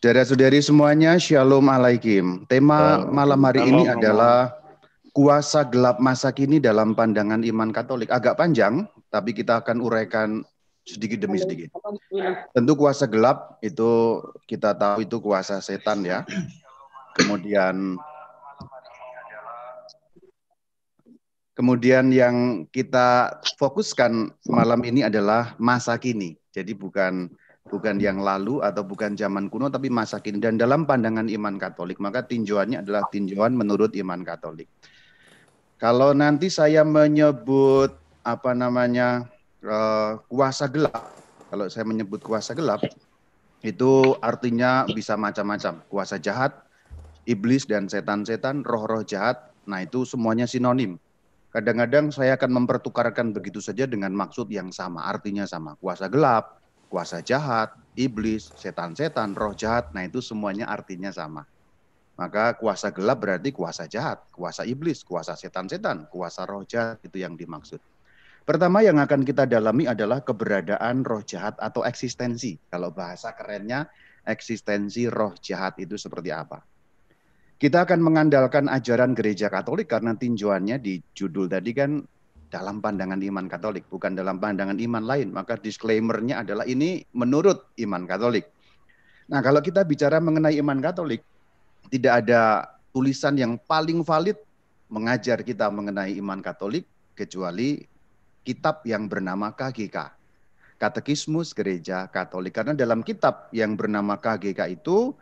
Saudara-saudari semuanya, Shalom Alaikum. Tema malam hari ini adalah kuasa gelap masa kini dalam pandangan iman Katolik. Agak panjang, tapi kita akan uraikan sedikit demi sedikit. Tentu kuasa gelap itu kita tahu itu kuasa setan ya. Kemudian Kemudian yang kita fokuskan malam ini adalah masa kini. Jadi bukan bukan yang lalu atau bukan zaman kuno tapi masa kini dan dalam pandangan iman Katolik maka tinjauannya adalah tinjauan menurut iman Katolik. Kalau nanti saya menyebut apa namanya eh, kuasa gelap, kalau saya menyebut kuasa gelap itu artinya bisa macam-macam, kuasa jahat, iblis dan setan-setan, roh-roh jahat. Nah, itu semuanya sinonim. Kadang-kadang saya akan mempertukarkan begitu saja dengan maksud yang sama, artinya sama, kuasa gelap, kuasa jahat, iblis, setan-setan, roh jahat. Nah, itu semuanya artinya sama. Maka kuasa gelap berarti kuasa jahat, kuasa iblis, kuasa setan-setan, kuasa roh jahat itu yang dimaksud. Pertama yang akan kita dalami adalah keberadaan roh jahat atau eksistensi. Kalau bahasa kerennya eksistensi roh jahat itu seperti apa. Kita akan mengandalkan ajaran gereja Katolik karena tinjauannya di judul tadi kan dalam pandangan iman Katolik, bukan dalam pandangan iman lain. Maka disclaimernya adalah ini menurut iman Katolik. Nah, kalau kita bicara mengenai iman Katolik, tidak ada tulisan yang paling valid mengajar kita mengenai iman Katolik kecuali kitab yang bernama KGK. Katekismus Gereja Katolik. Karena dalam kitab yang bernama KGK itu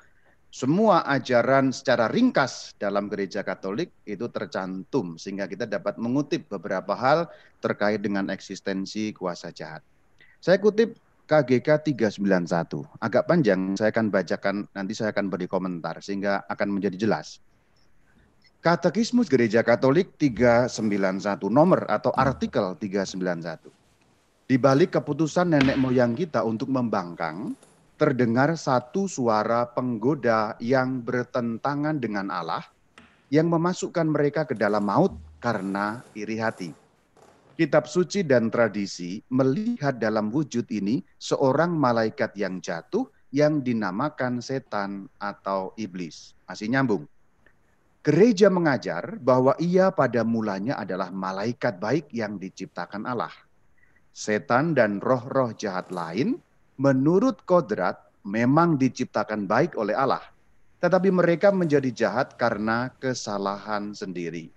semua ajaran secara ringkas dalam gereja Katolik itu tercantum sehingga kita dapat mengutip beberapa hal terkait dengan eksistensi kuasa jahat. Saya kutip KGK 391. Agak panjang, saya akan bacakan nanti saya akan beri komentar sehingga akan menjadi jelas. Katekismus Gereja Katolik 391 nomor atau artikel 391. Di balik keputusan nenek moyang kita untuk membangkang, terdengar satu suara penggoda yang bertentangan dengan Allah yang memasukkan mereka ke dalam maut karena iri hati. Kitab suci dan tradisi melihat dalam wujud ini seorang malaikat yang jatuh yang dinamakan setan atau iblis. Masih nyambung. Gereja mengajar bahwa ia pada mulanya adalah malaikat baik yang diciptakan Allah. Setan dan roh-roh jahat lain menurut kodrat memang diciptakan baik oleh Allah, tetapi mereka menjadi jahat karena kesalahan sendiri.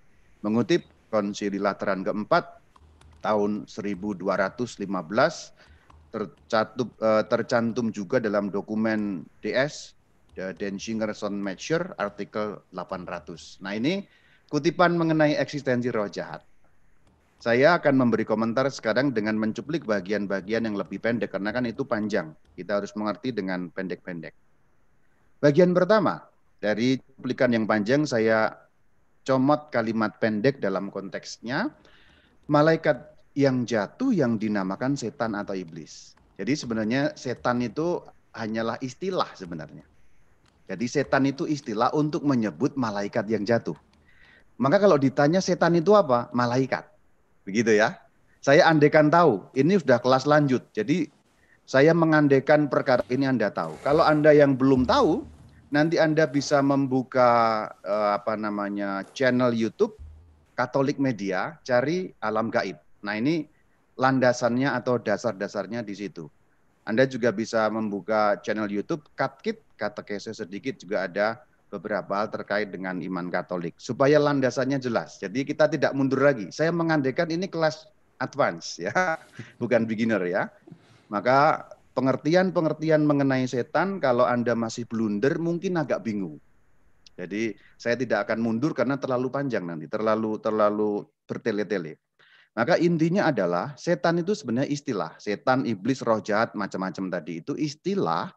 Mengutip Konsili Lateran keempat tahun 1215 tercantum, eh, tercantum juga dalam dokumen DS The Denzinger Son Measure artikel 800. Nah ini kutipan mengenai eksistensi roh jahat. Saya akan memberi komentar sekarang dengan mencuplik bagian-bagian yang lebih pendek karena kan itu panjang. Kita harus mengerti dengan pendek-pendek. Bagian pertama dari cuplikan yang panjang saya comot kalimat pendek dalam konteksnya malaikat yang jatuh yang dinamakan setan atau iblis. Jadi sebenarnya setan itu hanyalah istilah sebenarnya. Jadi setan itu istilah untuk menyebut malaikat yang jatuh. Maka kalau ditanya setan itu apa? Malaikat. Begitu ya. Saya andekan tahu, ini sudah kelas lanjut. Jadi saya mengandekan perkara ini Anda tahu. Kalau Anda yang belum tahu, nanti Anda bisa membuka eh, apa namanya channel YouTube Katolik Media, cari Alam Gaib. Nah, ini landasannya atau dasar-dasarnya di situ. Anda juga bisa membuka channel YouTube Katkit, Katekese sedikit juga ada beberapa hal terkait dengan iman Katolik supaya landasannya jelas. Jadi kita tidak mundur lagi. Saya mengandaikan ini kelas advance ya, bukan beginner ya. Maka pengertian-pengertian mengenai setan kalau Anda masih blunder mungkin agak bingung. Jadi saya tidak akan mundur karena terlalu panjang nanti, terlalu terlalu bertele-tele. Maka intinya adalah setan itu sebenarnya istilah, setan, iblis, roh jahat, macam-macam tadi itu istilah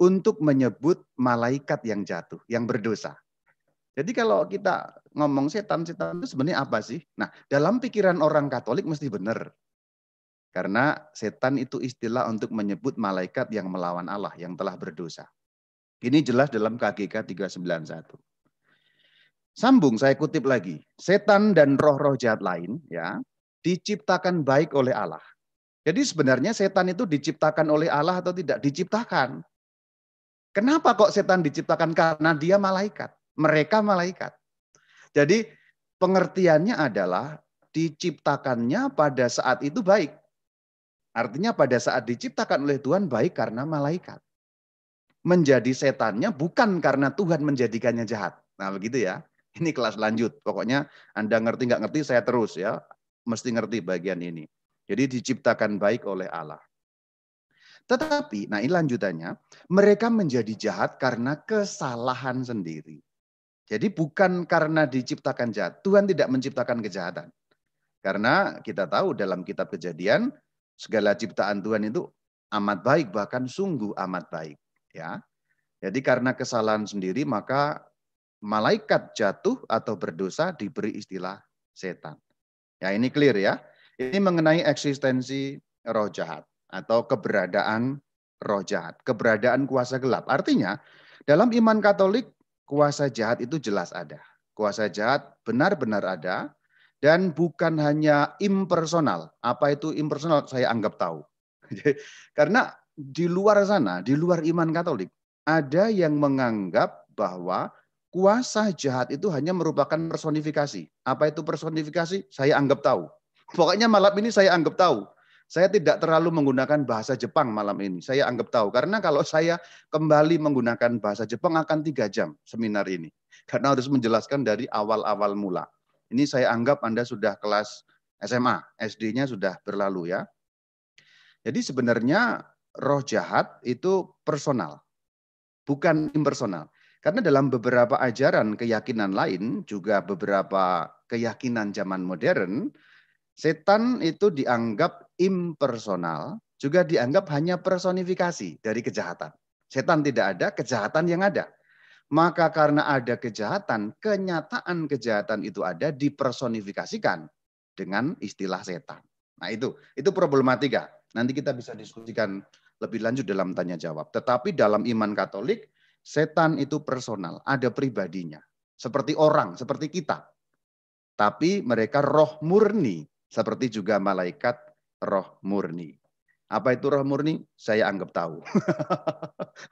untuk menyebut malaikat yang jatuh, yang berdosa. Jadi kalau kita ngomong setan, setan itu sebenarnya apa sih? Nah, dalam pikiran orang Katolik mesti benar. Karena setan itu istilah untuk menyebut malaikat yang melawan Allah, yang telah berdosa. Ini jelas dalam KGK 391. Sambung saya kutip lagi. Setan dan roh-roh jahat lain ya diciptakan baik oleh Allah. Jadi sebenarnya setan itu diciptakan oleh Allah atau tidak? Diciptakan. Kenapa kok setan diciptakan? Karena dia malaikat. Mereka malaikat. Jadi pengertiannya adalah diciptakannya pada saat itu baik. Artinya pada saat diciptakan oleh Tuhan baik karena malaikat. Menjadi setannya bukan karena Tuhan menjadikannya jahat. Nah begitu ya. Ini kelas lanjut. Pokoknya Anda ngerti nggak ngerti saya terus ya. Mesti ngerti bagian ini. Jadi diciptakan baik oleh Allah. Tetapi, nah ini lanjutannya, mereka menjadi jahat karena kesalahan sendiri. Jadi bukan karena diciptakan jahat, Tuhan tidak menciptakan kejahatan. Karena kita tahu dalam kitab kejadian, segala ciptaan Tuhan itu amat baik, bahkan sungguh amat baik. ya. Jadi karena kesalahan sendiri, maka malaikat jatuh atau berdosa diberi istilah setan. Ya ini clear ya. Ini mengenai eksistensi roh jahat atau keberadaan roh jahat, keberadaan kuasa gelap. Artinya, dalam iman Katolik, kuasa jahat itu jelas ada. Kuasa jahat benar-benar ada, dan bukan hanya impersonal. Apa itu impersonal? Saya anggap tahu. Karena di luar sana, di luar iman Katolik, ada yang menganggap bahwa kuasa jahat itu hanya merupakan personifikasi. Apa itu personifikasi? Saya anggap tahu. Pokoknya malam ini saya anggap tahu. Saya tidak terlalu menggunakan bahasa Jepang malam ini. Saya anggap tahu. Karena kalau saya kembali menggunakan bahasa Jepang akan tiga jam seminar ini. Karena harus menjelaskan dari awal-awal mula. Ini saya anggap Anda sudah kelas SMA. SD-nya sudah berlalu ya. Jadi sebenarnya roh jahat itu personal. Bukan impersonal. Karena dalam beberapa ajaran keyakinan lain, juga beberapa keyakinan zaman modern, setan itu dianggap impersonal juga dianggap hanya personifikasi dari kejahatan. Setan tidak ada, kejahatan yang ada. Maka karena ada kejahatan, kenyataan kejahatan itu ada dipersonifikasikan dengan istilah setan. Nah itu, itu problematika. Nanti kita bisa diskusikan lebih lanjut dalam tanya jawab. Tetapi dalam iman Katolik, setan itu personal, ada pribadinya. Seperti orang, seperti kita. Tapi mereka roh murni, seperti juga malaikat roh murni. Apa itu roh murni? Saya anggap tahu.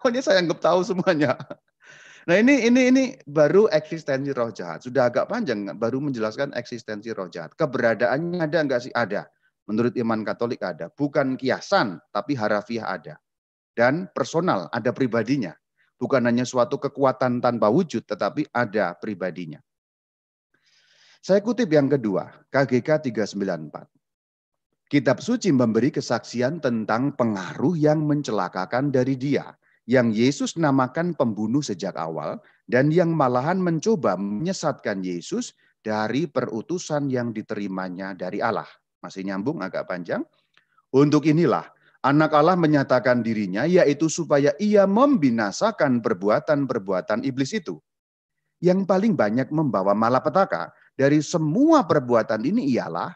Pokoknya oh, saya anggap tahu semuanya. Nah ini ini ini baru eksistensi roh jahat. Sudah agak panjang, baru menjelaskan eksistensi roh jahat. Keberadaannya ada nggak sih? Ada. Menurut iman Katolik ada. Bukan kiasan, tapi harafiah ada. Dan personal, ada pribadinya. Bukan hanya suatu kekuatan tanpa wujud, tetapi ada pribadinya. Saya kutip yang kedua, KGK 394. Kitab suci memberi kesaksian tentang pengaruh yang mencelakakan dari dia, yang Yesus namakan pembunuh sejak awal, dan yang malahan mencoba menyesatkan Yesus dari perutusan yang diterimanya dari Allah. Masih nyambung agak panjang. Untuk inilah anak Allah menyatakan dirinya, yaitu supaya ia membinasakan perbuatan-perbuatan iblis itu. Yang paling banyak membawa malapetaka dari semua perbuatan ini ialah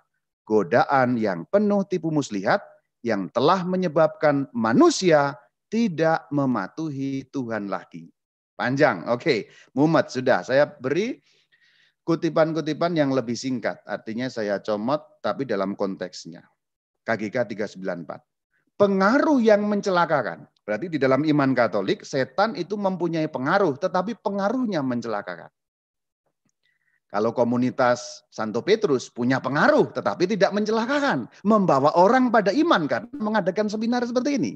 godaan yang penuh tipu muslihat yang telah menyebabkan manusia tidak mematuhi Tuhan lagi. Panjang, oke. Okay. Mumet, sudah. Saya beri kutipan-kutipan yang lebih singkat. Artinya saya comot, tapi dalam konteksnya. KGK 394. Pengaruh yang mencelakakan. Berarti di dalam iman Katolik, setan itu mempunyai pengaruh, tetapi pengaruhnya mencelakakan. Kalau komunitas Santo Petrus punya pengaruh tetapi tidak mencelakakan, membawa orang pada iman kan mengadakan seminar seperti ini.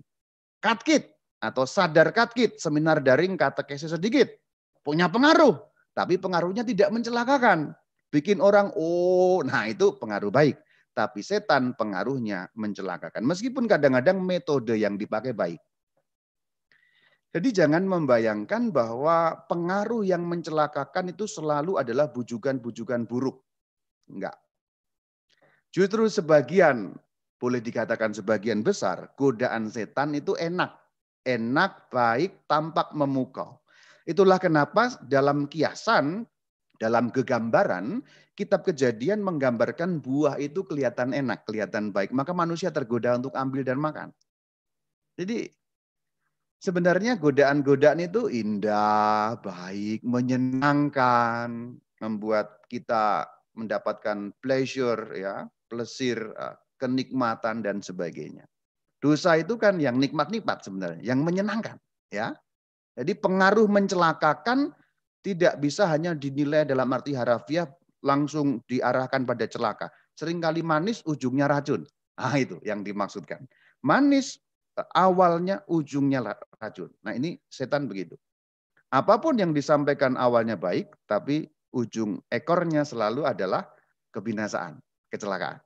Katkit atau sadar katkit, seminar daring katekesi sedikit. Punya pengaruh, tapi pengaruhnya tidak mencelakakan. Bikin orang, oh nah itu pengaruh baik. Tapi setan pengaruhnya mencelakakan. Meskipun kadang-kadang metode yang dipakai baik. Jadi jangan membayangkan bahwa pengaruh yang mencelakakan itu selalu adalah bujukan-bujukan buruk. Enggak. Justru sebagian, boleh dikatakan sebagian besar, godaan setan itu enak. Enak, baik, tampak memukau. Itulah kenapa dalam kiasan, dalam kegambaran, kitab kejadian menggambarkan buah itu kelihatan enak, kelihatan baik. Maka manusia tergoda untuk ambil dan makan. Jadi Sebenarnya godaan-godaan itu indah, baik, menyenangkan, membuat kita mendapatkan pleasure ya, plesir, eh, kenikmatan dan sebagainya. Dosa itu kan yang nikmat-nikmat sebenarnya, yang menyenangkan ya. Jadi pengaruh mencelakakan tidak bisa hanya dinilai dalam arti harafiah langsung diarahkan pada celaka. Seringkali manis ujungnya racun. Ah itu yang dimaksudkan. Manis awalnya ujungnya racun. Nah ini setan begitu. Apapun yang disampaikan awalnya baik, tapi ujung ekornya selalu adalah kebinasaan, kecelakaan.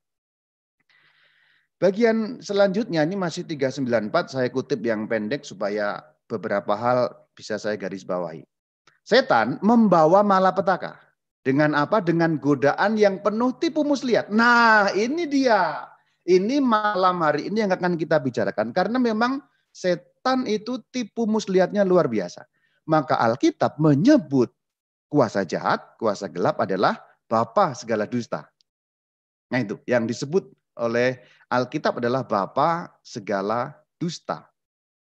Bagian selanjutnya ini masih 394, saya kutip yang pendek supaya beberapa hal bisa saya garis bawahi. Setan membawa malapetaka. Dengan apa? Dengan godaan yang penuh tipu muslihat. Nah ini dia ini malam hari ini yang akan kita bicarakan karena memang setan itu tipu muslihatnya luar biasa. Maka Alkitab menyebut kuasa jahat, kuasa gelap adalah bapa segala dusta. Nah itu yang disebut oleh Alkitab adalah bapa segala dusta.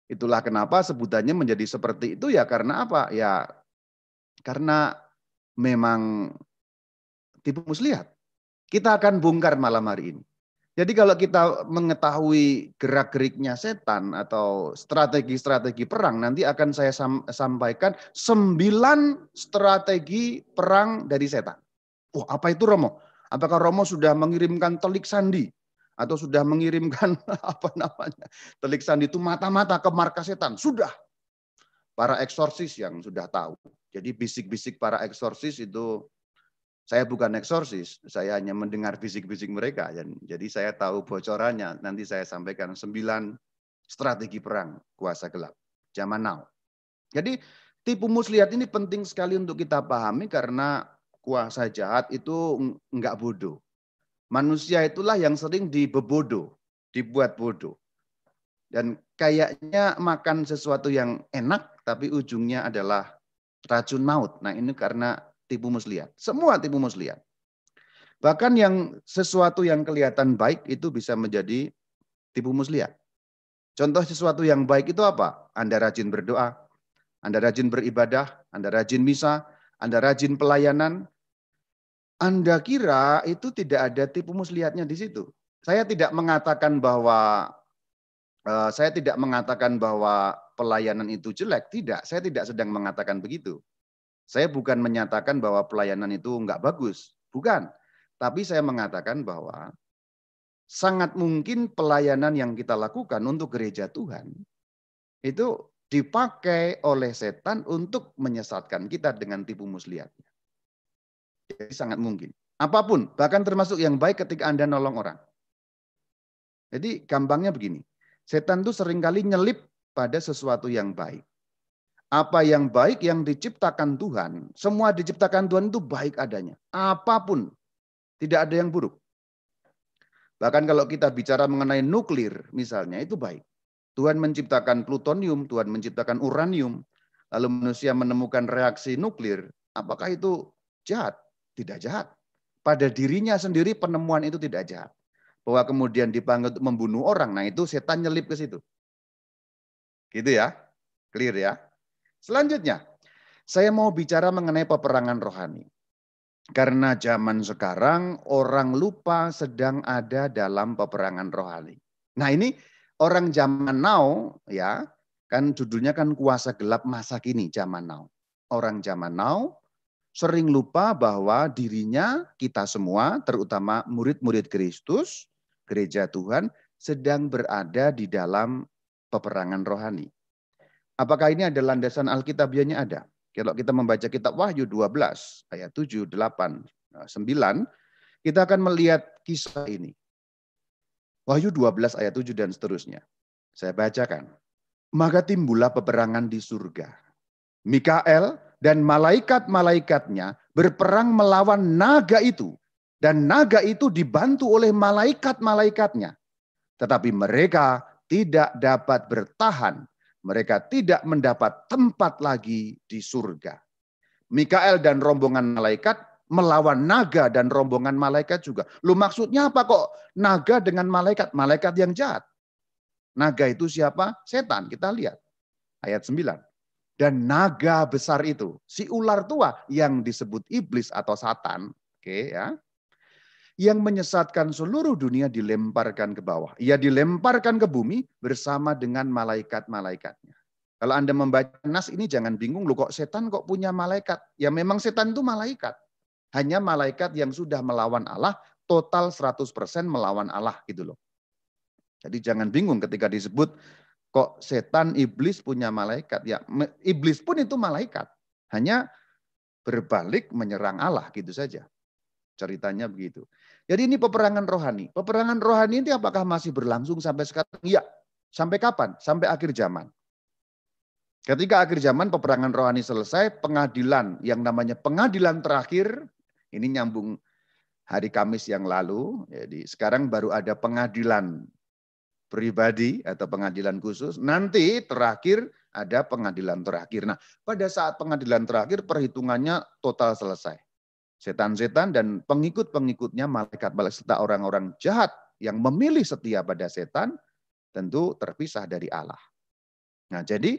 Itulah kenapa sebutannya menjadi seperti itu ya karena apa? Ya karena memang tipu muslihat. Kita akan bongkar malam hari ini. Jadi kalau kita mengetahui gerak-geriknya setan atau strategi-strategi perang, nanti akan saya sampaikan sembilan strategi perang dari setan. Wah, apa itu Romo? Apakah Romo sudah mengirimkan telik sandi? Atau sudah mengirimkan apa namanya? Telik sandi itu mata-mata ke markas setan. Sudah. Para eksorsis yang sudah tahu. Jadi bisik-bisik para eksorsis itu saya bukan eksorsis, saya hanya mendengar bisik-bisik mereka. Dan, jadi saya tahu bocorannya, nanti saya sampaikan sembilan strategi perang kuasa gelap, zaman now. Jadi tipu muslihat ini penting sekali untuk kita pahami karena kuasa jahat itu enggak bodoh. Manusia itulah yang sering dibebodo, dibuat bodoh. Dan kayaknya makan sesuatu yang enak, tapi ujungnya adalah racun maut. Nah ini karena tipu muslihat. Semua tipu muslihat. Bahkan yang sesuatu yang kelihatan baik itu bisa menjadi tipu muslihat. Contoh sesuatu yang baik itu apa? Anda rajin berdoa, Anda rajin beribadah, Anda rajin misa, Anda rajin pelayanan. Anda kira itu tidak ada tipu muslihatnya di situ. Saya tidak mengatakan bahwa eh, saya tidak mengatakan bahwa pelayanan itu jelek, tidak. Saya tidak sedang mengatakan begitu. Saya bukan menyatakan bahwa pelayanan itu enggak bagus, bukan. Tapi saya mengatakan bahwa sangat mungkin pelayanan yang kita lakukan untuk gereja Tuhan itu dipakai oleh setan untuk menyesatkan kita dengan tipu muslihatnya. Jadi sangat mungkin. Apapun, bahkan termasuk yang baik ketika Anda nolong orang. Jadi gampangnya begini, setan itu seringkali nyelip pada sesuatu yang baik apa yang baik yang diciptakan Tuhan, semua diciptakan Tuhan itu baik adanya. Apapun, tidak ada yang buruk. Bahkan kalau kita bicara mengenai nuklir misalnya, itu baik. Tuhan menciptakan plutonium, Tuhan menciptakan uranium, lalu manusia menemukan reaksi nuklir. Apakah itu jahat? Tidak jahat. Pada dirinya sendiri penemuan itu tidak jahat. Bahwa kemudian dipanggil untuk membunuh orang, nah itu setan nyelip ke situ. Gitu ya, clear ya. Selanjutnya, saya mau bicara mengenai peperangan rohani. Karena zaman sekarang orang lupa sedang ada dalam peperangan rohani. Nah ini orang zaman now ya kan judulnya kan kuasa gelap masa kini zaman now. Orang zaman now sering lupa bahwa dirinya kita semua terutama murid-murid Kristus, gereja Tuhan sedang berada di dalam peperangan rohani. Apakah ini ada landasan Alkitabiahnya ada? Kalau kita membaca kitab Wahyu 12 ayat 7, 8, 9, kita akan melihat kisah ini. Wahyu 12 ayat 7 dan seterusnya. Saya bacakan. Maka timbullah peperangan di surga. Mikael dan malaikat-malaikatnya berperang melawan naga itu. Dan naga itu dibantu oleh malaikat-malaikatnya. Tetapi mereka tidak dapat bertahan mereka tidak mendapat tempat lagi di surga. Mikael dan rombongan malaikat melawan naga dan rombongan malaikat juga. Lu maksudnya apa kok naga dengan malaikat? Malaikat yang jahat. Naga itu siapa? Setan, kita lihat. Ayat 9. Dan naga besar itu, si ular tua yang disebut iblis atau satan, oke okay, ya yang menyesatkan seluruh dunia dilemparkan ke bawah. Ia dilemparkan ke bumi bersama dengan malaikat-malaikatnya. Kalau Anda membaca nas ini jangan bingung, lu kok setan kok punya malaikat? Ya memang setan itu malaikat. Hanya malaikat yang sudah melawan Allah, total 100% melawan Allah gitu loh. Jadi jangan bingung ketika disebut kok setan iblis punya malaikat. Ya iblis pun itu malaikat. Hanya berbalik menyerang Allah gitu saja. Ceritanya begitu. Jadi ini peperangan rohani. Peperangan rohani ini apakah masih berlangsung sampai sekarang? Iya. Sampai kapan? Sampai akhir zaman. Ketika akhir zaman peperangan rohani selesai, pengadilan yang namanya pengadilan terakhir, ini nyambung hari Kamis yang lalu, jadi sekarang baru ada pengadilan pribadi atau pengadilan khusus, nanti terakhir ada pengadilan terakhir. Nah, pada saat pengadilan terakhir perhitungannya total selesai. Setan-setan dan pengikut-pengikutnya, malaikat-malaikat serta orang-orang jahat yang memilih setia pada setan, tentu terpisah dari Allah. Nah, jadi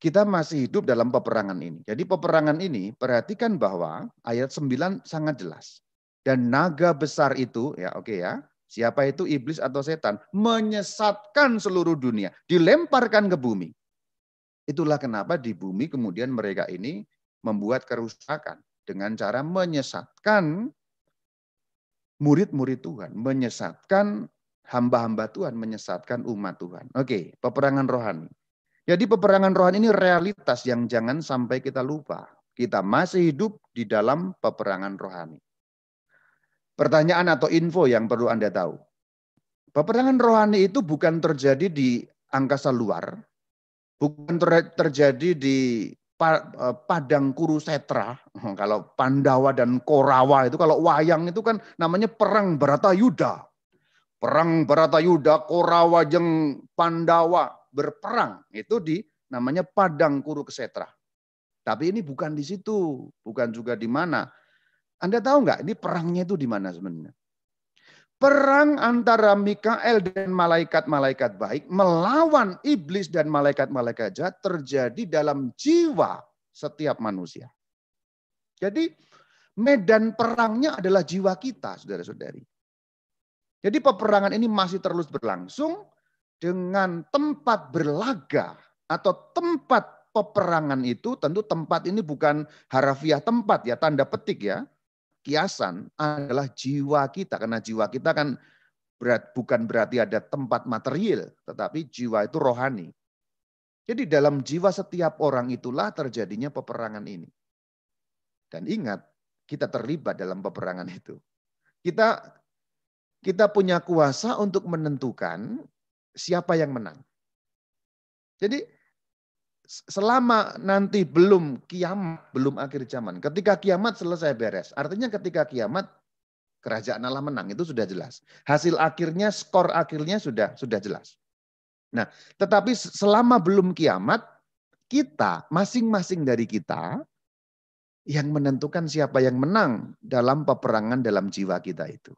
kita masih hidup dalam peperangan ini. Jadi peperangan ini perhatikan bahwa ayat 9 sangat jelas. Dan naga besar itu, ya oke okay ya, siapa itu iblis atau setan, menyesatkan seluruh dunia, dilemparkan ke bumi. Itulah kenapa di bumi kemudian mereka ini membuat kerusakan dengan cara menyesatkan murid-murid Tuhan, menyesatkan hamba-hamba Tuhan, menyesatkan umat Tuhan. Oke, peperangan rohani. Jadi peperangan rohani ini realitas yang jangan sampai kita lupa. Kita masih hidup di dalam peperangan rohani. Pertanyaan atau info yang perlu Anda tahu. Peperangan rohani itu bukan terjadi di angkasa luar, bukan terjadi di Eh, Padang Kurusetra, kalau Pandawa dan Korawa itu kalau wayang itu kan namanya perang Baratayuda. Perang Baratayuda, Korawa jeng Pandawa berperang itu di namanya Padang Kurusetra. Tapi ini bukan di situ, bukan juga di mana. Anda tahu nggak ini perangnya itu di mana sebenarnya? perang antara Mikael dan malaikat-malaikat baik melawan iblis dan malaikat-malaikat jahat terjadi dalam jiwa setiap manusia. Jadi medan perangnya adalah jiwa kita, saudara-saudari. Jadi peperangan ini masih terus berlangsung dengan tempat berlaga atau tempat peperangan itu tentu tempat ini bukan harafiah tempat ya, tanda petik ya kiasan adalah jiwa kita karena jiwa kita kan berat bukan berarti ada tempat material tetapi jiwa itu rohani. Jadi dalam jiwa setiap orang itulah terjadinya peperangan ini. Dan ingat, kita terlibat dalam peperangan itu. Kita kita punya kuasa untuk menentukan siapa yang menang. Jadi selama nanti belum kiamat, belum akhir zaman. Ketika kiamat selesai beres. Artinya ketika kiamat kerajaan Allah menang itu sudah jelas. Hasil akhirnya, skor akhirnya sudah sudah jelas. Nah, tetapi selama belum kiamat, kita masing-masing dari kita yang menentukan siapa yang menang dalam peperangan dalam jiwa kita itu.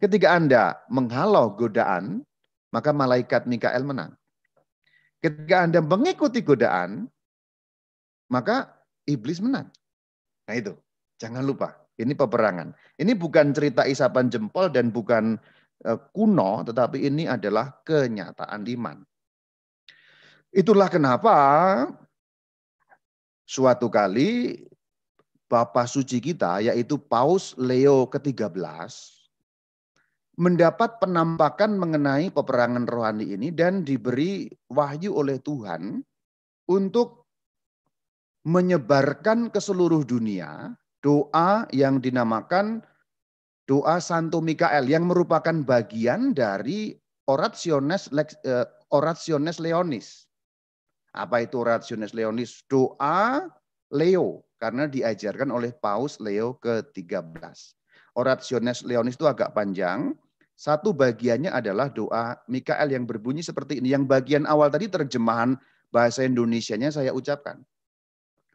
Ketika Anda menghalau godaan, maka malaikat Mikael menang. Ketika Anda mengikuti godaan, maka iblis menang. Nah itu, jangan lupa. Ini peperangan. Ini bukan cerita isapan jempol dan bukan e, kuno, tetapi ini adalah kenyataan iman. Itulah kenapa suatu kali Bapak suci kita, yaitu Paus Leo ke-13, mendapat penampakan mengenai peperangan rohani ini dan diberi wahyu oleh Tuhan untuk menyebarkan ke seluruh dunia doa yang dinamakan doa Santo Mikael yang merupakan bagian dari Orationes, eh, Orationes Leonis. Apa itu Orationes Leonis? Doa Leo karena diajarkan oleh Paus Leo ke-13. Orationes Leonis itu agak panjang, satu bagiannya adalah doa Mikael yang berbunyi seperti ini. Yang bagian awal tadi terjemahan bahasa Indonesianya saya ucapkan.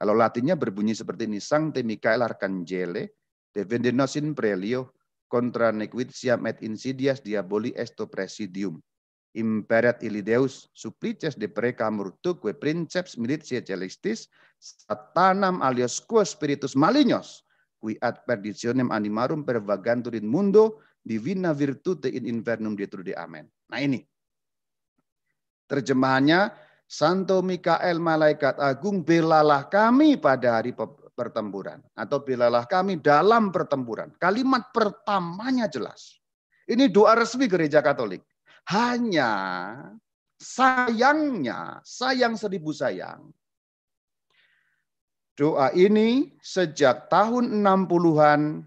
Kalau latinnya berbunyi seperti ini. te Mikael Arcangele, defendenos prelio, contra nequitia et insidias diaboli esto presidium. Imperat ilideus suplices de preca precamurtuque princeps militia celestis satanam quo spiritus malignos qui ad perditionem animarum pervagantur in mundo divina virtute in infernum detrudi. Amen. Nah ini. Terjemahannya, Santo Mikael Malaikat Agung, belalah kami pada hari pertempuran. Atau belalah kami dalam pertempuran. Kalimat pertamanya jelas. Ini doa resmi gereja katolik. Hanya sayangnya, sayang seribu sayang, Doa ini sejak tahun 60-an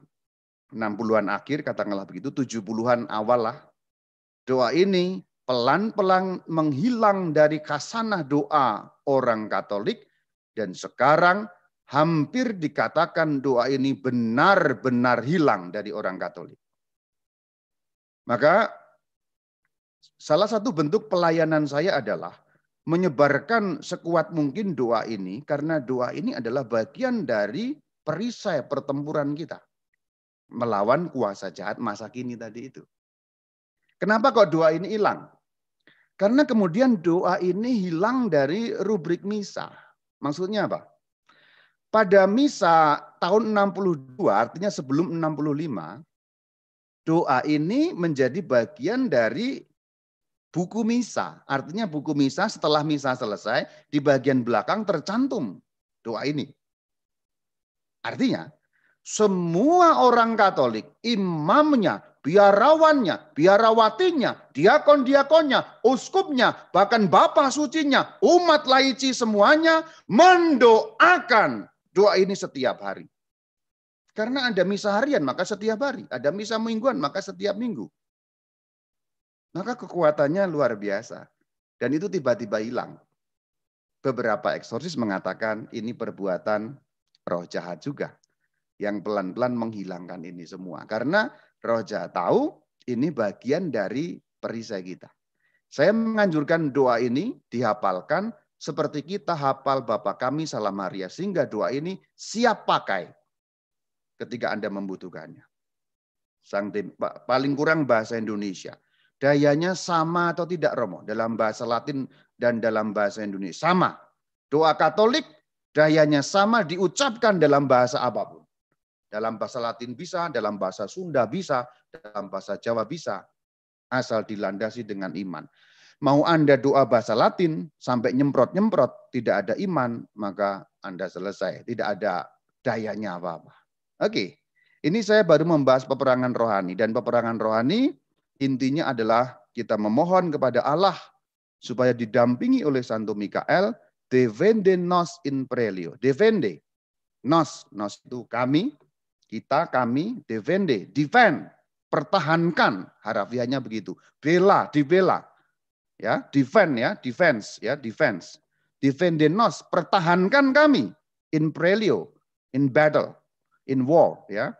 60-an akhir katakanlah begitu, 70-an awal lah. Doa ini pelan-pelan menghilang dari kasanah doa orang Katolik dan sekarang hampir dikatakan doa ini benar-benar hilang dari orang Katolik. Maka salah satu bentuk pelayanan saya adalah menyebarkan sekuat mungkin doa ini karena doa ini adalah bagian dari perisai pertempuran kita. Melawan kuasa jahat masa kini tadi itu. Kenapa kok doa ini hilang? Karena kemudian doa ini hilang dari rubrik misa. Maksudnya apa? Pada misa tahun 62, artinya sebelum 65, doa ini menjadi bagian dari buku misa. Artinya buku misa setelah misa selesai, di bagian belakang tercantum doa ini. Artinya, semua orang Katolik, imamnya, biarawannya, biarawatinya, diakon-diakonnya, uskupnya, bahkan bapak sucinya, umat laici semuanya mendoakan doa ini setiap hari. Karena ada misa harian, maka setiap hari. Ada misa mingguan, maka setiap minggu. Maka kekuatannya luar biasa. Dan itu tiba-tiba hilang. Beberapa eksorsis mengatakan ini perbuatan roh jahat juga yang pelan-pelan menghilangkan ini semua. Karena roh roja tahu ini bagian dari perisai kita. Saya menganjurkan doa ini dihafalkan seperti kita hafal Bapa kami salam Maria sehingga doa ini siap pakai ketika Anda membutuhkannya. Sang tim, paling kurang bahasa Indonesia. Dayanya sama atau tidak Romo dalam bahasa Latin dan dalam bahasa Indonesia sama. Doa Katolik dayanya sama diucapkan dalam bahasa apapun. Dalam bahasa Latin bisa, dalam bahasa Sunda bisa, dalam bahasa Jawa bisa. Asal dilandasi dengan iman. Mau Anda doa bahasa Latin sampai nyemprot-nyemprot, tidak ada iman, maka Anda selesai. Tidak ada dayanya apa-apa. Oke, ini saya baru membahas peperangan rohani. Dan peperangan rohani intinya adalah kita memohon kepada Allah supaya didampingi oleh Santo Mikael, defende nos in prelio. Defende. Nos, nos itu kami, kita, kami, defende, defend, pertahankan, harafiahnya begitu. Bela, dibela. Ya, defend ya, defense ya, defense. Defendenos, pertahankan kami in prelio, in battle, in war ya.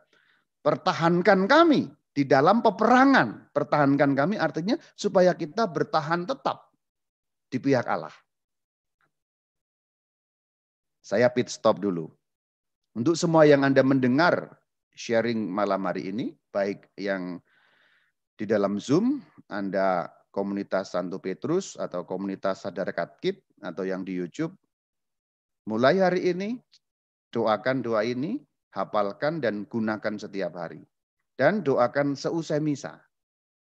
Pertahankan kami di dalam peperangan. Pertahankan kami artinya supaya kita bertahan tetap di pihak Allah. Saya pit stop dulu. Untuk semua yang Anda mendengar sharing malam hari ini, baik yang di dalam Zoom, Anda komunitas Santo Petrus atau komunitas Sadar Katkit atau yang di YouTube. Mulai hari ini, doakan doa ini, hafalkan dan gunakan setiap hari. Dan doakan seusai misa.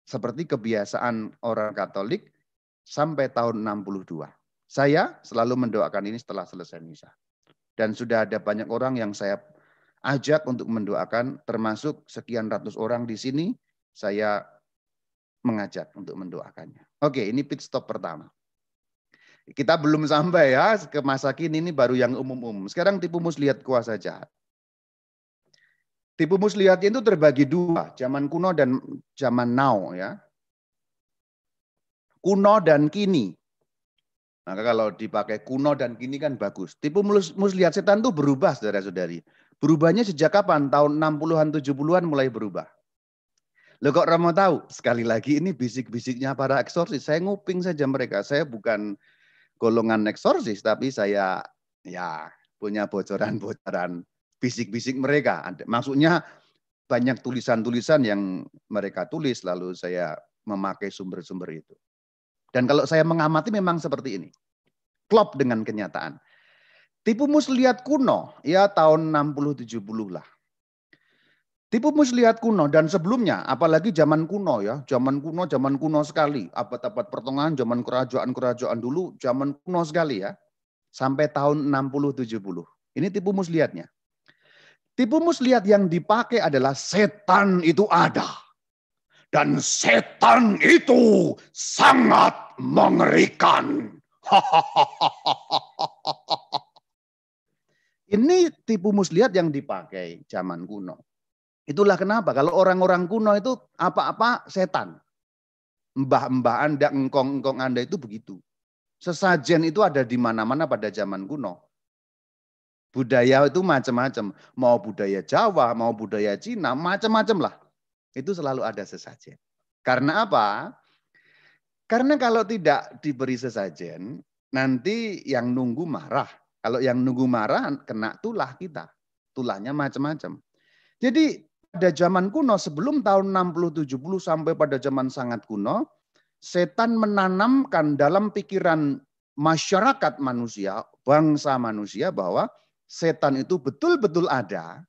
Seperti kebiasaan orang Katolik sampai tahun 62. Saya selalu mendoakan ini setelah selesai misa. Dan sudah ada banyak orang yang saya ajak untuk mendoakan termasuk sekian ratus orang di sini saya mengajak untuk mendoakannya. Oke, ini pit stop pertama. Kita belum sampai ya ke masa kini ini baru yang umum-umum. Sekarang tipu muslihat kuasa jahat. Tipu muslihat itu terbagi dua, zaman kuno dan zaman now ya. Kuno dan kini. Maka kalau dipakai kuno dan kini kan bagus. Tipu muslihat setan itu berubah saudara-saudari Berubahnya sejak kapan? Tahun 60-an, 70-an mulai berubah. Loh kok Romo tahu? Sekali lagi ini bisik-bisiknya para eksorsis. Saya nguping saja mereka. Saya bukan golongan eksorsis, tapi saya ya punya bocoran-bocoran bisik-bisik mereka. Maksudnya banyak tulisan-tulisan yang mereka tulis, lalu saya memakai sumber-sumber itu. Dan kalau saya mengamati memang seperti ini. Klop dengan kenyataan. Tipu muslihat kuno ya tahun 60-70 lah. Tipu muslihat kuno dan sebelumnya, apalagi zaman kuno ya, zaman kuno, zaman kuno sekali, abad-abad pertengahan, zaman kerajaan-kerajaan dulu, zaman kuno sekali ya, sampai tahun 60-70. Ini tipu muslihatnya. Tipu muslihat yang dipakai adalah setan itu ada. Dan setan itu sangat mengerikan. Hahaha. Ini tipu muslihat yang dipakai zaman kuno. Itulah kenapa kalau orang-orang kuno itu apa-apa setan. Mbah-mbah Anda, engkong-engkong Anda itu begitu. Sesajen itu ada di mana-mana pada zaman kuno. Budaya itu macam-macam. Mau budaya Jawa, mau budaya Cina, macam-macam lah. Itu selalu ada sesajen. Karena apa? Karena kalau tidak diberi sesajen, nanti yang nunggu marah. Kalau yang nunggu marah, kena tulah kita. Tulahnya macam-macam. Jadi pada zaman kuno, sebelum tahun 60-70 sampai pada zaman sangat kuno, setan menanamkan dalam pikiran masyarakat manusia, bangsa manusia bahwa setan itu betul-betul ada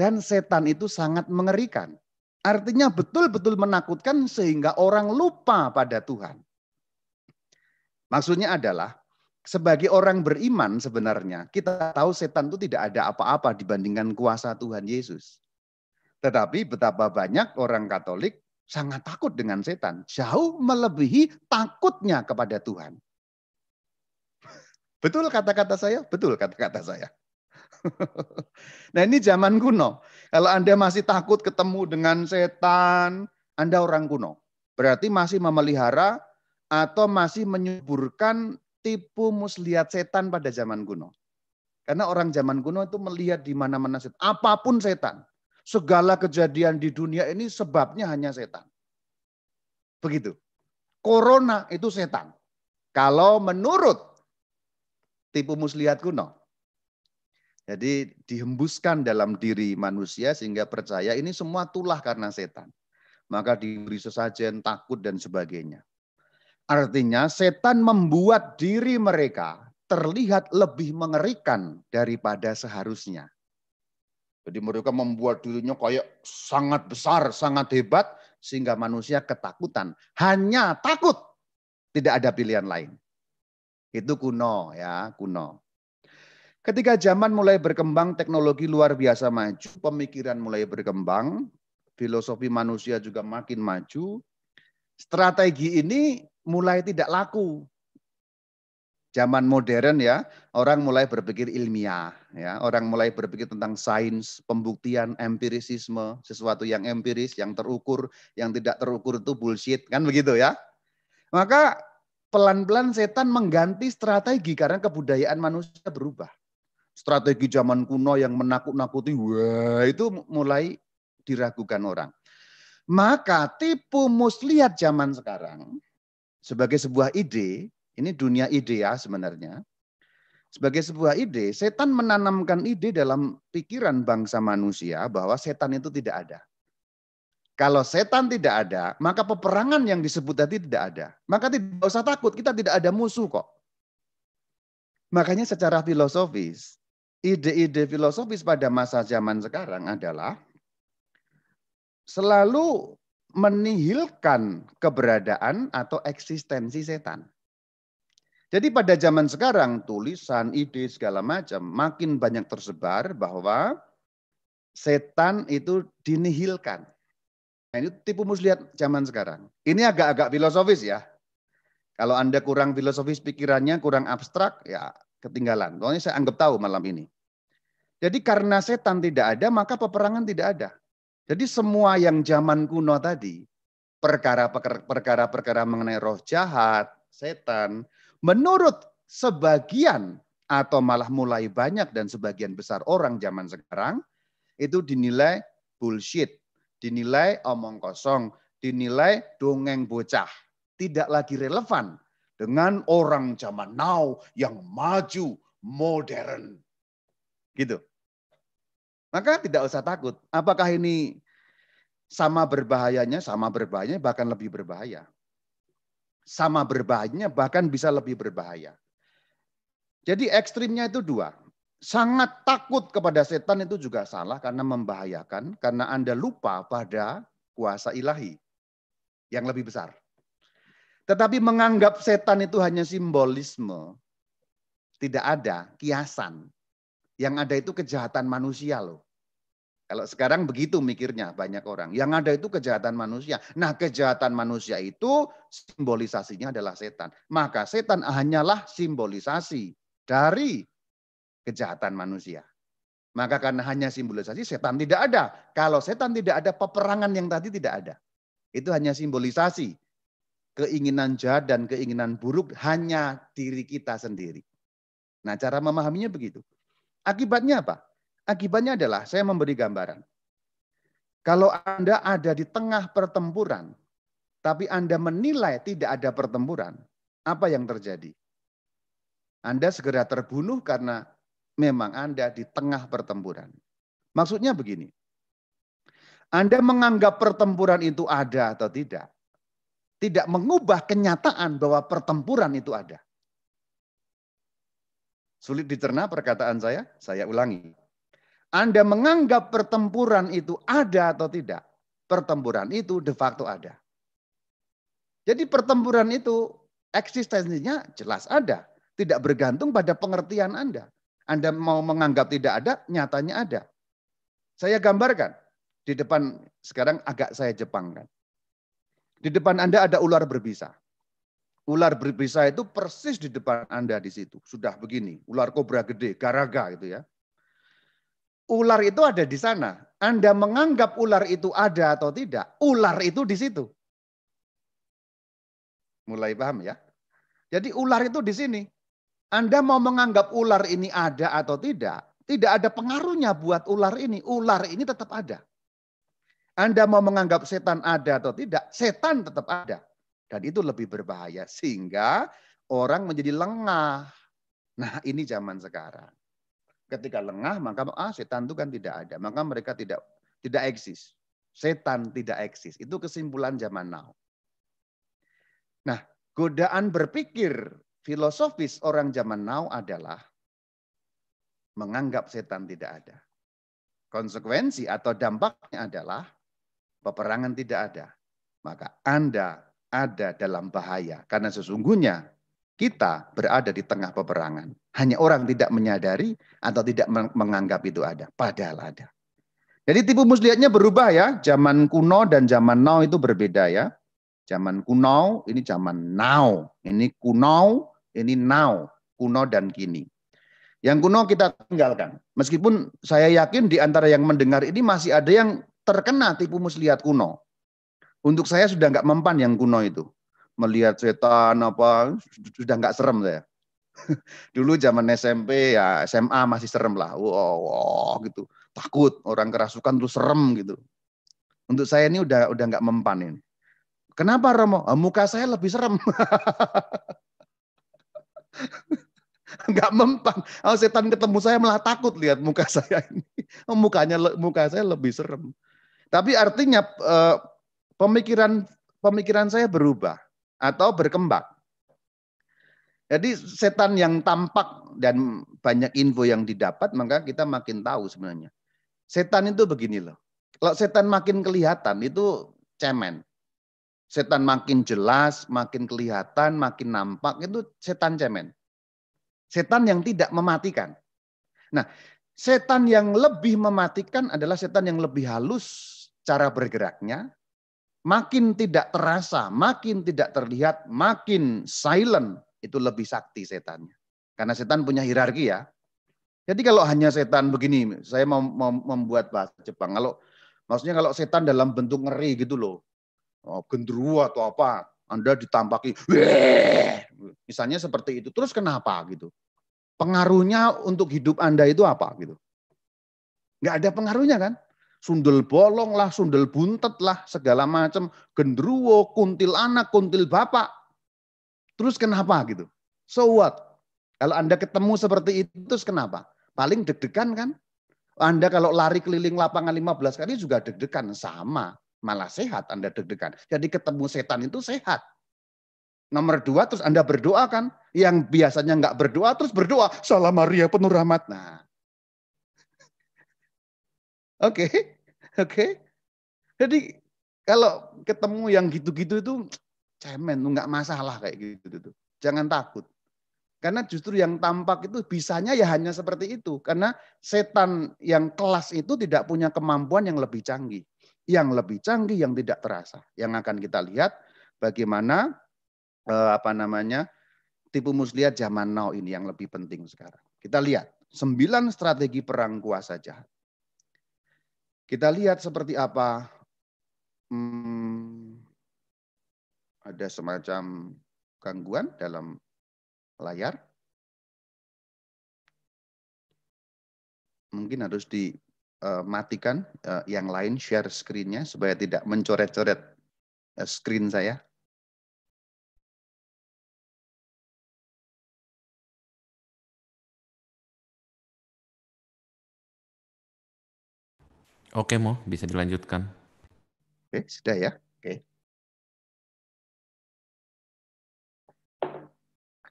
dan setan itu sangat mengerikan. Artinya betul-betul menakutkan sehingga orang lupa pada Tuhan. Maksudnya adalah sebagai orang beriman sebenarnya kita tahu setan itu tidak ada apa-apa dibandingkan kuasa Tuhan Yesus. Tetapi betapa banyak orang Katolik sangat takut dengan setan, jauh melebihi takutnya kepada Tuhan. Betul kata-kata saya? Betul kata-kata saya. nah ini zaman kuno. Kalau Anda masih takut ketemu dengan setan, Anda orang kuno. Berarti masih memelihara atau masih menyuburkan tipu muslihat setan pada zaman kuno. Karena orang zaman kuno itu melihat di mana-mana setan. Apapun setan. Segala kejadian di dunia ini sebabnya hanya setan. Begitu. Corona itu setan. Kalau menurut tipu muslihat kuno. Jadi dihembuskan dalam diri manusia sehingga percaya ini semua tulah karena setan. Maka diberi sesajen, takut dan sebagainya. Artinya setan membuat diri mereka terlihat lebih mengerikan daripada seharusnya. Jadi mereka membuat dirinya kayak sangat besar, sangat hebat sehingga manusia ketakutan. Hanya takut. Tidak ada pilihan lain. Itu kuno ya, kuno. Ketika zaman mulai berkembang, teknologi luar biasa maju, pemikiran mulai berkembang, filosofi manusia juga makin maju. Strategi ini mulai tidak laku. Zaman modern ya, orang mulai berpikir ilmiah, ya, orang mulai berpikir tentang sains, pembuktian, empirisisme, sesuatu yang empiris, yang terukur, yang tidak terukur itu bullshit, kan begitu ya. Maka pelan-pelan setan mengganti strategi karena kebudayaan manusia berubah. Strategi zaman kuno yang menakut-nakuti, wah itu mulai diragukan orang. Maka tipu muslihat zaman sekarang sebagai sebuah ide, ini dunia ide ya sebenarnya. Sebagai sebuah ide, setan menanamkan ide dalam pikiran bangsa manusia bahwa setan itu tidak ada. Kalau setan tidak ada, maka peperangan yang disebut tadi tidak ada. Maka tidak usah takut, kita tidak ada musuh kok. Makanya secara filosofis, ide-ide filosofis pada masa zaman sekarang adalah selalu menihilkan keberadaan atau eksistensi setan. Jadi pada zaman sekarang tulisan, ide segala macam makin banyak tersebar bahwa setan itu dinihilkan. Nah, ini tipu muslihat zaman sekarang. Ini agak-agak filosofis ya. Kalau Anda kurang filosofis pikirannya, kurang abstrak, ya ketinggalan. Pokoknya saya anggap tahu malam ini. Jadi karena setan tidak ada, maka peperangan tidak ada. Jadi semua yang zaman kuno tadi, perkara-perkara mengenai roh jahat, setan, menurut sebagian atau malah mulai banyak dan sebagian besar orang zaman sekarang, itu dinilai bullshit, dinilai omong kosong, dinilai dongeng bocah. Tidak lagi relevan dengan orang zaman now yang maju, modern. Gitu. Maka tidak usah takut. Apakah ini sama berbahayanya? Sama berbahayanya bahkan lebih berbahaya. Sama berbahayanya bahkan bisa lebih berbahaya. Jadi ekstrimnya itu dua. Sangat takut kepada setan itu juga salah karena membahayakan. Karena Anda lupa pada kuasa ilahi yang lebih besar. Tetapi menganggap setan itu hanya simbolisme. Tidak ada kiasan yang ada itu kejahatan manusia loh. Kalau sekarang begitu mikirnya banyak orang. Yang ada itu kejahatan manusia. Nah kejahatan manusia itu simbolisasinya adalah setan. Maka setan hanyalah simbolisasi dari kejahatan manusia. Maka karena hanya simbolisasi setan tidak ada. Kalau setan tidak ada peperangan yang tadi tidak ada. Itu hanya simbolisasi. Keinginan jahat dan keinginan buruk hanya diri kita sendiri. Nah cara memahaminya begitu. Akibatnya apa? Akibatnya adalah saya memberi gambaran. Kalau Anda ada di tengah pertempuran, tapi Anda menilai tidak ada pertempuran, apa yang terjadi? Anda segera terbunuh karena memang Anda di tengah pertempuran. Maksudnya begini, Anda menganggap pertempuran itu ada atau tidak, tidak mengubah kenyataan bahwa pertempuran itu ada. Sulit dicerna perkataan saya? Saya ulangi. Anda menganggap pertempuran itu ada atau tidak? Pertempuran itu de facto ada. Jadi pertempuran itu eksistensinya jelas ada. Tidak bergantung pada pengertian Anda. Anda mau menganggap tidak ada, nyatanya ada. Saya gambarkan. Di depan, sekarang agak saya jepangkan. Di depan Anda ada ular berbisa ular berbisa itu persis di depan Anda di situ. Sudah begini, ular kobra gede, garaga gitu ya. Ular itu ada di sana. Anda menganggap ular itu ada atau tidak, ular itu di situ. Mulai paham ya? Jadi ular itu di sini. Anda mau menganggap ular ini ada atau tidak, tidak ada pengaruhnya buat ular ini. Ular ini tetap ada. Anda mau menganggap setan ada atau tidak, setan tetap ada. Dan itu lebih berbahaya sehingga orang menjadi lengah. Nah, ini zaman sekarang. Ketika lengah maka ah setan itu kan tidak ada, maka mereka tidak tidak eksis. Setan tidak eksis. Itu kesimpulan zaman now. Nah, godaan berpikir filosofis orang zaman now adalah menganggap setan tidak ada. Konsekuensi atau dampaknya adalah peperangan tidak ada. Maka Anda ada dalam bahaya karena sesungguhnya kita berada di tengah peperangan. Hanya orang tidak menyadari atau tidak menganggap itu ada, padahal ada. Jadi tipu muslihatnya berubah ya. Zaman kuno dan zaman now itu berbeda ya. Zaman kuno, ini zaman now. Ini kuno, ini now. Kuno dan kini. Yang kuno kita tinggalkan. Meskipun saya yakin di antara yang mendengar ini masih ada yang terkena tipu muslihat kuno. Untuk saya sudah nggak mempan yang kuno itu. Melihat setan apa sudah nggak serem saya. Dulu zaman SMP ya SMA masih serem lah. Wow, wow gitu. Takut orang kerasukan terus serem gitu. Untuk saya ini udah udah nggak mempan ini. Kenapa Romo? Ah, muka saya lebih serem. nggak mempan. Oh, setan ketemu saya malah takut lihat muka saya ini. Oh, mukanya muka saya lebih serem. Tapi artinya eh, pemikiran pemikiran saya berubah atau berkembang. Jadi setan yang tampak dan banyak info yang didapat, maka kita makin tahu sebenarnya. Setan itu begini loh. Kalau setan makin kelihatan itu cemen. Setan makin jelas, makin kelihatan, makin nampak itu setan cemen. Setan yang tidak mematikan. Nah, setan yang lebih mematikan adalah setan yang lebih halus cara bergeraknya, makin tidak terasa, makin tidak terlihat, makin silent, itu lebih sakti setannya. Karena setan punya hierarki ya. Jadi kalau hanya setan begini, saya mau membuat bahasa Jepang. Kalau maksudnya kalau setan dalam bentuk ngeri gitu loh, oh, genderuwo atau apa, Anda ditampaki, misalnya seperti itu. Terus kenapa gitu? Pengaruhnya untuk hidup Anda itu apa gitu? Nggak ada pengaruhnya kan? sundel bolong lah, sundel buntet lah, segala macam, gendruwo, kuntil anak, kuntil bapak. Terus kenapa gitu? So what? Kalau Anda ketemu seperti itu, terus kenapa? Paling deg-degan kan? Anda kalau lari keliling lapangan 15 kali juga deg-degan. Sama, malah sehat Anda deg-degan. Jadi ketemu setan itu sehat. Nomor dua, terus Anda berdoa kan? Yang biasanya nggak berdoa, terus berdoa. Salam Maria penuh rahmat. Nah, Oke. Okay. Oke. Okay. Jadi kalau ketemu yang gitu-gitu itu cemen, nggak masalah kayak gitu tuh. Jangan takut. Karena justru yang tampak itu bisanya ya hanya seperti itu. Karena setan yang kelas itu tidak punya kemampuan yang lebih canggih. Yang lebih canggih yang tidak terasa. Yang akan kita lihat bagaimana eh, apa namanya tipu muslihat zaman now ini yang lebih penting sekarang. Kita lihat sembilan strategi perang kuasa jahat. Kita lihat seperti apa. Hmm, ada semacam gangguan dalam layar. Mungkin harus dimatikan eh, eh, yang lain share screen-nya supaya tidak mencoret-coret eh, screen saya. Oke, mau bisa dilanjutkan. Oke, sudah ya. Oke.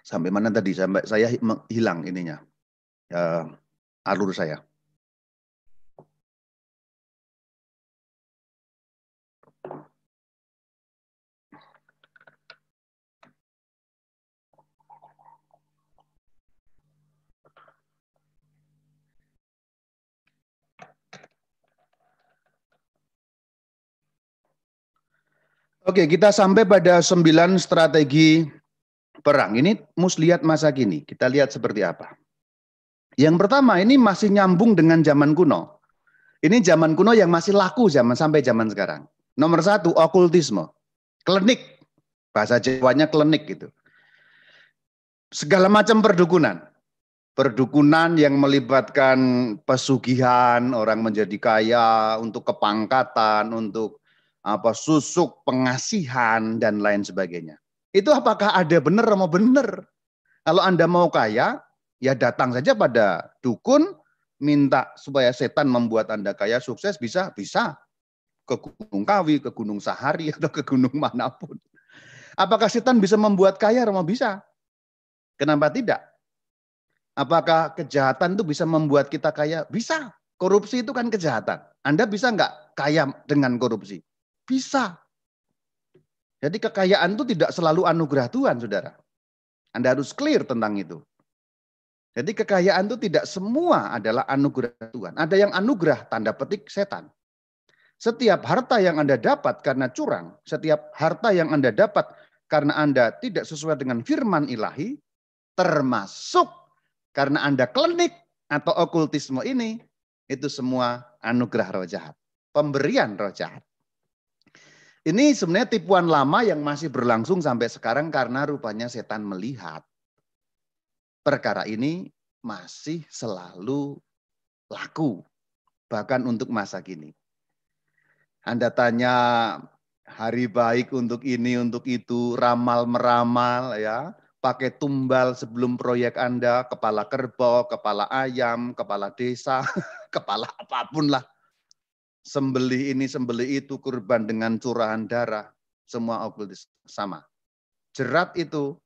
Sampai mana tadi? Sampai saya hilang ininya. Uh, alur saya. Oke, kita sampai pada sembilan strategi perang. Ini mus lihat masa kini. Kita lihat seperti apa. Yang pertama ini masih nyambung dengan zaman kuno. Ini zaman kuno yang masih laku zaman sampai zaman sekarang. Nomor satu, okultisme. Klenik. Bahasa Jawanya klenik gitu. Segala macam perdukunan. Perdukunan yang melibatkan pesugihan, orang menjadi kaya, untuk kepangkatan, untuk apa susuk, pengasihan dan lain sebagainya. Itu apakah ada benar mau benar? Kalau Anda mau kaya, ya datang saja pada dukun, minta supaya setan membuat Anda kaya sukses bisa, bisa. Ke Gunung Kawi, ke Gunung Sahari, atau ke gunung manapun. Apakah setan bisa membuat kaya? atau bisa. Kenapa tidak? Apakah kejahatan itu bisa membuat kita kaya? Bisa. Korupsi itu kan kejahatan. Anda bisa nggak kaya dengan korupsi? Bisa. Jadi kekayaan itu tidak selalu anugerah Tuhan, saudara. Anda harus clear tentang itu. Jadi kekayaan itu tidak semua adalah anugerah Tuhan. Ada yang anugerah, tanda petik setan. Setiap harta yang Anda dapat karena curang, setiap harta yang Anda dapat karena Anda tidak sesuai dengan firman ilahi, termasuk karena Anda klinik atau okultisme ini, itu semua anugerah roh jahat. Pemberian roh jahat. Ini sebenarnya tipuan lama yang masih berlangsung sampai sekarang karena rupanya setan melihat perkara ini masih selalu laku bahkan untuk masa kini. Anda tanya hari baik untuk ini untuk itu, ramal meramal ya, pakai tumbal sebelum proyek Anda, kepala kerbau, kepala ayam, kepala desa, kepala apapun lah sembelih ini sembelih itu kurban dengan curahan darah, semua okultis sama. Jerat itu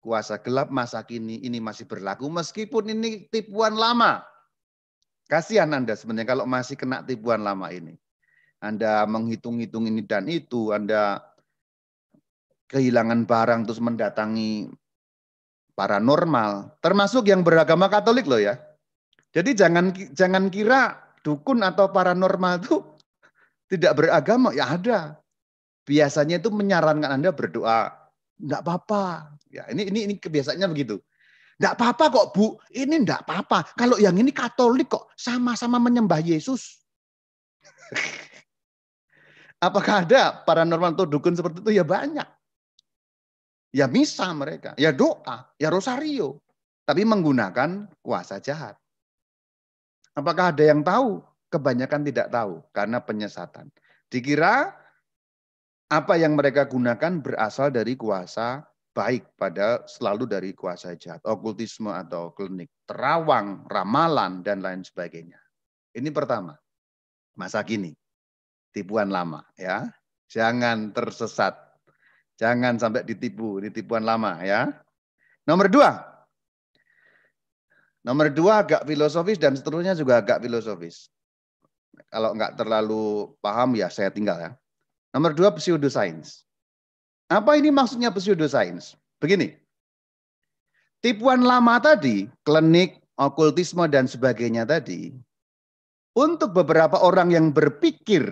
kuasa gelap masa kini ini masih berlaku meskipun ini tipuan lama. Kasihan Anda sebenarnya kalau masih kena tipuan lama ini. Anda menghitung-hitung ini dan itu, Anda kehilangan barang terus mendatangi paranormal, termasuk yang beragama Katolik loh ya. Jadi jangan jangan kira dukun atau paranormal itu tidak beragama ya ada. Biasanya itu menyarankan Anda berdoa. tidak apa-apa. Ya, ini ini ini kebiasaannya begitu. tidak apa-apa kok, Bu. Ini tidak apa-apa. Kalau yang ini Katolik kok sama-sama menyembah Yesus. Apakah ada paranormal atau dukun seperti itu? Ya banyak. Ya misa mereka, ya doa, ya rosario. Tapi menggunakan kuasa jahat. Apakah ada yang tahu? Kebanyakan tidak tahu karena penyesatan. Dikira apa yang mereka gunakan berasal dari kuasa baik pada selalu dari kuasa jahat, okultisme atau klinik, terawang, ramalan dan lain sebagainya. Ini pertama. Masa kini. Tipuan lama ya. Jangan tersesat. Jangan sampai ditipu, ditipuan lama ya. Nomor dua, Nomor dua agak filosofis dan seterusnya juga agak filosofis. Kalau nggak terlalu paham ya saya tinggal ya. Nomor dua pseudosains. Apa ini maksudnya pseudosains? Begini, tipuan lama tadi, klinik, okultisme dan sebagainya tadi, untuk beberapa orang yang berpikir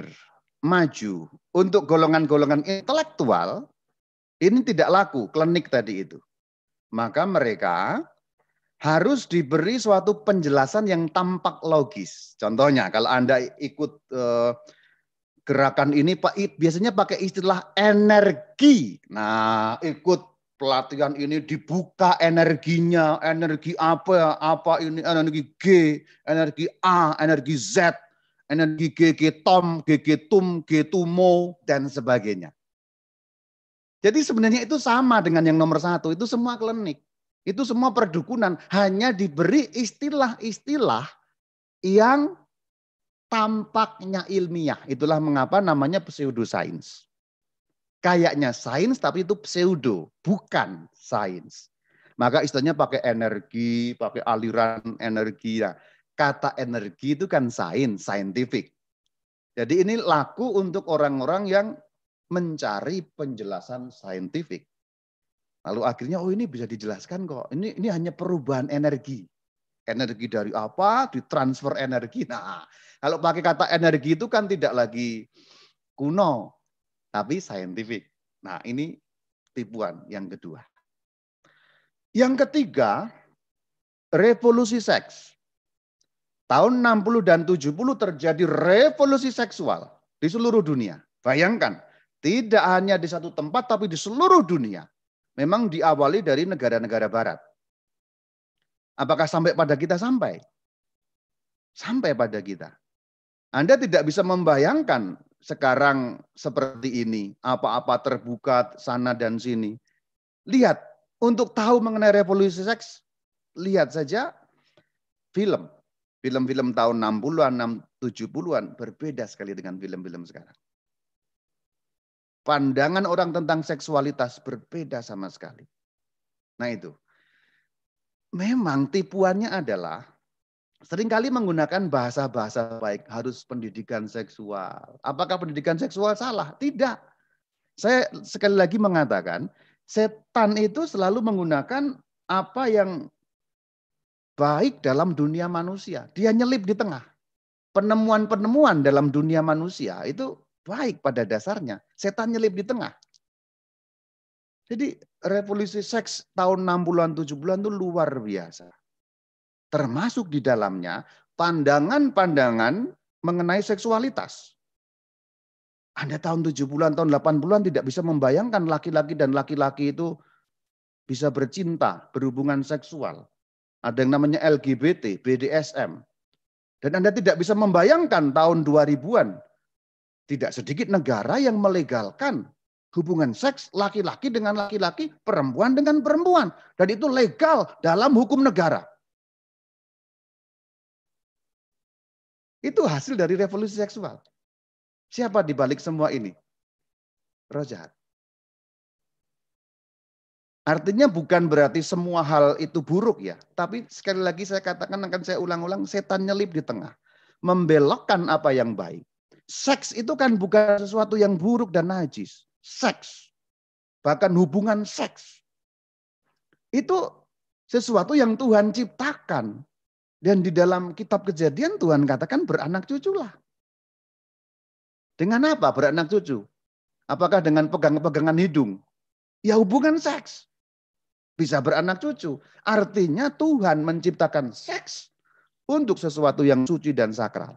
maju, untuk golongan-golongan intelektual, ini tidak laku klinik tadi itu. Maka mereka harus diberi suatu penjelasan yang tampak logis. Contohnya kalau Anda ikut uh, gerakan ini Pak biasanya pakai istilah energi. Nah, ikut pelatihan ini dibuka energinya, energi apa, apa ini energi G, energi A, energi Z, energi GG Tom, GG Tum, G Tumo dan sebagainya. Jadi sebenarnya itu sama dengan yang nomor satu, itu semua klinik. Itu semua perdukunan. Hanya diberi istilah-istilah yang tampaknya ilmiah. Itulah mengapa namanya pseudoscience. Kayaknya sains tapi itu pseudo, bukan sains. Maka istilahnya pakai energi, pakai aliran energi. Ya. kata energi itu kan sains, scientific. Jadi ini laku untuk orang-orang yang mencari penjelasan scientific. Lalu akhirnya oh ini bisa dijelaskan kok. Ini ini hanya perubahan energi. Energi dari apa ditransfer energi. Nah, kalau pakai kata energi itu kan tidak lagi kuno tapi saintifik. Nah, ini tipuan yang kedua. Yang ketiga, revolusi seks. Tahun 60 dan 70 terjadi revolusi seksual di seluruh dunia. Bayangkan, tidak hanya di satu tempat tapi di seluruh dunia memang diawali dari negara-negara barat. Apakah sampai pada kita sampai? Sampai pada kita. Anda tidak bisa membayangkan sekarang seperti ini, apa-apa terbuka sana dan sini. Lihat, untuk tahu mengenai revolusi seks, lihat saja film. Film-film tahun 60-an, 70-an berbeda sekali dengan film-film sekarang. Pandangan orang tentang seksualitas berbeda sama sekali. Nah itu. Memang tipuannya adalah seringkali menggunakan bahasa-bahasa baik harus pendidikan seksual. Apakah pendidikan seksual salah? Tidak. Saya sekali lagi mengatakan, setan itu selalu menggunakan apa yang baik dalam dunia manusia. Dia nyelip di tengah. Penemuan-penemuan dalam dunia manusia itu baik pada dasarnya. Setan nyelip di tengah. Jadi revolusi seks tahun 60-an 70-an itu luar biasa. Termasuk di dalamnya pandangan-pandangan mengenai seksualitas. Anda tahun 70-an, tahun 80-an tidak bisa membayangkan laki-laki dan laki-laki itu bisa bercinta, berhubungan seksual. Ada yang namanya LGBT, BDSM. Dan Anda tidak bisa membayangkan tahun 2000-an tidak sedikit negara yang melegalkan hubungan seks laki-laki dengan laki-laki, perempuan dengan perempuan. Dan itu legal dalam hukum negara. Itu hasil dari revolusi seksual. Siapa dibalik semua ini? Rojahat. Artinya bukan berarti semua hal itu buruk ya. Tapi sekali lagi saya katakan akan saya ulang-ulang, setan nyelip di tengah. Membelokkan apa yang baik seks itu kan bukan sesuatu yang buruk dan najis. Seks. Bahkan hubungan seks. Itu sesuatu yang Tuhan ciptakan. Dan di dalam kitab kejadian Tuhan katakan beranak cuculah. Dengan apa beranak cucu? Apakah dengan pegang-pegangan hidung? Ya hubungan seks. Bisa beranak cucu. Artinya Tuhan menciptakan seks untuk sesuatu yang suci dan sakral.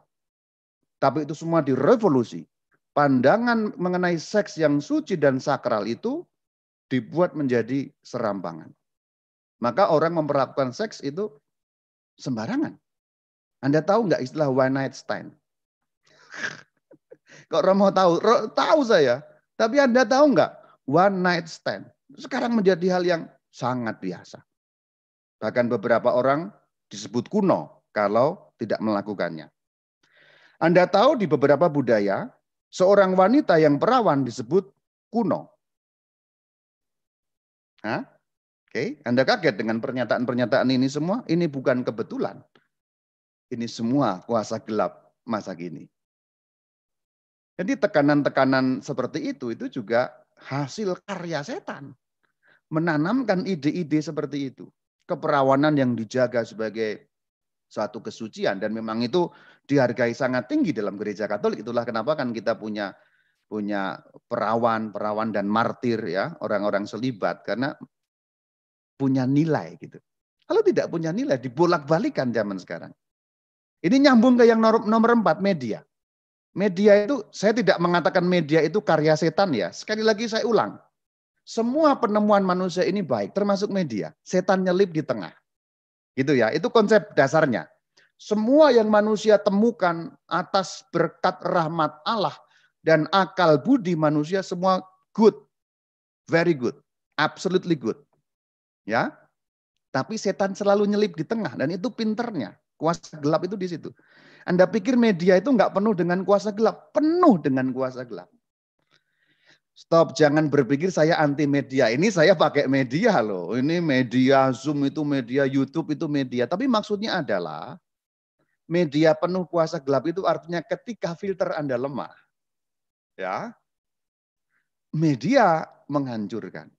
Tapi itu semua direvolusi. Pandangan mengenai seks yang suci dan sakral itu dibuat menjadi serampangan. Maka orang memperlakukan seks itu sembarangan. Anda tahu nggak istilah one night stand? Kok Romo tahu? Tahu saya. Tapi Anda tahu nggak? One night stand. Sekarang menjadi hal yang sangat biasa. Bahkan beberapa orang disebut kuno kalau tidak melakukannya. Anda tahu di beberapa budaya, seorang wanita yang perawan disebut kuno. Hah? Oke, Anda kaget dengan pernyataan-pernyataan ini semua? Ini bukan kebetulan. Ini semua kuasa gelap masa kini. Jadi tekanan-tekanan seperti itu itu juga hasil karya setan. Menanamkan ide-ide seperti itu. Keperawanan yang dijaga sebagai suatu kesucian dan memang itu dihargai sangat tinggi dalam gereja Katolik. Itulah kenapa kan kita punya punya perawan, perawan dan martir ya, orang-orang selibat karena punya nilai gitu. Kalau tidak punya nilai dibolak-balikan zaman sekarang. Ini nyambung ke yang nomor, nomor empat, media. Media itu, saya tidak mengatakan media itu karya setan ya. Sekali lagi saya ulang. Semua penemuan manusia ini baik, termasuk media. Setan nyelip di tengah. Gitu ya, itu konsep dasarnya semua yang manusia temukan atas berkat rahmat Allah dan akal budi manusia semua good. Very good. Absolutely good. Ya. Tapi setan selalu nyelip di tengah dan itu pinternya. Kuasa gelap itu di situ. Anda pikir media itu nggak penuh dengan kuasa gelap? Penuh dengan kuasa gelap. Stop, jangan berpikir saya anti media. Ini saya pakai media loh. Ini media Zoom itu media, YouTube itu media. Tapi maksudnya adalah media penuh kuasa gelap itu artinya ketika filter Anda lemah, ya, media menghancurkan.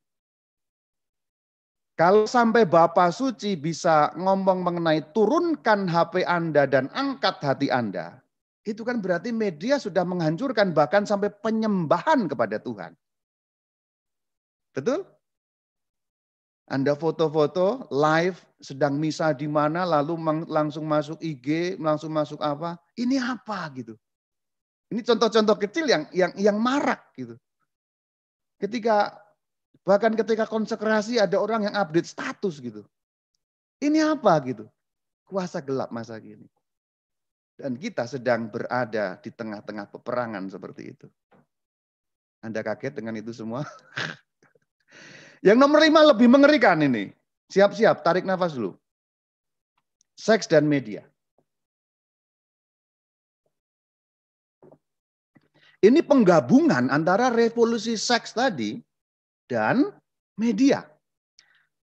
Kalau sampai Bapak Suci bisa ngomong mengenai turunkan HP Anda dan angkat hati Anda, itu kan berarti media sudah menghancurkan bahkan sampai penyembahan kepada Tuhan. Betul? Anda foto-foto live sedang misa di mana lalu langsung masuk IG, langsung masuk apa? Ini apa gitu. Ini contoh-contoh kecil yang yang yang marak gitu. Ketika bahkan ketika konsekrasi ada orang yang update status gitu. Ini apa gitu? Kuasa gelap masa kini. Dan kita sedang berada di tengah-tengah peperangan seperti itu. Anda kaget dengan itu semua? Yang nomor lima lebih mengerikan ini. Siap-siap, tarik nafas dulu. Seks dan media. Ini penggabungan antara revolusi seks tadi dan media.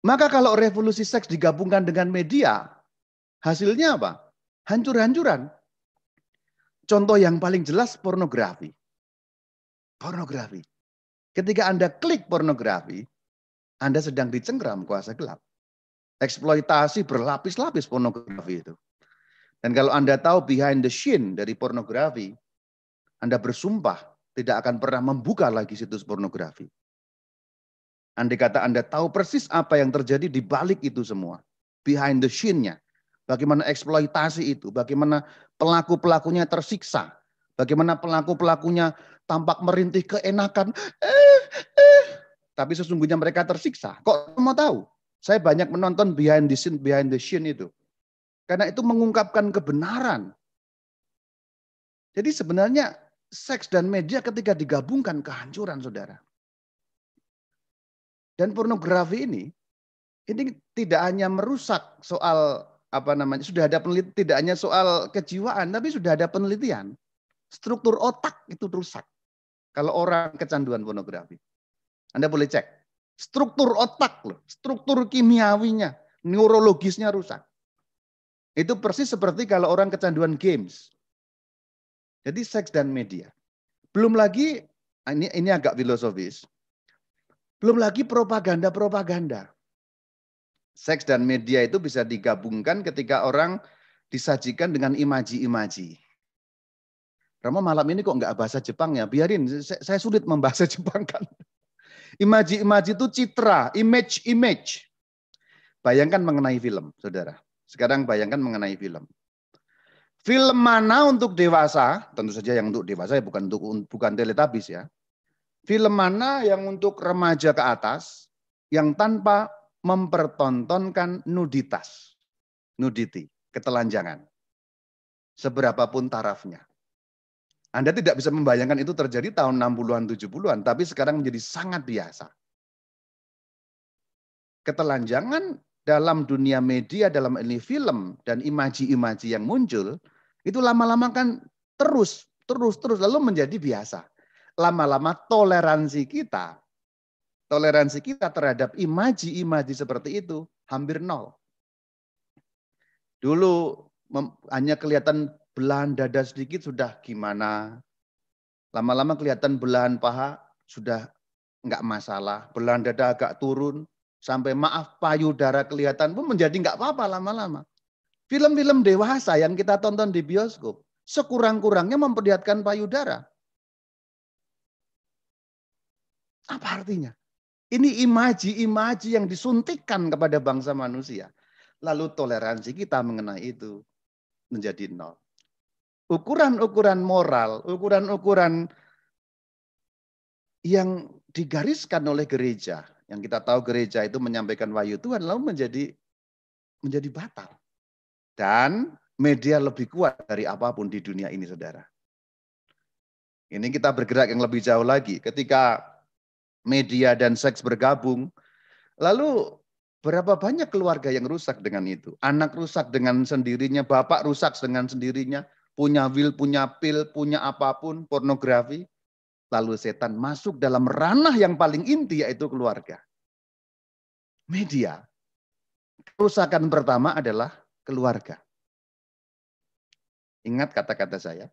Maka kalau revolusi seks digabungkan dengan media, hasilnya apa? Hancur-hancuran. Contoh yang paling jelas pornografi. Pornografi. Ketika Anda klik pornografi, anda sedang dicengkram kuasa gelap. Eksploitasi berlapis-lapis pornografi itu. Dan kalau Anda tahu behind the scene dari pornografi, Anda bersumpah tidak akan pernah membuka lagi situs pornografi. Andai kata Anda tahu persis apa yang terjadi di balik itu semua. Behind the scene-nya. Bagaimana eksploitasi itu. Bagaimana pelaku-pelakunya tersiksa. Bagaimana pelaku-pelakunya tampak merintih keenakan. Eh, eh, tapi sesungguhnya mereka tersiksa. Kok mau tahu? Saya banyak menonton behind the scene, behind the scene itu. Karena itu mengungkapkan kebenaran. Jadi sebenarnya seks dan media ketika digabungkan kehancuran saudara. Dan pornografi ini ini tidak hanya merusak soal apa namanya sudah ada penelitian tidak hanya soal kejiwaan tapi sudah ada penelitian struktur otak itu rusak kalau orang kecanduan pornografi anda boleh cek. Struktur otak, loh, struktur kimiawinya, neurologisnya rusak. Itu persis seperti kalau orang kecanduan games. Jadi seks dan media. Belum lagi, ah, ini, ini agak filosofis, belum lagi propaganda-propaganda. Seks dan media itu bisa digabungkan ketika orang disajikan dengan imaji-imaji. Rama malam ini kok nggak bahasa Jepang ya? Biarin, saya sulit membahasa Jepang kan. Imaji-imaji itu citra, image-image. Bayangkan mengenai film, saudara. Sekarang bayangkan mengenai film. Film mana untuk dewasa? Tentu saja yang untuk dewasa ya bukan untuk bukan teletabis ya. Film mana yang untuk remaja ke atas yang tanpa mempertontonkan nuditas, nudity, ketelanjangan. Seberapapun tarafnya. Anda tidak bisa membayangkan itu terjadi tahun 60-an, 70-an, tapi sekarang menjadi sangat biasa. Ketelanjangan dalam dunia media, dalam ini film, dan imaji-imaji yang muncul, itu lama-lama kan terus, terus, terus, lalu menjadi biasa. Lama-lama toleransi kita, toleransi kita terhadap imaji-imaji seperti itu hampir nol. Dulu hanya kelihatan belahan dada sedikit sudah gimana. Lama-lama kelihatan belahan paha sudah enggak masalah. Belahan dada agak turun. Sampai maaf payudara kelihatan pun menjadi enggak apa-apa lama-lama. Film-film dewasa yang kita tonton di bioskop. Sekurang-kurangnya memperlihatkan payudara. Apa artinya? Ini imaji-imaji yang disuntikkan kepada bangsa manusia. Lalu toleransi kita mengenai itu menjadi nol ukuran-ukuran moral, ukuran-ukuran yang digariskan oleh gereja, yang kita tahu gereja itu menyampaikan wahyu Tuhan lalu menjadi menjadi batal. Dan media lebih kuat dari apapun di dunia ini, Saudara. Ini kita bergerak yang lebih jauh lagi. Ketika media dan seks bergabung, lalu berapa banyak keluarga yang rusak dengan itu? Anak rusak dengan sendirinya, bapak rusak dengan sendirinya, punya will, punya pil, punya apapun, pornografi. Lalu setan masuk dalam ranah yang paling inti yaitu keluarga. Media. Kerusakan pertama adalah keluarga. Ingat kata-kata saya.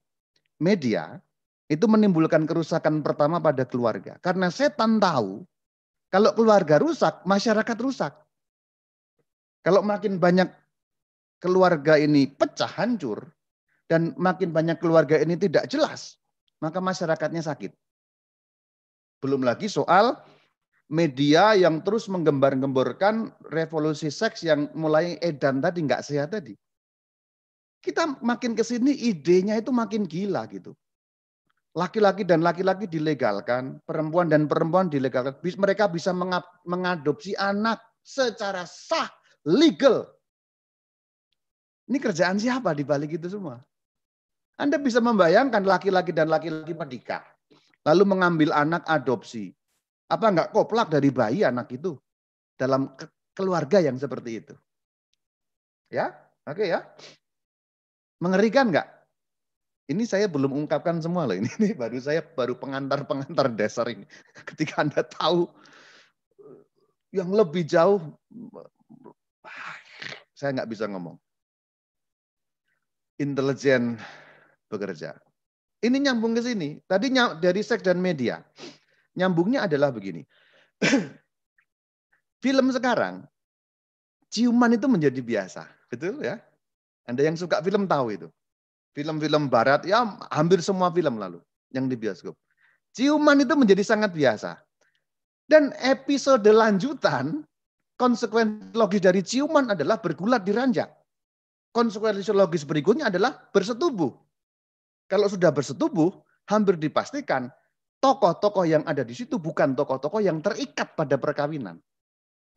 Media itu menimbulkan kerusakan pertama pada keluarga. Karena setan tahu kalau keluarga rusak, masyarakat rusak. Kalau makin banyak keluarga ini pecah hancur, dan makin banyak keluarga ini tidak jelas, maka masyarakatnya sakit. Belum lagi soal media yang terus menggembar-gemborkan revolusi seks yang mulai edan tadi, nggak sehat tadi. Kita makin ke sini idenya itu makin gila gitu. Laki-laki dan laki-laki dilegalkan, perempuan dan perempuan dilegalkan. Mereka bisa mengadopsi anak secara sah, legal. Ini kerjaan siapa di balik itu semua? Anda bisa membayangkan laki-laki dan laki-laki menikah, lalu mengambil anak adopsi. Apa enggak koplak dari bayi anak itu dalam keluarga yang seperti itu? Ya, oke okay ya. Mengerikan enggak? Ini saya belum ungkapkan semua loh. Ini, ini baru saya baru pengantar-pengantar dasar ini. Ketika Anda tahu yang lebih jauh, saya nggak bisa ngomong. Intelijen bekerja. Ini nyambung ke sini. Tadi dari seks dan media. Nyambungnya adalah begini. Film sekarang, ciuman itu menjadi biasa. Betul ya? Anda yang suka film tahu itu. Film-film barat, ya hampir semua film lalu yang di bioskop. Ciuman itu menjadi sangat biasa. Dan episode lanjutan, konsekuensi logis dari ciuman adalah bergulat di ranjang. Konsekuensi logis berikutnya adalah bersetubuh kalau sudah bersetubuh, hampir dipastikan tokoh-tokoh yang ada di situ bukan tokoh-tokoh yang terikat pada perkawinan.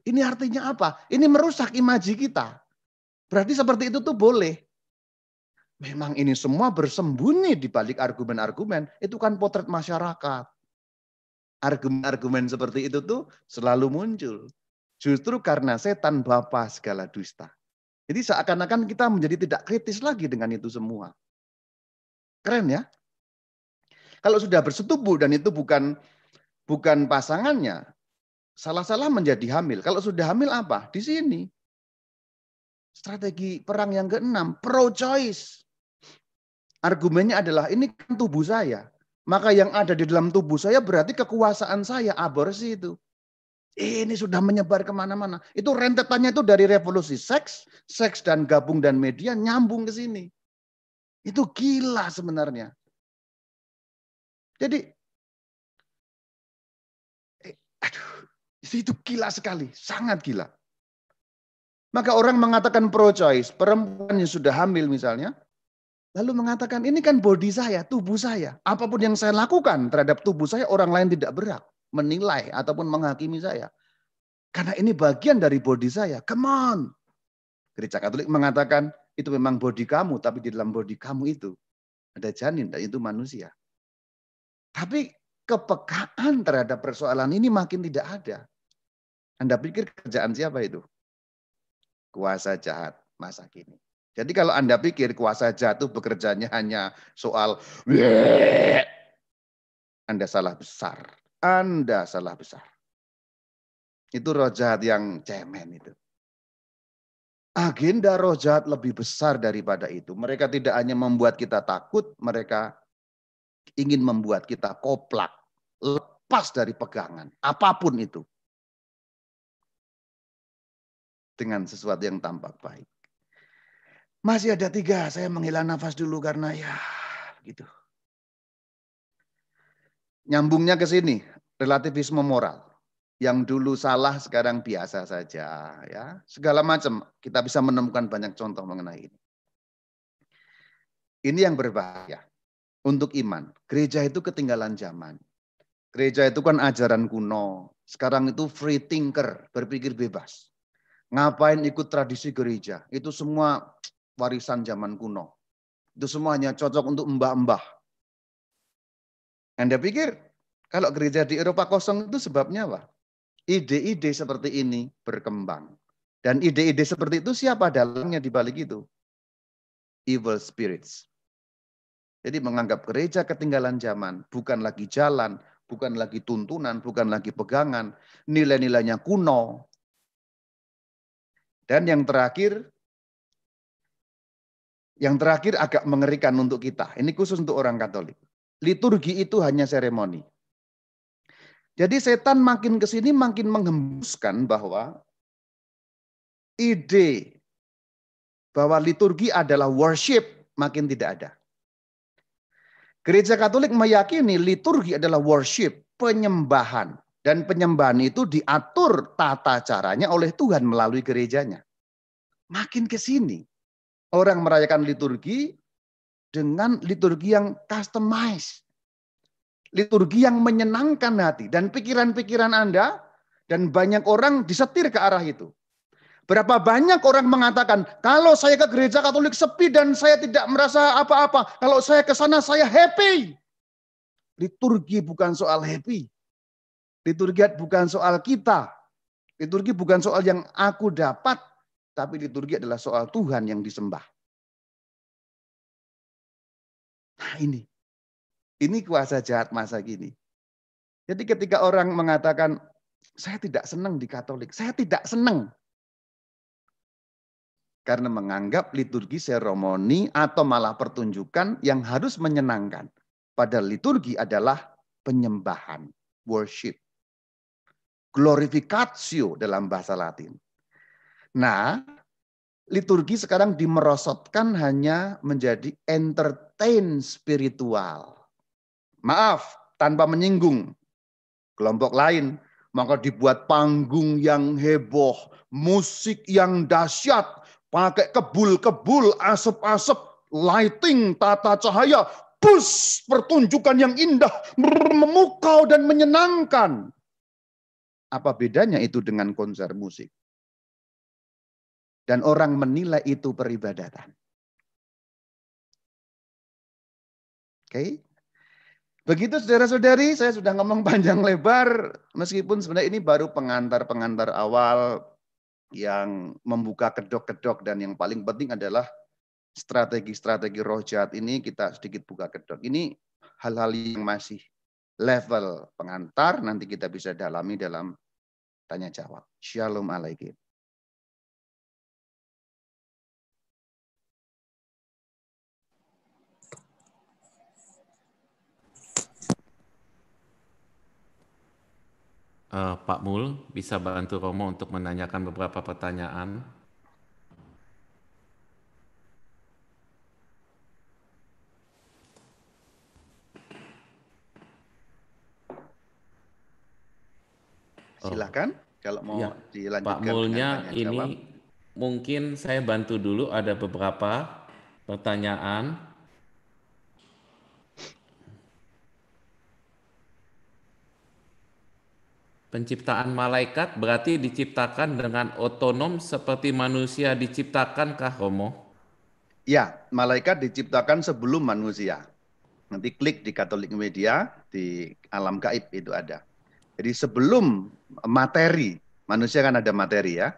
Ini artinya apa? Ini merusak imaji kita. Berarti seperti itu tuh boleh. Memang ini semua bersembunyi di balik argumen-argumen. Itu kan potret masyarakat. Argumen-argumen seperti itu tuh selalu muncul. Justru karena setan bapak segala dusta. Jadi seakan-akan kita menjadi tidak kritis lagi dengan itu semua. Keren ya. Kalau sudah bersetubuh dan itu bukan bukan pasangannya, salah-salah menjadi hamil. Kalau sudah hamil apa? Di sini. Strategi perang yang keenam, pro choice. Argumennya adalah ini kan tubuh saya. Maka yang ada di dalam tubuh saya berarti kekuasaan saya aborsi itu. Ini sudah menyebar kemana-mana. Itu rentetannya itu dari revolusi seks, seks dan gabung dan media nyambung ke sini. Itu gila sebenarnya. Jadi, eh, aduh, itu gila sekali, sangat gila. Maka orang mengatakan pro-choice, perempuan yang sudah hamil misalnya, lalu mengatakan ini kan body saya, tubuh saya. Apapun yang saya lakukan terhadap tubuh saya, orang lain tidak berhak menilai ataupun menghakimi saya. Karena ini bagian dari body saya. Come on. Gereja Katolik mengatakan itu memang bodi kamu, tapi di dalam bodi kamu itu ada janin dan itu manusia. Tapi kepekaan terhadap persoalan ini makin tidak ada. Anda pikir kerjaan siapa itu? Kuasa jahat masa kini. Jadi kalau Anda pikir kuasa jahat itu bekerjanya hanya soal Anda salah besar. Anda salah besar. Itu roh jahat yang cemen itu agenda roh jahat lebih besar daripada itu. Mereka tidak hanya membuat kita takut, mereka ingin membuat kita koplak, lepas dari pegangan, apapun itu. Dengan sesuatu yang tampak baik. Masih ada tiga, saya menghela nafas dulu karena ya begitu. Nyambungnya ke sini, relativisme moral yang dulu salah sekarang biasa saja ya segala macam kita bisa menemukan banyak contoh mengenai ini ini yang berbahaya untuk iman gereja itu ketinggalan zaman gereja itu kan ajaran kuno sekarang itu free thinker berpikir bebas ngapain ikut tradisi gereja itu semua warisan zaman kuno itu semuanya cocok untuk mbah-mbah anda pikir kalau gereja di Eropa kosong itu sebabnya apa? ide-ide seperti ini berkembang. Dan ide-ide seperti itu siapa dalamnya di balik itu? Evil spirits. Jadi menganggap gereja ketinggalan zaman, bukan lagi jalan, bukan lagi tuntunan, bukan lagi pegangan, nilai-nilainya kuno. Dan yang terakhir, yang terakhir agak mengerikan untuk kita. Ini khusus untuk orang Katolik. Liturgi itu hanya seremoni. Jadi setan makin ke sini makin menghembuskan bahwa ide bahwa liturgi adalah worship makin tidak ada. Gereja Katolik meyakini liturgi adalah worship, penyembahan. Dan penyembahan itu diatur tata caranya oleh Tuhan melalui gerejanya. Makin ke sini, orang merayakan liturgi dengan liturgi yang customized liturgi yang menyenangkan hati dan pikiran-pikiran Anda dan banyak orang disetir ke arah itu. Berapa banyak orang mengatakan, kalau saya ke gereja Katolik sepi dan saya tidak merasa apa-apa, kalau saya ke sana saya happy. Liturgi bukan soal happy. Liturgi bukan soal kita. Liturgi bukan soal yang aku dapat, tapi liturgi adalah soal Tuhan yang disembah. Nah ini, ini kuasa jahat masa kini. Jadi ketika orang mengatakan, saya tidak senang di Katolik, saya tidak senang. Karena menganggap liturgi seremoni atau malah pertunjukan yang harus menyenangkan. pada liturgi adalah penyembahan, worship. Glorificatio dalam bahasa Latin. Nah, liturgi sekarang dimerosotkan hanya menjadi entertain spiritual maaf, tanpa menyinggung kelompok lain, maka dibuat panggung yang heboh, musik yang dahsyat, pakai kebul-kebul, asap-asap, lighting, tata cahaya, bus pertunjukan yang indah, memukau dan menyenangkan. Apa bedanya itu dengan konser musik? Dan orang menilai itu peribadatan. Oke, okay? Begitu saudara-saudari, saya sudah ngomong panjang lebar, meskipun sebenarnya ini baru pengantar-pengantar awal yang membuka kedok-kedok dan yang paling penting adalah strategi-strategi roh jahat ini kita sedikit buka kedok. Ini hal-hal yang masih level pengantar nanti kita bisa dalami dalam tanya jawab. Shalom alaikum. uh, Pak Mul bisa bantu Romo untuk menanyakan beberapa pertanyaan. Silakan kalau mau ya. dilanjutkan. Pak Mulnya ini mungkin saya bantu dulu ada beberapa pertanyaan. penciptaan malaikat berarti diciptakan dengan otonom seperti manusia diciptakan kah Romo? Ya, malaikat diciptakan sebelum manusia. Nanti klik di Katolik Media di alam gaib itu ada. Jadi sebelum materi, manusia kan ada materi ya.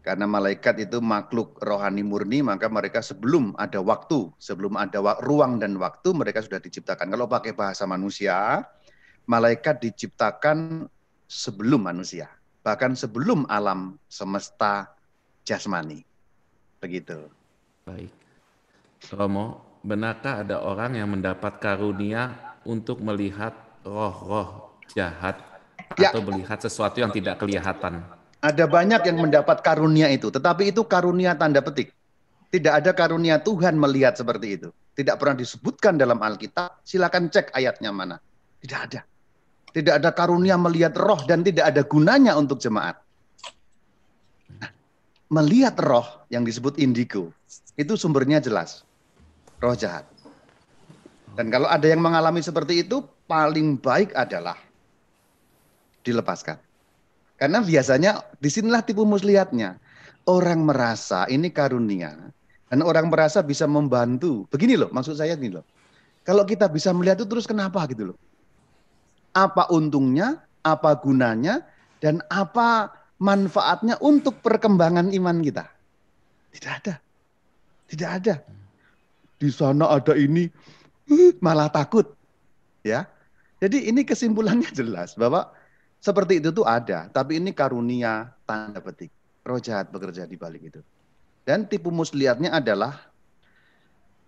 Karena malaikat itu makhluk rohani murni, maka mereka sebelum ada waktu, sebelum ada ruang dan waktu, mereka sudah diciptakan. Kalau pakai bahasa manusia, malaikat diciptakan sebelum manusia, bahkan sebelum alam semesta jasmani. Begitu. Baik. Romo, benarkah ada orang yang mendapat karunia untuk melihat roh-roh jahat ya. atau melihat sesuatu yang tidak kelihatan? Ada banyak yang mendapat karunia itu, tetapi itu karunia tanda petik. Tidak ada karunia Tuhan melihat seperti itu. Tidak pernah disebutkan dalam Alkitab. Silakan cek ayatnya mana. Tidak ada. Tidak ada karunia melihat roh dan tidak ada gunanya untuk jemaat. Nah, melihat roh yang disebut indigo, itu sumbernya jelas. Roh jahat. Dan kalau ada yang mengalami seperti itu, paling baik adalah dilepaskan. Karena biasanya disinilah tipu muslihatnya. Orang merasa ini karunia, dan orang merasa bisa membantu. Begini loh, maksud saya gini loh. Kalau kita bisa melihat itu terus kenapa gitu loh apa untungnya, apa gunanya, dan apa manfaatnya untuk perkembangan iman kita. Tidak ada. Tidak ada. Di sana ada ini, malah takut. Ya. Jadi ini kesimpulannya jelas bahwa seperti itu tuh ada, tapi ini karunia tanda petik. Roh jahat bekerja di balik itu. Dan tipu muslihatnya adalah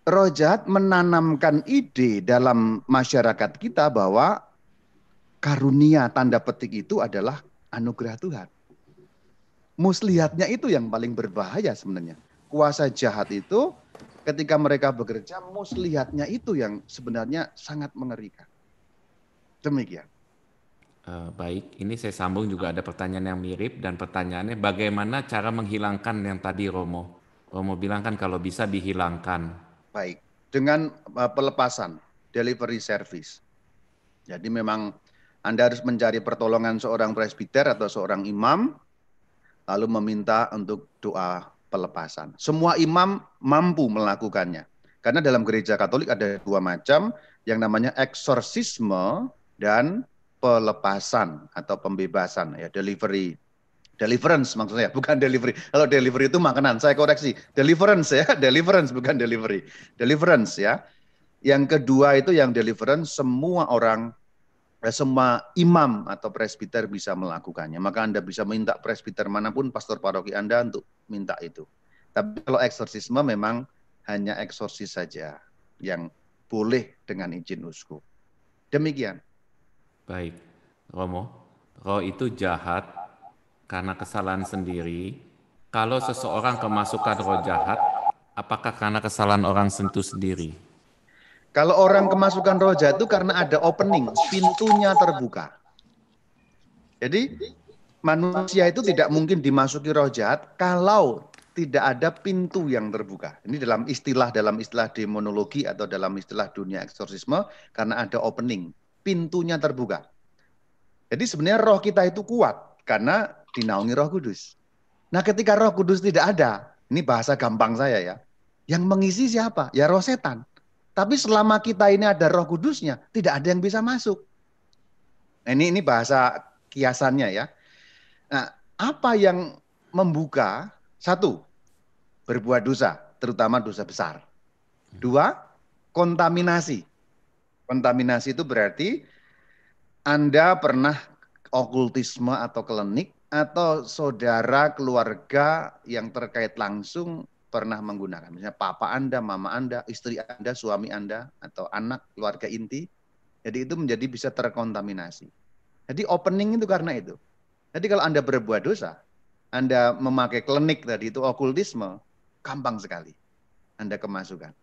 roh jahat menanamkan ide dalam masyarakat kita bahwa karunia tanda petik itu adalah anugerah Tuhan. Muslihatnya itu yang paling berbahaya sebenarnya. Kuasa jahat itu ketika mereka bekerja, muslihatnya itu yang sebenarnya sangat mengerikan. Demikian. Uh, baik, ini saya sambung juga ada pertanyaan yang mirip dan pertanyaannya bagaimana cara menghilangkan yang tadi Romo? Romo bilang kan kalau bisa dihilangkan. Baik, dengan uh, pelepasan delivery service. Jadi memang anda harus mencari pertolongan seorang presbiter atau seorang imam, lalu meminta untuk doa pelepasan. Semua imam mampu melakukannya. Karena dalam gereja Katolik ada dua macam yang namanya eksorsisme dan pelepasan atau pembebasan ya delivery deliverance maksudnya bukan delivery kalau delivery itu makanan saya koreksi deliverance ya deliverance bukan delivery deliverance ya yang kedua itu yang deliverance semua orang semua imam atau presbiter bisa melakukannya. Maka Anda bisa minta presbiter manapun pastor paroki Anda untuk minta itu. Tapi kalau eksorsisme memang hanya eksorsis saja yang boleh dengan izin uskup. Demikian. Baik, Romo. Roh itu jahat karena kesalahan sendiri. Kalau seseorang kemasukan roh jahat, apakah karena kesalahan orang sentuh sendiri? Kalau orang kemasukan roh jahat itu karena ada opening, pintunya terbuka. Jadi manusia itu tidak mungkin dimasuki roh jahat kalau tidak ada pintu yang terbuka. Ini dalam istilah dalam istilah demonologi atau dalam istilah dunia eksorsisme karena ada opening, pintunya terbuka. Jadi sebenarnya roh kita itu kuat karena dinaungi Roh Kudus. Nah, ketika Roh Kudus tidak ada, ini bahasa gampang saya ya. Yang mengisi siapa? Ya roh setan. Tapi selama kita ini ada Roh Kudusnya, tidak ada yang bisa masuk. Nah, ini ini bahasa kiasannya ya. Nah, apa yang membuka? Satu, berbuat dosa, terutama dosa besar. Dua, kontaminasi. Kontaminasi itu berarti Anda pernah okultisme atau klinik atau saudara keluarga yang terkait langsung pernah menggunakan. Misalnya papa Anda, mama Anda, istri Anda, suami Anda, atau anak, keluarga inti. Jadi itu menjadi bisa terkontaminasi. Jadi opening itu karena itu. Jadi kalau Anda berbuat dosa, Anda memakai klinik tadi itu okultisme, gampang sekali Anda kemasukan.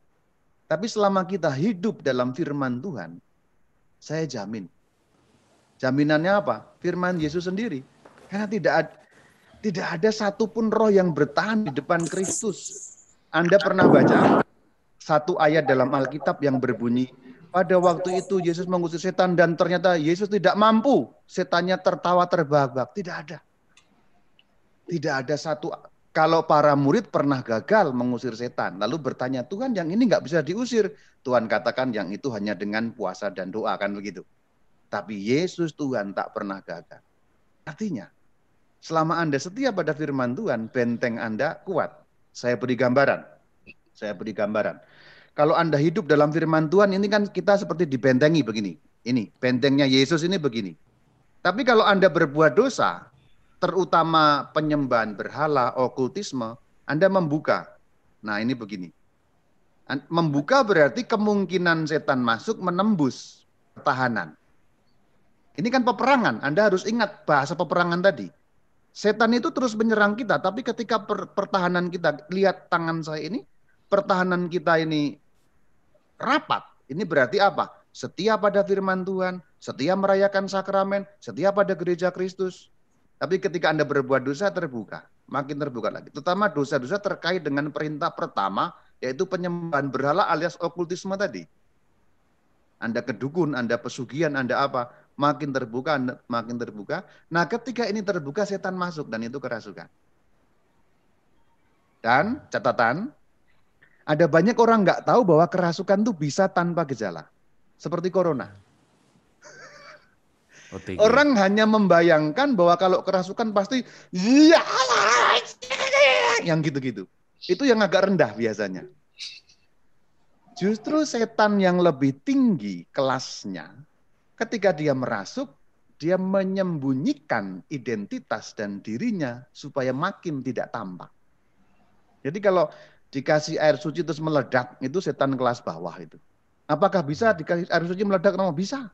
Tapi selama kita hidup dalam firman Tuhan, saya jamin. Jaminannya apa? Firman Yesus sendiri. Karena tidak ada. Tidak ada satupun roh yang bertahan di depan Kristus. Anda pernah baca satu ayat dalam Alkitab yang berbunyi, pada waktu itu Yesus mengusir setan dan ternyata Yesus tidak mampu. Setannya tertawa terbahak-bahak. Tidak ada. Tidak ada satu. Kalau para murid pernah gagal mengusir setan, lalu bertanya, Tuhan yang ini nggak bisa diusir. Tuhan katakan yang itu hanya dengan puasa dan doa, kan begitu. Tapi Yesus Tuhan tak pernah gagal. Artinya, Selama Anda setia pada firman Tuhan, benteng Anda kuat. Saya beri gambaran. Saya beri gambaran. Kalau Anda hidup dalam firman Tuhan, ini kan kita seperti dibentengi begini. Ini, bentengnya Yesus ini begini. Tapi kalau Anda berbuat dosa, terutama penyembahan berhala, okultisme, Anda membuka. Nah ini begini. Membuka berarti kemungkinan setan masuk menembus pertahanan. Ini kan peperangan, Anda harus ingat bahasa peperangan tadi. Setan itu terus menyerang kita, tapi ketika per pertahanan kita, lihat tangan saya ini, pertahanan kita ini rapat. Ini berarti apa? Setia pada firman Tuhan, setia merayakan sakramen, setia pada gereja Kristus. Tapi ketika Anda berbuat dosa terbuka, makin terbuka lagi. Terutama dosa-dosa terkait dengan perintah pertama, yaitu penyembahan berhala alias okultisme tadi. Anda kedukun, Anda pesugihan, Anda apa makin terbuka, makin terbuka. Nah, ketika ini terbuka, setan masuk dan itu kerasukan. Dan catatan, ada banyak orang nggak tahu bahwa kerasukan itu bisa tanpa gejala, seperti corona. Oh, Orang hanya membayangkan bahwa kalau kerasukan pasti ya yang gitu-gitu. Itu yang agak rendah biasanya. Justru setan yang lebih tinggi kelasnya Ketika dia merasuk, dia menyembunyikan identitas dan dirinya supaya makin tidak tampak. Jadi kalau dikasih air suci terus meledak, itu setan kelas bawah itu. Apakah bisa hmm. dikasih air suci meledak? Nama bisa.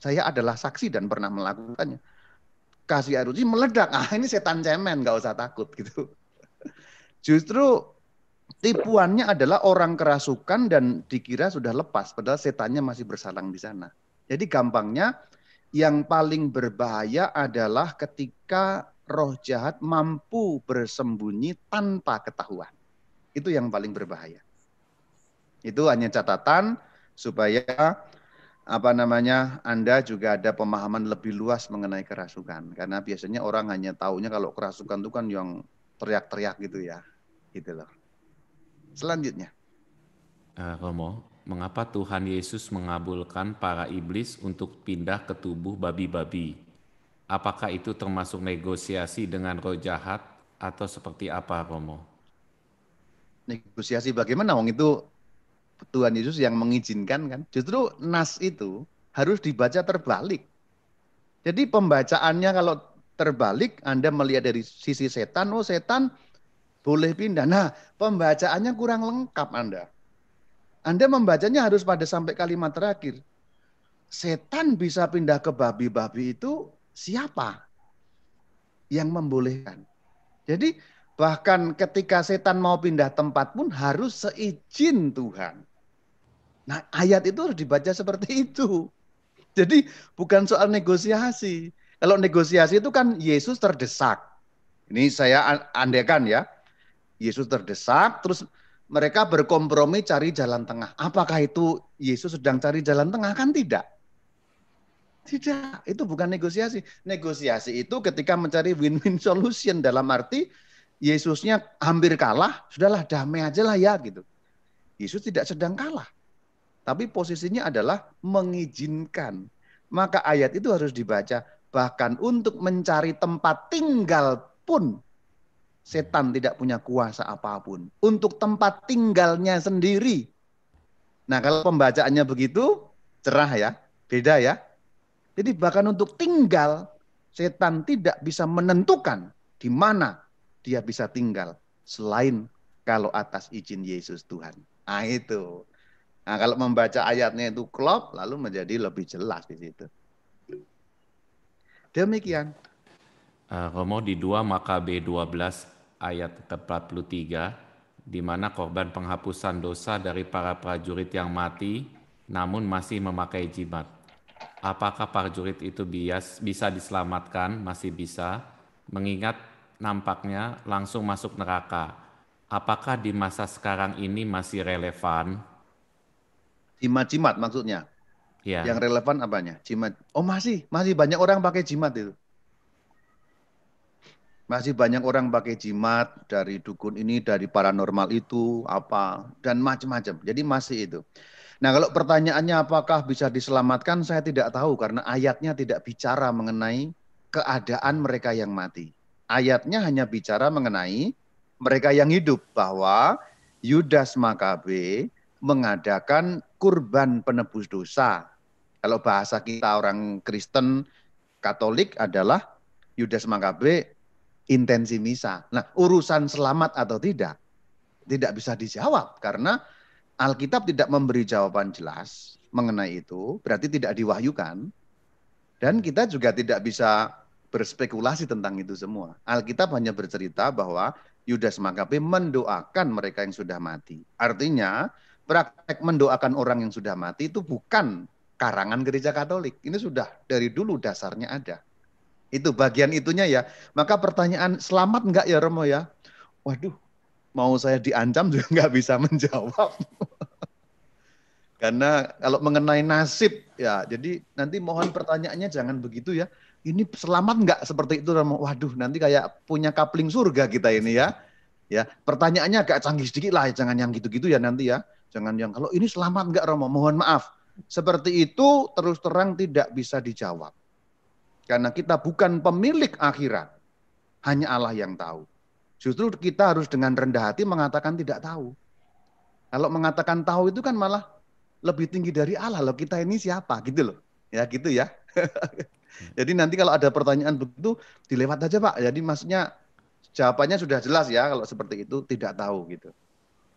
Saya adalah saksi dan pernah melakukannya. Kasih air suci meledak. Ah ini setan cemen, nggak usah takut gitu. Justru tipuannya adalah orang kerasukan dan dikira sudah lepas, padahal setannya masih bersalang di sana. Jadi gampangnya yang paling berbahaya adalah ketika roh jahat mampu bersembunyi tanpa ketahuan. Itu yang paling berbahaya. Itu hanya catatan supaya apa namanya Anda juga ada pemahaman lebih luas mengenai kerasukan karena biasanya orang hanya tahunya kalau kerasukan itu kan yang teriak-teriak gitu ya gitu loh selanjutnya uh, eh, Romo mengapa Tuhan Yesus mengabulkan para iblis untuk pindah ke tubuh babi-babi? Apakah itu termasuk negosiasi dengan roh jahat atau seperti apa, Romo? Negosiasi bagaimana, Wong itu Tuhan Yesus yang mengizinkan kan? Justru nas itu harus dibaca terbalik. Jadi pembacaannya kalau terbalik, Anda melihat dari sisi setan, oh setan boleh pindah. Nah, pembacaannya kurang lengkap Anda anda membacanya harus pada sampai kalimat terakhir. Setan bisa pindah ke babi-babi itu siapa yang membolehkan? Jadi bahkan ketika setan mau pindah tempat pun harus seizin Tuhan. Nah ayat itu harus dibaca seperti itu. Jadi bukan soal negosiasi. Kalau negosiasi itu kan Yesus terdesak. Ini saya andekan ya. Yesus terdesak terus mereka berkompromi cari jalan tengah. Apakah itu Yesus sedang cari jalan tengah? Kan tidak. Tidak, itu bukan negosiasi. Negosiasi itu ketika mencari win-win solution dalam arti Yesusnya hampir kalah, sudahlah damai aja lah ya gitu. Yesus tidak sedang kalah. Tapi posisinya adalah mengizinkan. Maka ayat itu harus dibaca. Bahkan untuk mencari tempat tinggal pun setan tidak punya kuasa apapun. Untuk tempat tinggalnya sendiri. Nah kalau pembacaannya begitu, cerah ya, beda ya. Jadi bahkan untuk tinggal, setan tidak bisa menentukan di mana dia bisa tinggal. Selain kalau atas izin Yesus Tuhan. Nah itu. Nah kalau membaca ayatnya itu klop, lalu menjadi lebih jelas di situ. Demikian. Romo eh, di 2 Makabe 12 ayat 43 di mana korban penghapusan dosa dari para prajurit yang mati namun masih memakai jimat. Apakah prajurit itu bias bisa diselamatkan? Masih bisa mengingat nampaknya langsung masuk neraka. Apakah di masa sekarang ini masih relevan? Jimat-jimat maksudnya. Ya. Yang relevan apanya? Jimat. Oh masih, masih banyak orang pakai jimat itu masih banyak orang pakai jimat dari dukun ini, dari paranormal itu, apa, dan macam-macam. Jadi masih itu. Nah kalau pertanyaannya apakah bisa diselamatkan, saya tidak tahu karena ayatnya tidak bicara mengenai keadaan mereka yang mati. Ayatnya hanya bicara mengenai mereka yang hidup bahwa Yudas Makabe mengadakan kurban penebus dosa. Kalau bahasa kita orang Kristen Katolik adalah Yudas Makabe intensi misa. Nah, urusan selamat atau tidak tidak bisa dijawab karena Alkitab tidak memberi jawaban jelas mengenai itu, berarti tidak diwahyukan. Dan kita juga tidak bisa berspekulasi tentang itu semua. Alkitab hanya bercerita bahwa Yudas Makabe mendoakan mereka yang sudah mati. Artinya, praktek mendoakan orang yang sudah mati itu bukan karangan gereja Katolik. Ini sudah dari dulu dasarnya ada. Itu bagian itunya ya. Maka pertanyaan selamat enggak ya Romo ya? Waduh, mau saya diancam juga nggak bisa menjawab. Karena kalau mengenai nasib ya, jadi nanti mohon pertanyaannya jangan begitu ya. Ini selamat enggak seperti itu Romo? Waduh, nanti kayak punya kapling surga kita ini ya. Ya, pertanyaannya agak canggih sedikit lah, jangan yang gitu-gitu ya nanti ya. Jangan yang kalau ini selamat enggak Romo? Mohon maaf. Seperti itu terus terang tidak bisa dijawab. Karena kita bukan pemilik akhirat. Hanya Allah yang tahu. Justru kita harus dengan rendah hati mengatakan tidak tahu. Kalau mengatakan tahu itu kan malah lebih tinggi dari Allah loh. Kita ini siapa gitu loh. Ya gitu ya. Jadi nanti kalau ada pertanyaan begitu dilewat aja Pak. Jadi maksudnya jawabannya sudah jelas ya kalau seperti itu tidak tahu gitu.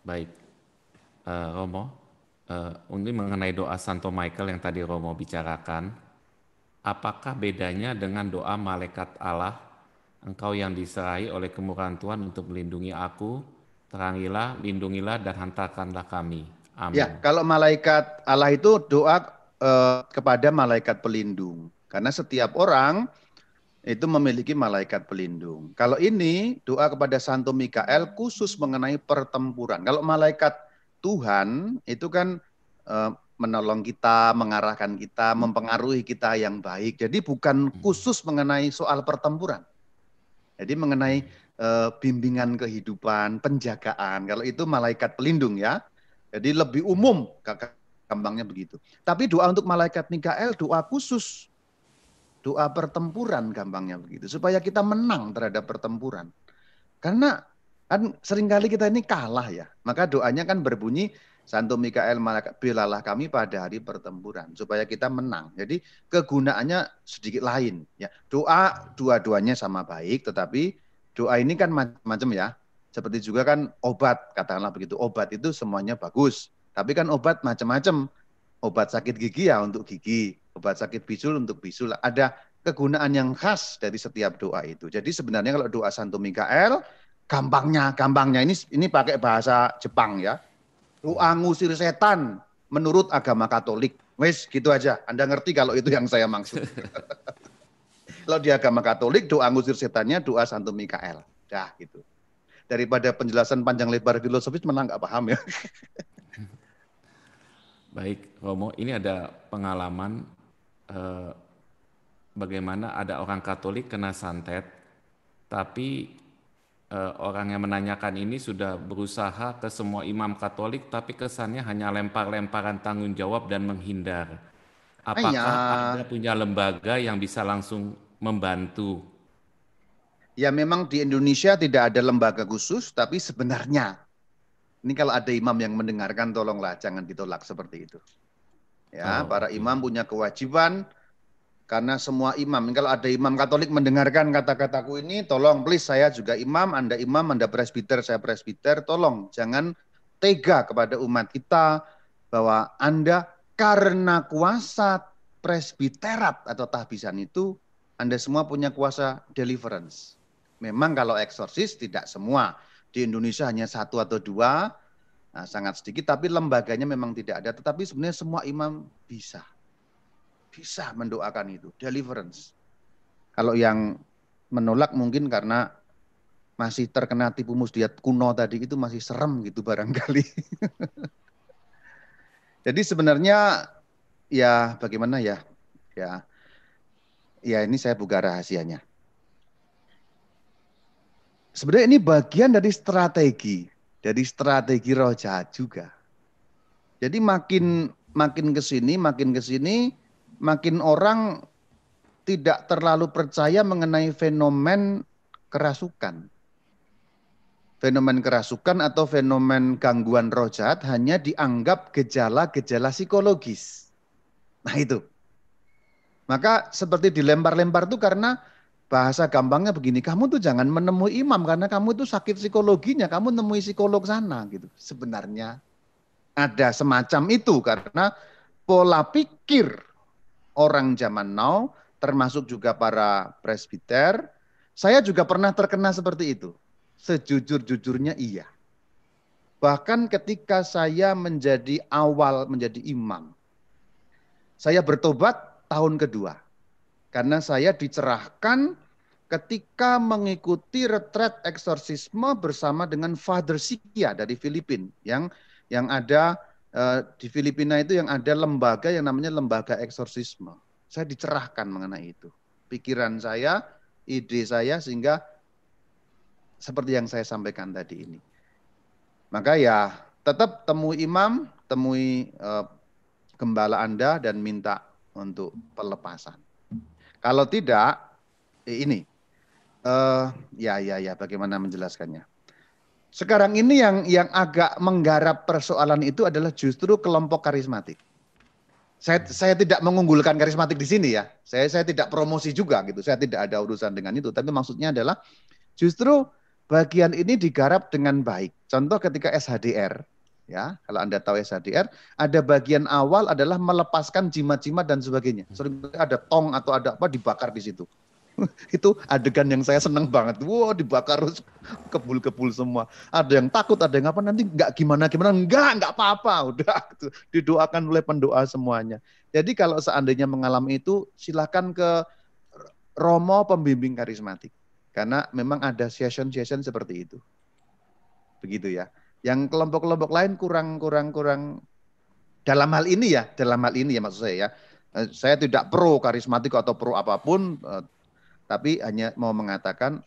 Baik. Uh, Romo, uh, untuk mengenai doa Santo Michael yang tadi Romo bicarakan, apakah bedanya dengan doa malaikat Allah, engkau yang diserahi oleh kemurahan Tuhan untuk melindungi aku, terangilah, lindungilah, dan hantarkanlah kami. Amin. Ya, kalau malaikat Allah itu doa eh, kepada malaikat pelindung. Karena setiap orang itu memiliki malaikat pelindung. Kalau ini doa kepada Santo Mikael khusus mengenai pertempuran. Kalau malaikat Tuhan itu kan eh, menolong kita, mengarahkan kita, mempengaruhi kita yang baik. Jadi bukan hmm. khusus mengenai soal pertempuran. Jadi mengenai e, bimbingan kehidupan, penjagaan. Kalau itu malaikat pelindung ya. Jadi lebih umum kakak begitu. Tapi doa untuk malaikat Mikael doa khusus. Doa pertempuran gampangnya begitu. Supaya kita menang terhadap pertempuran. Karena kan seringkali kita ini kalah ya. Maka doanya kan berbunyi Santo Mikael belalah kami pada hari pertempuran supaya kita menang. Jadi kegunaannya sedikit lain ya. Doa dua-duanya sama baik tetapi doa ini kan macam-macam ya. Seperti juga kan obat, katakanlah begitu. Obat itu semuanya bagus. Tapi kan obat macam-macam. Obat sakit gigi ya untuk gigi, obat sakit bisul untuk bisul. Ada kegunaan yang khas dari setiap doa itu. Jadi sebenarnya kalau doa Santo Mikael gampangnya gampangnya ini ini pakai bahasa Jepang ya Doa ngusir setan menurut agama Katolik. Wes gitu aja. Anda ngerti kalau itu yang saya maksud. kalau di agama Katolik doa ngusir setannya doa Santo Mikael. Dah gitu. Daripada penjelasan panjang lebar filosofis menang nggak paham ya. Baik, Romo, ini ada pengalaman eh, bagaimana ada orang Katolik kena santet, tapi Eh, orang yang menanyakan ini sudah berusaha ke semua imam Katolik, tapi kesannya hanya lempar-lemparan tanggung jawab dan menghindar. Apakah Ayah. Anda punya lembaga yang bisa langsung membantu? Ya memang di Indonesia tidak ada lembaga khusus, tapi sebenarnya ini kalau ada imam yang mendengarkan, tolonglah jangan ditolak seperti itu. Ya, oh, para imam punya kewajiban karena semua imam. Kalau ada imam Katolik mendengarkan kata-kataku ini, tolong please saya juga imam, Anda imam, Anda presbiter, saya presbiter, tolong jangan tega kepada umat kita bahwa Anda karena kuasa presbiterat atau tahbisan itu, Anda semua punya kuasa deliverance. Memang kalau eksorsis tidak semua. Di Indonesia hanya satu atau dua, nah, sangat sedikit, tapi lembaganya memang tidak ada. Tetapi sebenarnya semua imam bisa bisa mendoakan itu, deliverance. Kalau yang menolak mungkin karena masih terkena tipu muslihat kuno tadi itu masih serem gitu barangkali. Jadi sebenarnya ya bagaimana ya? Ya. Ya ini saya buka rahasianya. Sebenarnya ini bagian dari strategi, dari strategi roh jahat juga. Jadi makin makin ke sini, makin ke sini makin orang tidak terlalu percaya mengenai fenomen kerasukan. Fenomen kerasukan atau fenomen gangguan roh jahat hanya dianggap gejala-gejala psikologis. Nah itu. Maka seperti dilempar-lempar itu karena bahasa gampangnya begini, kamu tuh jangan menemui imam karena kamu tuh sakit psikologinya, kamu nemui psikolog sana gitu. Sebenarnya ada semacam itu karena pola pikir orang zaman now, termasuk juga para presbiter, saya juga pernah terkena seperti itu. Sejujur-jujurnya iya. Bahkan ketika saya menjadi awal menjadi imam, saya bertobat tahun kedua. Karena saya dicerahkan ketika mengikuti retret eksorsisme bersama dengan Father Sikia dari Filipina yang yang ada Eh, di Filipina itu yang ada lembaga yang namanya lembaga eksorsisme. Saya dicerahkan mengenai itu. Pikiran saya, ide saya sehingga seperti yang saya sampaikan tadi ini. Maka ya tetap temui imam, temui uh, gembala Anda dan minta untuk pelepasan. Kalau tidak, eh, ini uh, ya ya ya bagaimana menjelaskannya? Sekarang ini yang yang agak menggarap persoalan itu adalah justru kelompok karismatik. Saya saya tidak mengunggulkan karismatik di sini ya. Saya saya tidak promosi juga gitu. Saya tidak ada urusan dengan itu, tapi maksudnya adalah justru bagian ini digarap dengan baik. Contoh ketika SHDR ya, kalau Anda tahu SHDR, ada bagian awal adalah melepaskan jimat-jimat dan sebagainya. Sering ada tong atau ada apa dibakar di situ itu adegan yang saya seneng banget. Wow, dibakar kebul-kebul semua. Ada yang takut, ada yang apa nanti nggak gimana gimana, nggak nggak apa-apa, udah gitu. didoakan oleh pendoa semuanya. Jadi kalau seandainya mengalami itu, silahkan ke Romo pembimbing karismatik karena memang ada session-session seperti itu. Begitu ya. Yang kelompok-kelompok lain kurang-kurang kurang dalam hal ini ya, dalam hal ini ya maksud saya ya. Eh, saya tidak pro karismatik atau pro apapun, eh, tapi hanya mau mengatakan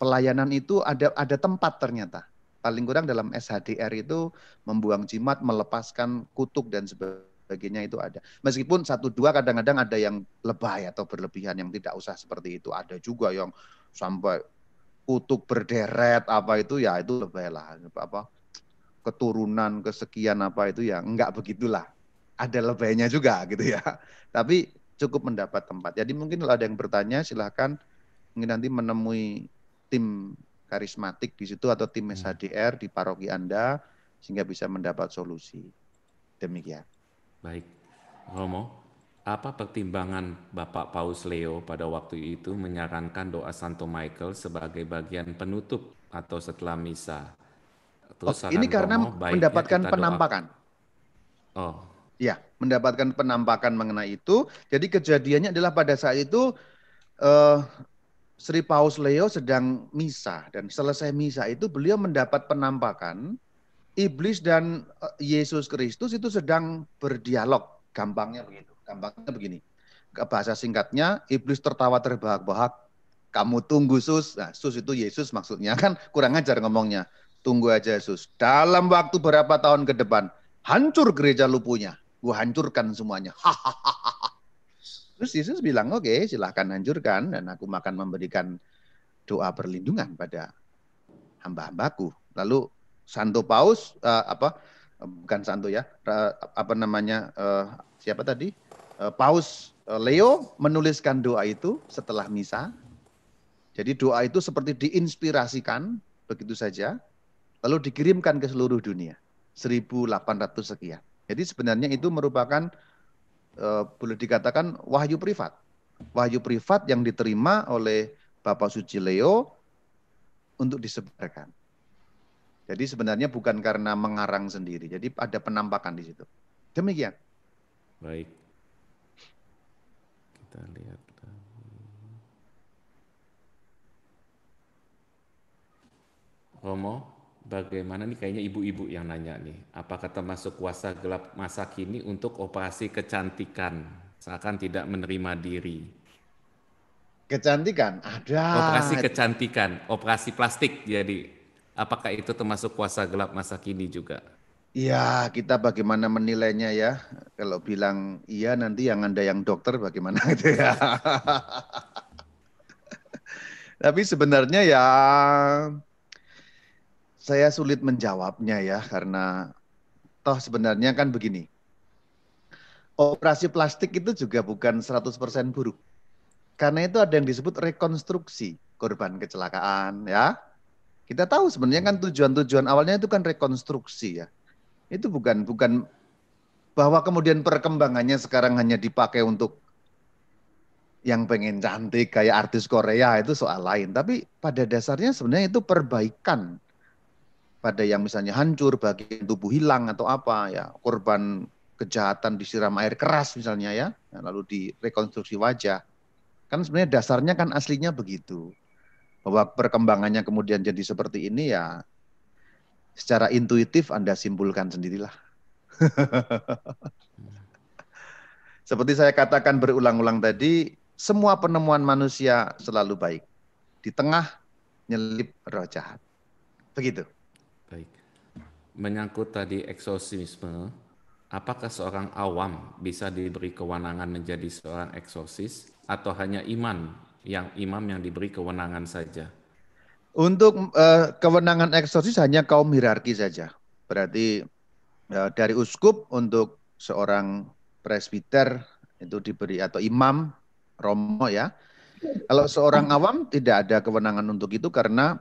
pelayanan itu ada ada tempat ternyata. Paling kurang dalam SHDR itu membuang jimat, melepaskan kutuk dan sebagainya itu ada. Meskipun satu dua kadang-kadang ada yang lebay atau berlebihan yang tidak usah seperti itu. Ada juga yang sampai kutuk berderet apa itu ya itu lebay lah apa keturunan kesekian apa itu ya enggak begitulah ada lebaynya juga gitu ya tapi cukup mendapat tempat. Jadi mungkin kalau ada yang bertanya silahkan mungkin nanti menemui tim karismatik di situ atau tim hmm. SHDR di paroki Anda sehingga bisa mendapat solusi. Demikian. Baik. Romo, apa pertimbangan Bapak Paus Leo pada waktu itu menyarankan doa Santo Michael sebagai bagian penutup atau setelah misa? Terus oh, ini karena Romo, mendapatkan penampakan. Doa... Oh, Ya, mendapatkan penampakan mengenai itu. Jadi kejadiannya adalah pada saat itu uh, Sri Paus Leo sedang misa dan selesai misa itu beliau mendapat penampakan iblis dan eh, Yesus Kristus itu sedang berdialog. Gampangnya begitu. Gampangnya begini. Bahasa singkatnya iblis tertawa terbahak-bahak. Kamu tunggu Sus. Nah, Sus itu Yesus maksudnya kan kurang ajar ngomongnya. Tunggu aja Sus. Dalam waktu berapa tahun ke depan hancur gereja lupunya gue hancurkan semuanya. Terus Yesus bilang, oke okay, silahkan hancurkan dan aku akan memberikan doa perlindungan pada hamba-hambaku. Lalu Santo Paus, uh, eh, apa bukan Santo ya, uh, apa namanya uh, siapa tadi? Uh, eh, Paus Leo menuliskan doa itu setelah misa. Jadi doa itu seperti diinspirasikan begitu saja, lalu dikirimkan ke seluruh dunia. 1800 sekian. Jadi sebenarnya itu merupakan e, boleh dikatakan wahyu privat. Wahyu privat yang diterima oleh Bapak Suci Leo untuk disebarkan. Jadi sebenarnya bukan karena mengarang sendiri. Jadi ada penampakan di situ. Demikian. Baik. Kita lihat. Eh, Romo bagaimana nih kayaknya ibu-ibu yang nanya nih, apakah termasuk kuasa gelap masa kini untuk operasi kecantikan, seakan tidak menerima diri? Kecantikan ada. Operasi kecantikan, operasi plastik jadi. Apakah itu termasuk kuasa gelap masa kini juga? Iya, kita bagaimana menilainya ya. Kalau bilang iya nanti yang Anda yang dokter bagaimana gitu ya. Tapi sebenarnya ya saya sulit menjawabnya ya karena toh sebenarnya kan begini. Operasi plastik itu juga bukan 100% buruk. Karena itu ada yang disebut rekonstruksi korban kecelakaan ya. Kita tahu sebenarnya kan tujuan-tujuan awalnya itu kan rekonstruksi ya. Itu bukan bukan bahwa kemudian perkembangannya sekarang hanya dipakai untuk yang pengen cantik kayak artis Korea itu soal lain. Tapi pada dasarnya sebenarnya itu perbaikan pada yang misalnya hancur, bagian tubuh hilang atau apa ya, korban kejahatan disiram air keras misalnya ya, ya, lalu direkonstruksi wajah. Kan sebenarnya dasarnya kan aslinya begitu. Bahwa perkembangannya kemudian jadi seperti ini ya secara intuitif Anda simpulkan sendirilah. Seperti saya katakan berulang-ulang tadi, semua penemuan manusia selalu baik. Di tengah nyelip roh jahat. Begitu menyangkut tadi eksorsisme, apakah seorang awam bisa diberi kewenangan menjadi seorang eksorsis atau hanya iman yang imam yang diberi kewenangan saja? Untuk uh, kewenangan eksorsis hanya kaum hierarki saja. Berarti uh, dari uskup untuk seorang presbiter itu diberi atau imam romo ya. Kalau seorang awam tidak ada kewenangan untuk itu karena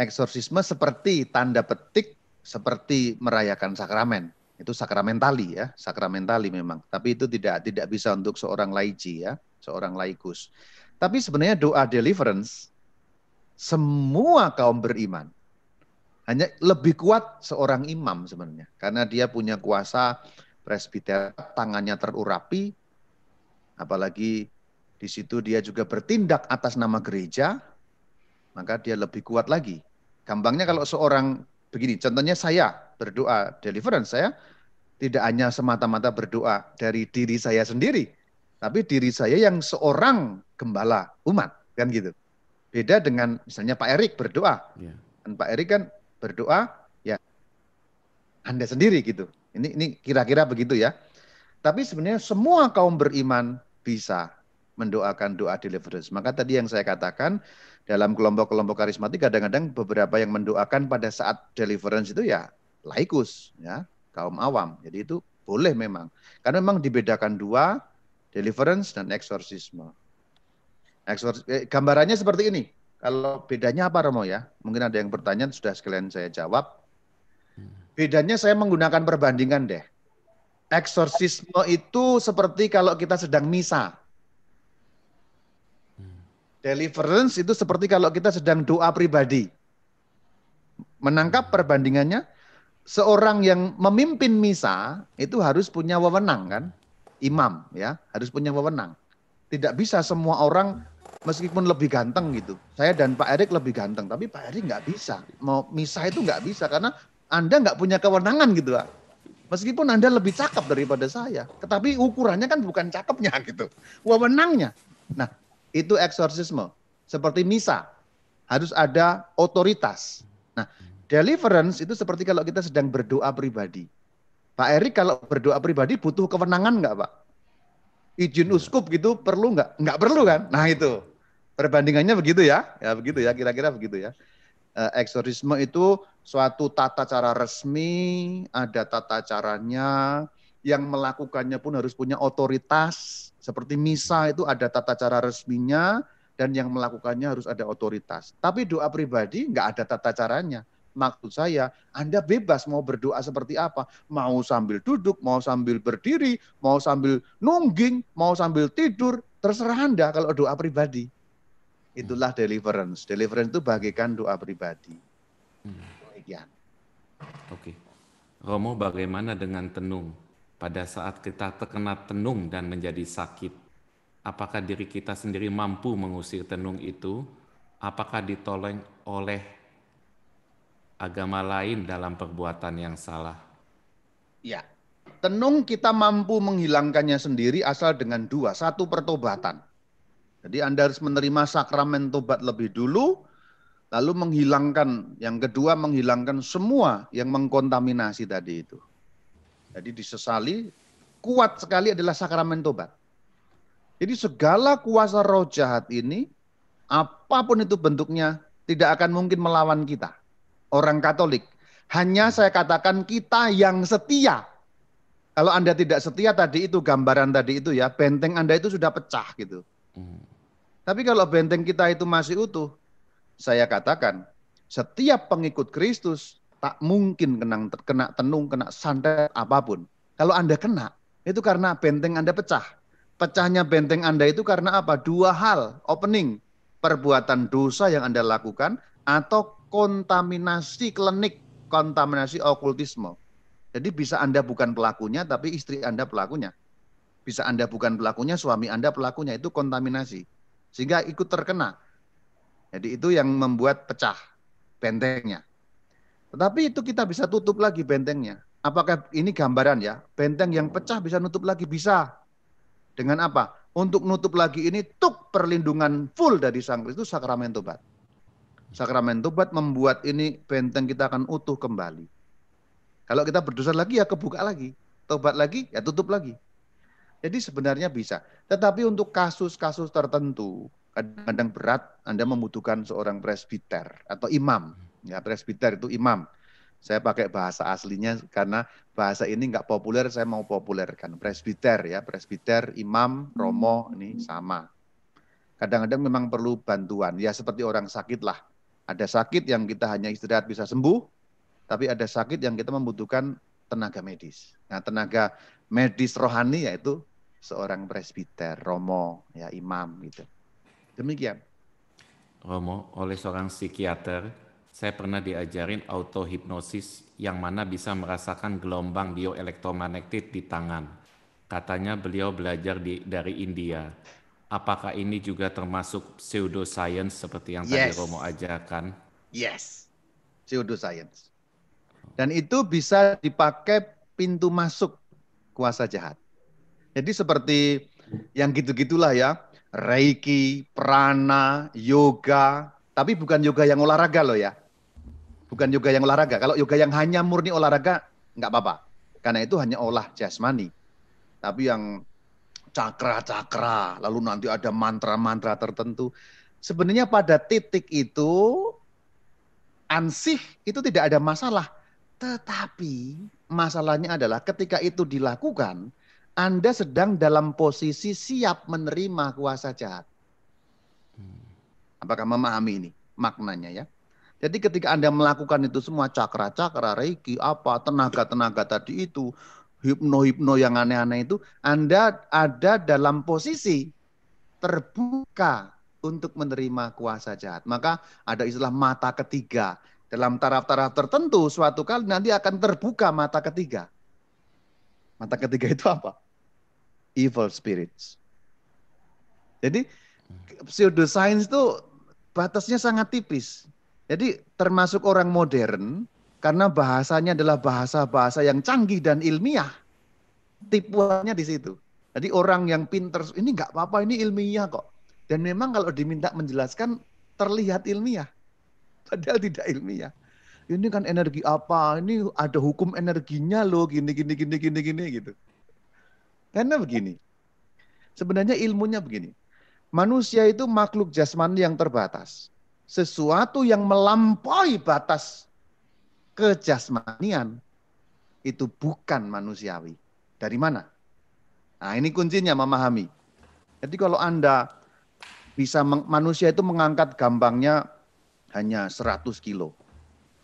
eksorsisme seperti tanda petik seperti merayakan sakramen. Itu sakramentali ya, sakramentali memang. Tapi itu tidak tidak bisa untuk seorang laici ya, seorang laikus. Tapi sebenarnya doa deliverance semua kaum beriman. Hanya lebih kuat seorang imam sebenarnya karena dia punya kuasa presbiter tangannya terurapi apalagi di situ dia juga bertindak atas nama gereja maka dia lebih kuat lagi. Gampangnya kalau seorang begini, contohnya saya berdoa deliverance saya tidak hanya semata-mata berdoa dari diri saya sendiri, tapi diri saya yang seorang gembala umat kan gitu. Beda dengan misalnya Pak Erik berdoa. Yeah. Dan Pak Erik kan berdoa ya Anda sendiri gitu. Ini ini kira-kira begitu ya. Tapi sebenarnya semua kaum beriman bisa mendoakan doa deliverance. Maka tadi yang saya katakan dalam kelompok-kelompok karismatik kadang-kadang beberapa yang mendoakan pada saat deliverance itu ya laikus ya kaum awam jadi itu boleh memang karena memang dibedakan dua deliverance dan eksorsisme Exorcism, eh, gambarannya seperti ini kalau bedanya apa Romo ya mungkin ada yang bertanya sudah sekalian saya jawab bedanya saya menggunakan perbandingan deh eksorsisme itu seperti kalau kita sedang misa Deliverance itu seperti kalau kita sedang doa pribadi. Menangkap perbandingannya, seorang yang memimpin misa itu harus punya wewenang kan? Imam ya, harus punya wewenang. Tidak bisa semua orang meskipun lebih ganteng gitu. Saya dan Pak Erik lebih ganteng, tapi Pak Erik nggak bisa. Mau misa itu nggak bisa karena Anda nggak punya kewenangan gitu lah. Meskipun Anda lebih cakep daripada saya, tetapi ukurannya kan bukan cakepnya gitu, wewenangnya. Nah, itu eksorsisme. Seperti misa, harus ada otoritas. Nah, deliverance itu seperti kalau kita sedang berdoa pribadi. Pak Erik kalau berdoa pribadi butuh kewenangan nggak Pak? Izin iya. uskup gitu perlu nggak? Nggak perlu kan? Nah itu perbandingannya begitu ya, ya begitu ya, kira-kira begitu ya. Eksorsisme eh, itu suatu tata cara resmi, ada tata caranya, yang melakukannya pun harus punya otoritas, seperti misa itu ada tata cara resminya dan yang melakukannya harus ada otoritas. Tapi doa pribadi nggak ada tata caranya. Maksud saya, Anda bebas mau berdoa seperti apa. Mau sambil duduk, mau sambil berdiri, mau sambil nungging, mau sambil tidur. Terserah Anda kalau doa pribadi. Itulah deliverance. Deliverance itu bagikan doa pribadi. Hmm. Oke. Romo bagaimana dengan tenung? pada saat kita terkena tenung dan menjadi sakit. Apakah diri kita sendiri mampu mengusir tenung itu? Apakah ditolong oleh agama lain dalam perbuatan yang salah? Ya, tenung kita mampu menghilangkannya sendiri asal dengan dua. Satu pertobatan. Jadi Anda harus menerima sakramen tobat lebih dulu, lalu menghilangkan, yang kedua menghilangkan semua yang mengkontaminasi tadi itu. Jadi disesali kuat sekali adalah sakramen tobat. Jadi segala kuasa roh jahat ini apapun itu bentuknya tidak akan mungkin melawan kita. Orang Katolik hanya saya katakan kita yang setia. Kalau Anda tidak setia tadi itu gambaran tadi itu ya, benteng Anda itu sudah pecah gitu. Hmm. Tapi kalau benteng kita itu masih utuh, saya katakan setiap pengikut Kristus tak mungkin kenang, kena tenung, kena sandal apapun. Kalau Anda kena, itu karena benteng Anda pecah. Pecahnya benteng Anda itu karena apa? Dua hal, opening. Perbuatan dosa yang Anda lakukan atau kontaminasi klinik, kontaminasi okultisme. Jadi bisa Anda bukan pelakunya, tapi istri Anda pelakunya. Bisa Anda bukan pelakunya, suami Anda pelakunya. Itu kontaminasi. Sehingga ikut terkena. Jadi itu yang membuat pecah bentengnya. Tetapi itu kita bisa tutup lagi bentengnya. Apakah ini gambaran ya? Benteng yang pecah bisa nutup lagi bisa. Dengan apa? Untuk nutup lagi ini tuk perlindungan full dari Sang Kristus sakramen tobat. Sakramen tobat membuat ini benteng kita akan utuh kembali. Kalau kita berdosa lagi ya kebuka lagi, tobat lagi ya tutup lagi. Jadi sebenarnya bisa. Tetapi untuk kasus-kasus tertentu, kadang-kadang berat, Anda membutuhkan seorang presbiter atau imam Ya, presbiter itu imam. Saya pakai bahasa aslinya karena bahasa ini nggak populer, saya mau populerkan. Presbiter ya, presbiter, imam, romo, hmm. ini sama. Kadang-kadang memang perlu bantuan. Ya seperti orang sakit lah. Ada sakit yang kita hanya istirahat bisa sembuh, tapi ada sakit yang kita membutuhkan tenaga medis. Nah, tenaga medis rohani yaitu seorang presbiter, romo, ya imam gitu. Demikian. Romo oleh seorang psikiater saya pernah diajarin autohipnosis yang mana bisa merasakan gelombang bioelektromagnetik di tangan. Katanya beliau belajar di, dari India. Apakah ini juga termasuk pseudoscience seperti yang yes. tadi Romo ajarkan? Yes, pseudoscience. Dan itu bisa dipakai pintu masuk kuasa jahat. Jadi seperti yang gitu-gitulah ya, Reiki, Prana, Yoga, tapi bukan yoga yang olahraga loh ya bukan yoga yang olahraga. Kalau yoga yang hanya murni olahraga, nggak apa-apa. Karena itu hanya olah jasmani. Tapi yang cakra-cakra, lalu nanti ada mantra-mantra tertentu. Sebenarnya pada titik itu, ansih itu tidak ada masalah. Tetapi masalahnya adalah ketika itu dilakukan, Anda sedang dalam posisi siap menerima kuasa jahat. Hmm. Apakah memahami ini maknanya ya? Jadi ketika Anda melakukan itu semua cakra-cakra, reiki, apa, tenaga-tenaga tadi itu, hipno-hipno yang aneh-aneh itu, Anda ada dalam posisi terbuka untuk menerima kuasa jahat. Maka ada istilah mata ketiga. Dalam taraf-taraf tertentu suatu kali nanti akan terbuka mata ketiga. Mata ketiga itu apa? Evil spirits. Jadi pseudoscience itu batasnya sangat tipis jadi termasuk orang modern karena bahasanya adalah bahasa-bahasa yang canggih dan ilmiah. Tipuannya di situ. Jadi orang yang pinter ini nggak apa-apa ini ilmiah kok. Dan memang kalau diminta menjelaskan terlihat ilmiah, padahal tidak ilmiah. Ini kan energi apa? Ini ada hukum energinya loh, gini gini gini gini gini gitu. Karena begini, sebenarnya ilmunya begini. Manusia itu makhluk jasmani yang terbatas sesuatu yang melampaui batas kejasmanian itu bukan manusiawi. Dari mana? Nah, ini kuncinya memahami. Jadi kalau Anda bisa manusia itu mengangkat gambangnya hanya 100 kilo.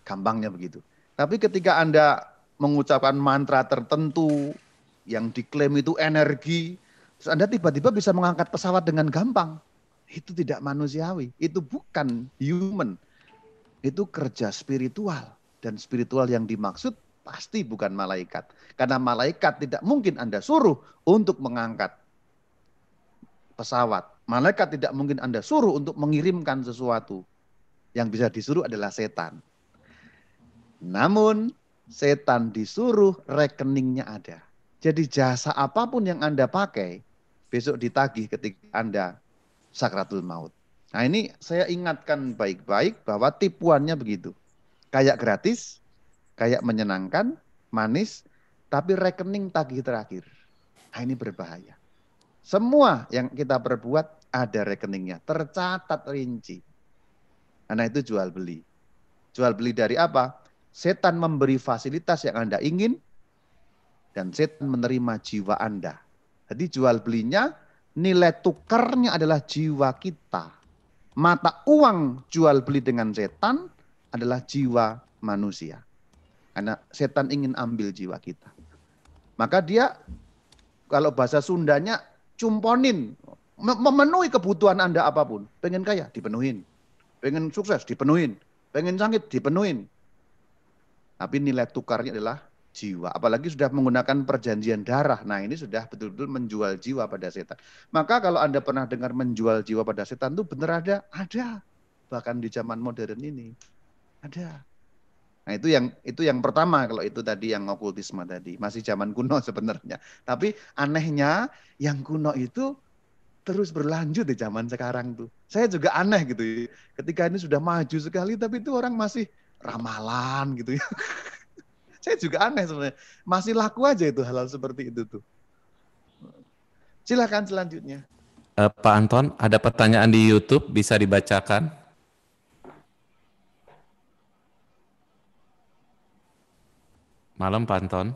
Gambangnya begitu. Tapi ketika Anda mengucapkan mantra tertentu yang diklaim itu energi, terus Anda tiba-tiba bisa mengangkat pesawat dengan gampang itu tidak manusiawi, itu bukan human. Itu kerja spiritual dan spiritual yang dimaksud pasti bukan malaikat. Karena malaikat tidak mungkin Anda suruh untuk mengangkat pesawat. Malaikat tidak mungkin Anda suruh untuk mengirimkan sesuatu. Yang bisa disuruh adalah setan. Namun setan disuruh rekeningnya ada. Jadi jasa apapun yang Anda pakai, besok ditagih ketika Anda sakratul maut. Nah ini saya ingatkan baik-baik bahwa tipuannya begitu. Kayak gratis, kayak menyenangkan, manis, tapi rekening tagih terakhir. Nah ini berbahaya. Semua yang kita perbuat ada rekeningnya, tercatat rinci. Karena itu jual beli. Jual beli dari apa? Setan memberi fasilitas yang Anda ingin, dan setan menerima jiwa Anda. Jadi jual belinya nilai tukarnya adalah jiwa kita. Mata uang jual beli dengan setan adalah jiwa manusia. Karena setan ingin ambil jiwa kita. Maka dia kalau bahasa Sundanya cumponin, memenuhi kebutuhan Anda apapun. Pengen kaya, dipenuhin. Pengen sukses, dipenuhin. Pengen sakit, dipenuhin. Tapi nilai tukarnya adalah jiwa. Apalagi sudah menggunakan perjanjian darah. Nah ini sudah betul-betul menjual jiwa pada setan. Maka kalau Anda pernah dengar menjual jiwa pada setan itu benar ada? Ada. Bahkan di zaman modern ini. Ada. Nah itu yang itu yang pertama kalau itu tadi yang okultisme tadi. Masih zaman kuno sebenarnya. Tapi anehnya yang kuno itu terus berlanjut di zaman sekarang tuh. Saya juga aneh gitu. Ya. Ketika ini sudah maju sekali tapi itu orang masih ramalan gitu ya. Saya juga aneh sebenarnya. Masih laku aja itu hal-hal seperti itu tuh. Silahkan selanjutnya. Uh, Pak Anton, ada pertanyaan di YouTube bisa dibacakan. Malam Pak Anton.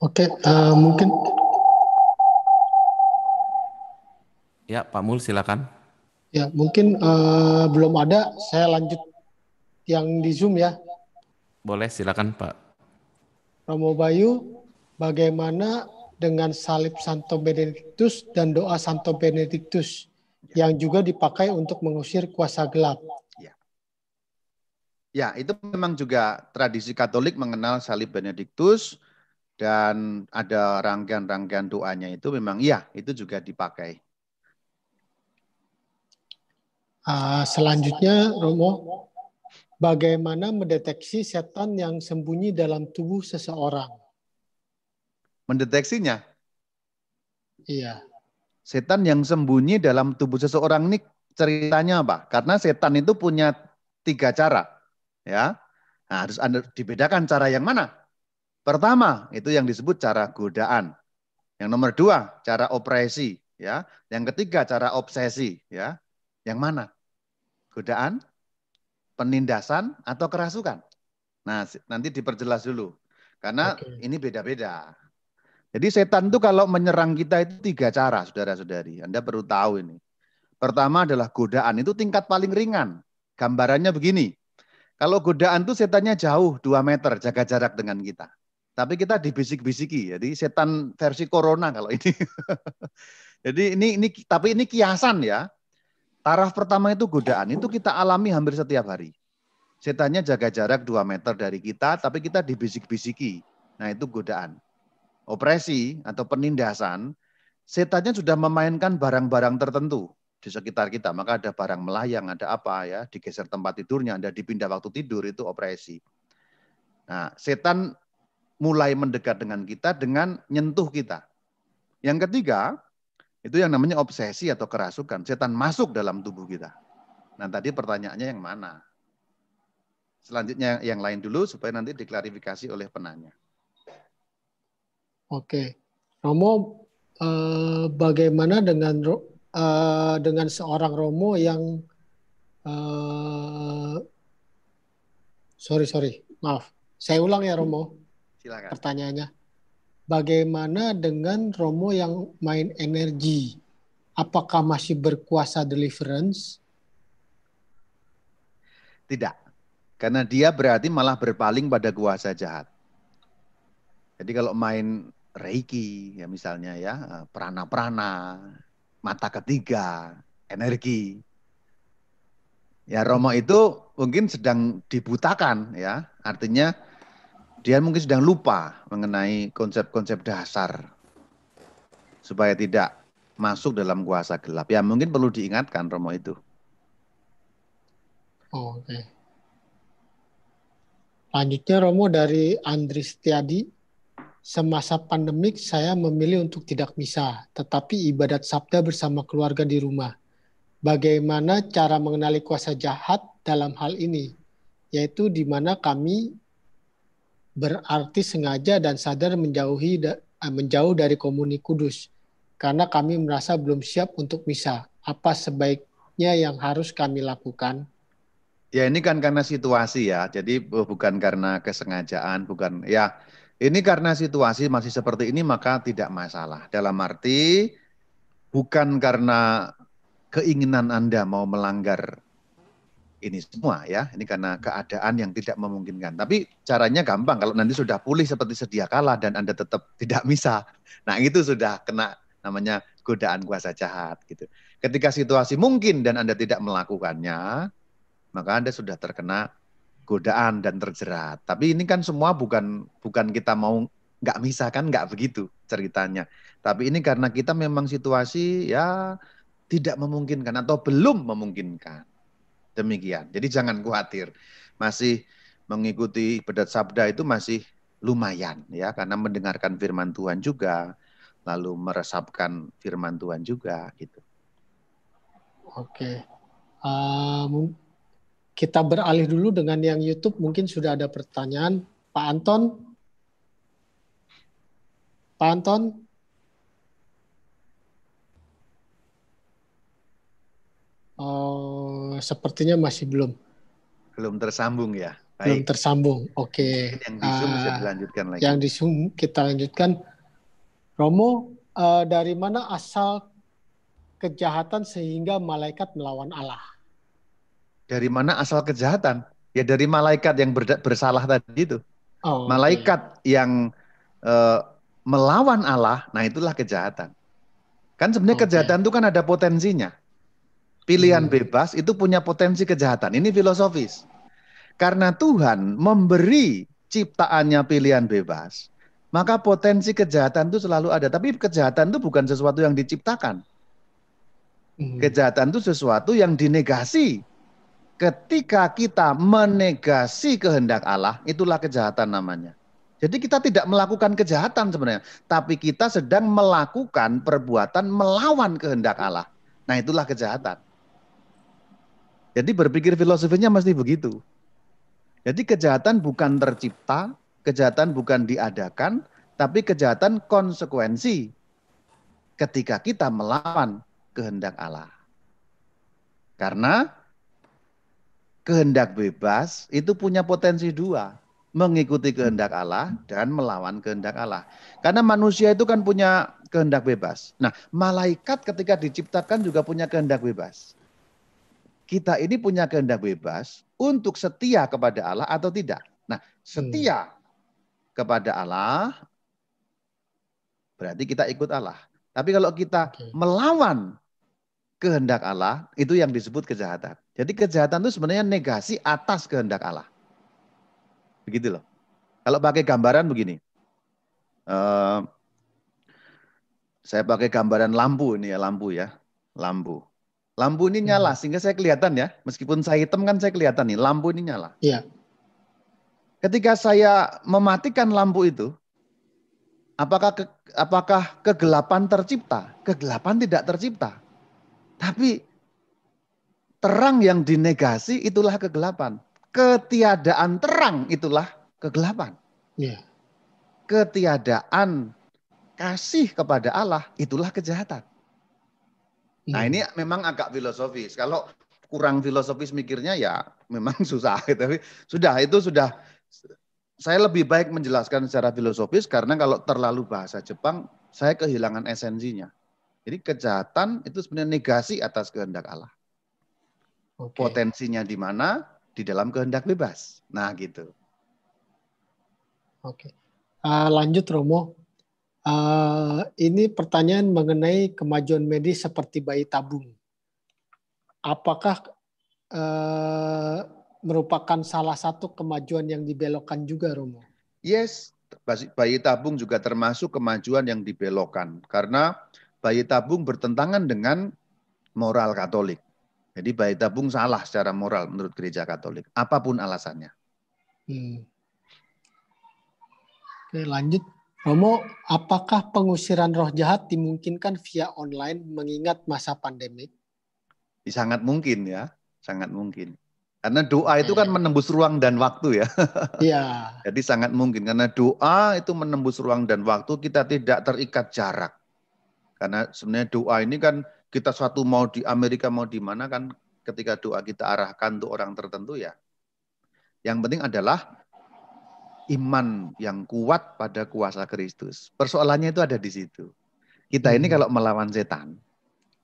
Oke, uh, mungkin. Ya, Pak Mul silakan. Ya, mungkin uh, belum ada. Saya lanjut yang di Zoom ya. Boleh, silakan Pak. Romo Bayu, bagaimana dengan salib Santo Benediktus dan doa Santo Benediktus ya. yang juga dipakai untuk mengusir kuasa gelap? Ya. ya, itu memang juga tradisi Katolik mengenal salib Benediktus dan ada rangkaian-rangkaian doanya itu memang ya, itu juga dipakai. Ah, selanjutnya, Romo, bagaimana mendeteksi setan yang sembunyi dalam tubuh seseorang? Mendeteksinya? Iya. Setan yang sembunyi dalam tubuh seseorang ini ceritanya apa? Karena setan itu punya tiga cara, ya. Nah, harus anda dibedakan cara yang mana. Pertama itu yang disebut cara godaan. Yang nomor dua cara operasi, ya. Yang ketiga cara obsesi, ya. Yang mana? godaan, penindasan, atau kerasukan. Nah, nanti diperjelas dulu. Karena okay. ini beda-beda. Jadi setan itu kalau menyerang kita itu tiga cara, saudara-saudari. Anda perlu tahu ini. Pertama adalah godaan itu tingkat paling ringan. Gambarannya begini. Kalau godaan itu setannya jauh dua meter, jaga jarak dengan kita. Tapi kita dibisik-bisiki. Jadi setan versi corona kalau ini. Jadi ini ini tapi ini kiasan ya. Taraf pertama itu godaan, itu kita alami hampir setiap hari. Setannya jaga jarak 2 meter dari kita, tapi kita dibisik-bisiki. Nah itu godaan. Opresi atau penindasan, setannya sudah memainkan barang-barang tertentu di sekitar kita. Maka ada barang melayang, ada apa ya, digeser tempat tidurnya, ada dipindah waktu tidur, itu opresi. Nah, setan mulai mendekat dengan kita dengan nyentuh kita. Yang ketiga, itu yang namanya obsesi atau kerasukan. Setan masuk dalam tubuh kita. Nah tadi pertanyaannya yang mana? Selanjutnya yang lain dulu supaya nanti diklarifikasi oleh penanya. Oke, Romo, eh, bagaimana dengan eh, dengan seorang Romo yang eh, sorry sorry, maaf, saya ulang ya Romo. Silakan. Pertanyaannya, bagaimana dengan Romo yang main energi? Apakah masih berkuasa deliverance? Tidak. Karena dia berarti malah berpaling pada kuasa jahat. Jadi kalau main reiki ya misalnya ya, eh, prana-prana, mata ketiga, energi. Ya Romo itu mungkin sedang dibutakan ya. Artinya dia mungkin sedang lupa mengenai konsep-konsep dasar supaya tidak masuk dalam kuasa gelap. Ya mungkin perlu diingatkan Romo itu. Oh, Oke. Okay. Lanjutnya Romo dari Andri Setiadi. Semasa pandemik saya memilih untuk tidak misa, tetapi ibadat sabda bersama keluarga di rumah. Bagaimana cara mengenali kuasa jahat dalam hal ini? Yaitu di mana kami berarti sengaja dan sadar menjauhi eh, menjauh dari komuni kudus karena kami merasa belum siap untuk misa. Apa sebaiknya yang harus kami lakukan? Ya ini kan karena situasi ya. Jadi bukan karena kesengajaan, bukan ya. Ini karena situasi masih seperti ini maka tidak masalah. Dalam arti bukan karena keinginan Anda mau melanggar ini semua ya. Ini karena hmm. keadaan yang tidak memungkinkan. Tapi caranya gampang. Kalau nanti sudah pulih seperti sedia kala dan Anda tetap tidak bisa. Nah itu sudah kena namanya godaan kuasa jahat gitu. Ketika situasi mungkin dan Anda tidak melakukannya, maka Anda sudah terkena godaan dan terjerat. Tapi ini kan semua bukan bukan kita mau nggak bisa kan nggak begitu ceritanya. Tapi ini karena kita memang situasi ya tidak memungkinkan atau belum memungkinkan. Demikian. Jadi jangan khawatir. Masih mengikuti bedat sabda itu masih lumayan ya karena mendengarkan firman Tuhan juga lalu meresapkan firman Tuhan juga gitu. Oke. Uh, kita beralih dulu dengan yang YouTube mungkin sudah ada pertanyaan Pak Anton. Pak Anton, Oh, sepertinya masih belum. Belum tersambung ya. Baik. Belum tersambung. Oke. Okay. Yang di Zoom uh, bisa ah, dilanjutkan lagi. Yang di Zoom kita lanjutkan. Romo, uh, dari mana asal kejahatan sehingga malaikat melawan Allah? Dari mana asal kejahatan? Ya dari malaikat yang bersalah tadi itu. Oh, malaikat okay. yang uh, melawan Allah, nah itulah kejahatan. Kan sebenarnya okay. kejahatan itu kan ada potensinya Pilihan hmm. bebas itu punya potensi kejahatan. Ini filosofis. Karena Tuhan memberi ciptaannya pilihan bebas, maka potensi kejahatan itu selalu ada. Tapi kejahatan itu bukan sesuatu yang diciptakan. Hmm. Kejahatan itu sesuatu yang dinegasi. Ketika kita menegasi kehendak Allah, itulah kejahatan namanya. Jadi kita tidak melakukan kejahatan sebenarnya, tapi kita sedang melakukan perbuatan melawan kehendak Allah. Nah, itulah kejahatan. Jadi berpikir filosofinya mesti begitu. Jadi kejahatan bukan tercipta, kejahatan bukan diadakan, tapi kejahatan konsekuensi ketika kita melawan kehendak Allah. Karena kehendak bebas itu punya potensi dua, mengikuti kehendak Allah dan melawan kehendak Allah. Karena manusia itu kan punya kehendak bebas. Nah, malaikat ketika diciptakan juga punya kehendak bebas kita ini punya kehendak bebas untuk setia kepada Allah atau tidak. Nah, setia hmm. kepada Allah berarti kita ikut Allah. Tapi kalau kita okay. melawan kehendak Allah, itu yang disebut kejahatan. Jadi kejahatan itu sebenarnya negasi atas kehendak Allah. Begitu loh. Kalau pakai gambaran begini. Uh, saya pakai gambaran lampu ini ya, lampu ya. Lampu. Lampu ini nyala hmm. sehingga saya kelihatan ya. Meskipun saya hitam kan saya kelihatan nih, lampu ini nyala. Iya. Ketika saya mematikan lampu itu, apakah ke, apakah kegelapan tercipta? Kegelapan tidak tercipta. Tapi terang yang dinegasi itulah kegelapan. Ketiadaan terang itulah kegelapan. Iya. Ketiadaan kasih kepada Allah itulah kejahatan. Nah iya. ini memang agak filosofis. Kalau kurang filosofis mikirnya ya memang susah. Tapi sudah itu sudah saya lebih baik menjelaskan secara filosofis karena kalau terlalu bahasa Jepang saya kehilangan esensinya. Jadi kejahatan itu sebenarnya negasi atas kehendak Allah. Okay. Potensinya di mana? Di dalam kehendak bebas. Nah gitu. Oke. Okay. Uh, lanjut Romo, Uh, ini pertanyaan mengenai kemajuan medis seperti bayi tabung. Apakah uh, merupakan salah satu kemajuan yang dibelokkan juga, Romo? Yes, bayi tabung juga termasuk kemajuan yang dibelokkan. Karena bayi tabung bertentangan dengan moral Katolik. Jadi bayi tabung salah secara moral menurut gereja Katolik. Apapun alasannya. Hmm. Oke, lanjut Romo, apakah pengusiran roh jahat dimungkinkan via online mengingat masa pandemi? Sangat mungkin ya, sangat mungkin. Karena doa itu kan iya. menembus ruang dan waktu ya. Iya. Jadi sangat mungkin karena doa itu menembus ruang dan waktu kita tidak terikat jarak. Karena sebenarnya doa ini kan kita suatu mau di Amerika mau di mana kan ketika doa kita arahkan untuk orang tertentu ya. Yang penting adalah iman yang kuat pada kuasa Kristus. Persoalannya itu ada di situ. Kita ini hmm. kalau melawan setan,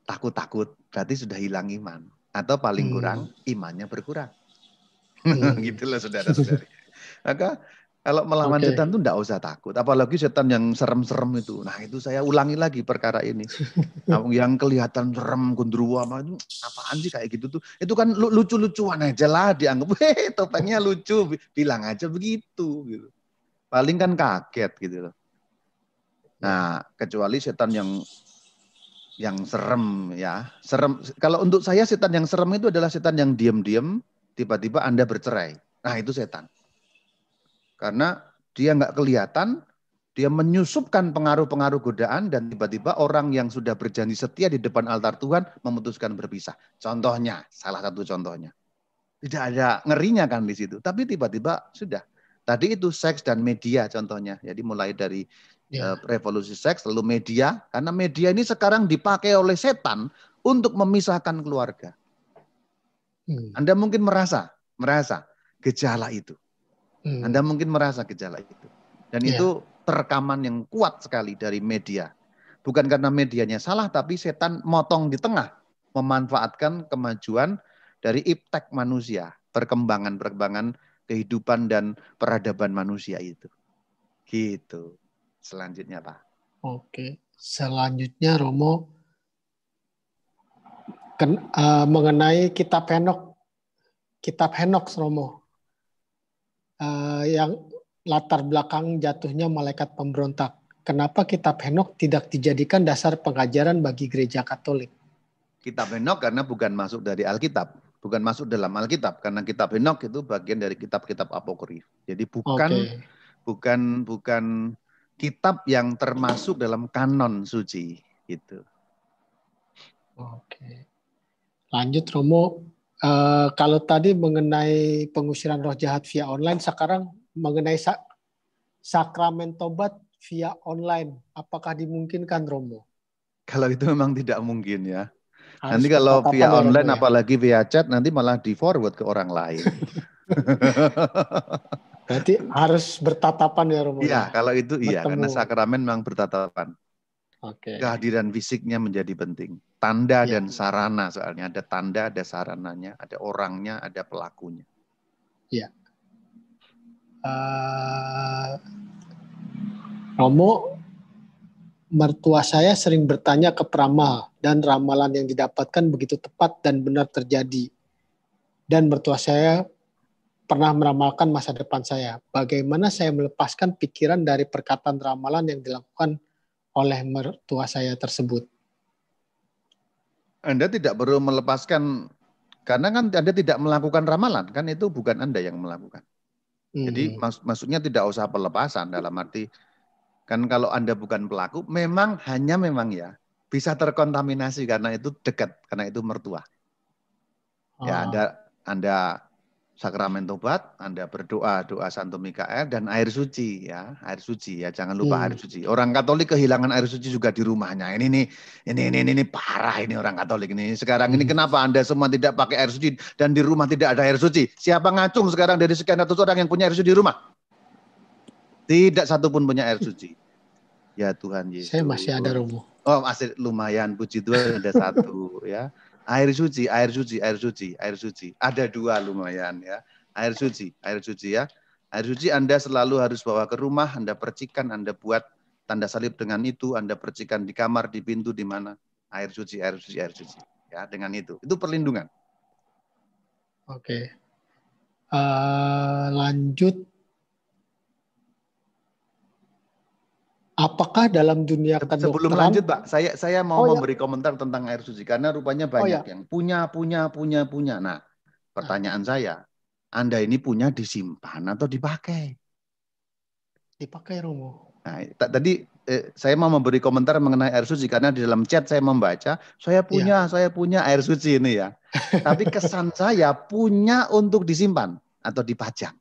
takut-takut, berarti sudah hilang iman. Atau paling hmm. kurang, imannya berkurang. Hmm. gitu loh saudara-saudari. Maka kalau melawan okay. setan itu tidak usah takut, apalagi setan yang serem-serem itu. Nah, itu saya ulangi lagi perkara ini. Nah, yang kelihatan serem gundruwo itu apaan sih kayak gitu tuh. Itu kan lucu-lucuan aja lah dianggap, "Hei, topengnya lucu." Bilang aja begitu gitu. Paling kan kaget gitu loh. Nah, kecuali setan yang yang serem ya. Serem kalau untuk saya setan yang serem itu adalah setan yang diam-diam tiba-tiba Anda bercerai. Nah, itu setan. Karena dia nggak kelihatan, dia menyusupkan pengaruh-pengaruh godaan dan tiba-tiba orang yang sudah berjanji setia di depan altar Tuhan memutuskan berpisah. Contohnya, salah satu contohnya. Tidak ada ngerinya kan di situ, tapi tiba-tiba sudah. Tadi itu seks dan media contohnya. Jadi mulai dari ya. uh, revolusi seks lalu media karena media ini sekarang dipakai oleh setan untuk memisahkan keluarga. Hmm. Anda mungkin merasa, merasa gejala itu. Hmm. Anda mungkin merasa gejala itu. Dan yeah. itu terekaman yang kuat sekali dari media. Bukan karena medianya salah, tapi setan motong di tengah, memanfaatkan kemajuan dari iptek manusia, perkembangan-perkembangan kehidupan dan peradaban manusia itu. Gitu. Selanjutnya, Pak. Oke. Selanjutnya, Romo, ken, uh, mengenai kitab Henok. Kitab Henok, Romo. Eh, yang latar belakang jatuhnya malaikat pemberontak. Kenapa kitab Henok tidak dijadikan dasar pengajaran bagi gereja Katolik? Kitab Henok karena bukan masuk dari Alkitab, bukan masuk dalam Alkitab karena kitab Henok itu bagian dari kitab-kitab apokrif. Jadi bukan okay. bukan bukan kitab yang termasuk dalam kanon suci gitu. Oke. Lanjut Romo, Uh, kalau tadi mengenai pengusiran roh jahat via online, sekarang mengenai sak sakramen tobat via online, apakah dimungkinkan Romo? Kalau itu memang tidak mungkin ya. Harus nanti kalau via online ya. apalagi via chat nanti malah di forward ke orang lain. Berarti harus bertatapan ya Romo. Iya, ya? kalau itu iya karena sakramen memang bertatapan. Okay. Kehadiran fisiknya menjadi penting. Tanda yeah. dan sarana soalnya ada tanda, ada sarananya, ada orangnya, ada pelakunya. Iya. Yeah. Uh, Romo, mertua saya sering bertanya ke peramal dan ramalan yang didapatkan begitu tepat dan benar terjadi. Dan mertua saya pernah meramalkan masa depan saya. Bagaimana saya melepaskan pikiran dari perkataan ramalan yang dilakukan oleh mertua saya tersebut. Anda tidak perlu melepaskan karena kan Anda tidak melakukan ramalan kan itu bukan Anda yang melakukan. Hmm. Jadi mak maksudnya tidak usah pelepasan dalam arti kan kalau Anda bukan pelaku memang hanya memang ya bisa terkontaminasi karena itu dekat karena itu mertua. Ya ah. Anda Anda sakramen tobat, Anda berdoa doa Santo Mikael dan air suci ya, air suci ya, jangan lupa hmm. air suci. Orang Katolik kehilangan air suci juga di rumahnya. Ini nih, ini ini ini, ini parah ini orang Katolik ini. Sekarang ini hmm. kenapa Anda semua tidak pakai air suci dan di rumah tidak ada air suci? Siapa ngacung sekarang dari sekian ratus orang yang punya air suci di rumah? Tidak satu pun punya air suci. Ya Tuhan Yesus. Saya masih ada rumah. Oh, masih lumayan puji Tuhan ada satu ya. Air suci, air suci, air suci, air suci. Ada dua lumayan ya. Air suci, air suci ya. Air suci Anda selalu harus bawa ke rumah, Anda percikan, Anda buat tanda salib dengan itu, Anda percikan di kamar, di pintu, di mana. Air suci, air suci, air suci. Ya, dengan itu. Itu perlindungan. Oke. Okay. Uh, eh, lanjut Apakah dalam dunia kedokteran Sebelum lanjut, Pak, saya saya oh, mau oh, memberi ya. komentar tentang air suci karena rupanya oh, banyak oh, ya. yang punya punya punya punya. Nah, pertanyaan nah. saya, Anda ini punya disimpan atau dipakai? Dipakai, Romo. Nah, tadi eh, saya mau memberi komentar mengenai air suci karena di dalam chat saya membaca, saya iya. punya, ya. saya punya air suci ini ya. Tapi kesan saya punya untuk disimpan atau dipajang.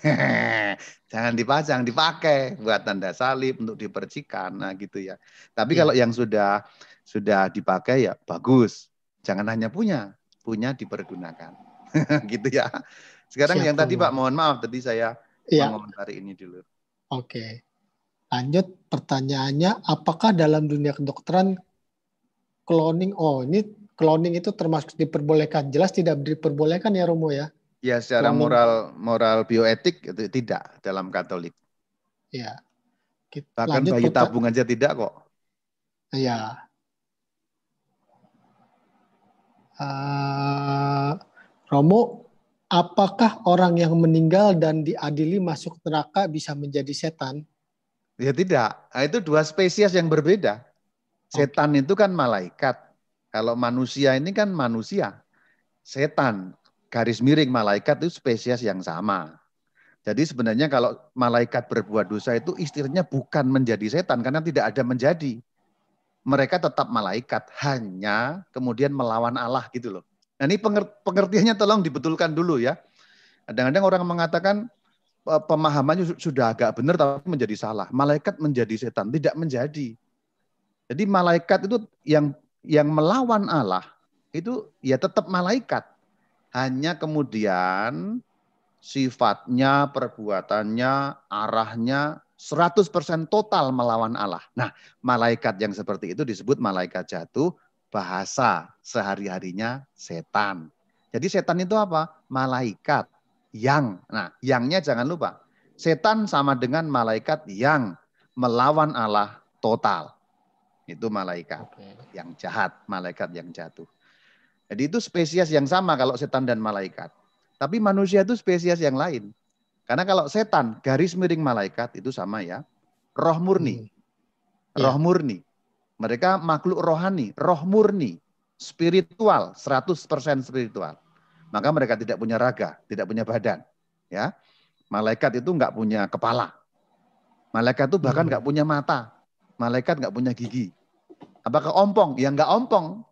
Jangan dipajang, dipakai buat tanda salib untuk dipercikan, nah gitu ya. Tapi ya. kalau iya. yang sudah sudah dipakai ya bagus. Jangan hanya punya, punya dipergunakan, gitu ya. Sekarang Siap, yang tadi Pak, mohon maaf tadi saya ya. mengomentari ini dulu. Oke, lanjut pertanyaannya, apakah dalam dunia kedokteran cloning? Oh, ini cloning itu termasuk diperbolehkan? Jelas tidak diperbolehkan ya Romo ya? Ya secara Namun, moral moral bioetik itu tidak dalam Katolik. Ya. Kita Bahkan bayi tabung aja tidak kok. Ya. Uh, Romo, apakah orang yang meninggal dan diadili masuk neraka bisa menjadi setan? Ya tidak. Nah, itu dua spesies yang berbeda. Setan okay. itu kan malaikat. Kalau manusia ini kan manusia. Setan garis miring malaikat itu spesies yang sama. Jadi sebenarnya kalau malaikat berbuat dosa itu istilahnya bukan menjadi setan karena tidak ada menjadi. Mereka tetap malaikat hanya kemudian melawan Allah gitu loh. Nah ini pengertiannya tolong dibetulkan dulu ya. Kadang-kadang orang mengatakan pemahamannya sudah agak benar tapi menjadi salah. Malaikat menjadi setan, tidak menjadi. Jadi malaikat itu yang yang melawan Allah itu ya tetap malaikat hanya kemudian sifatnya, perbuatannya, arahnya 100% total melawan Allah. Nah, malaikat yang seperti itu disebut malaikat jatuh, bahasa sehari-harinya setan. Jadi setan itu apa? Malaikat yang. Nah, yangnya jangan lupa. Setan sama dengan malaikat yang melawan Allah total. Itu malaikat Oke. yang jahat, malaikat yang jatuh. Jadi itu spesies yang sama kalau setan dan malaikat. Tapi manusia itu spesies yang lain. Karena kalau setan garis miring malaikat itu sama ya. Roh murni. Hmm. Ya. Roh murni. Mereka makhluk rohani, roh murni, spiritual, 100% spiritual. Maka mereka tidak punya raga, tidak punya badan. Ya, Malaikat itu nggak punya kepala. Malaikat itu bahkan hmm. nggak punya mata. Malaikat nggak punya gigi. Apakah ompong? Ya nggak ompong.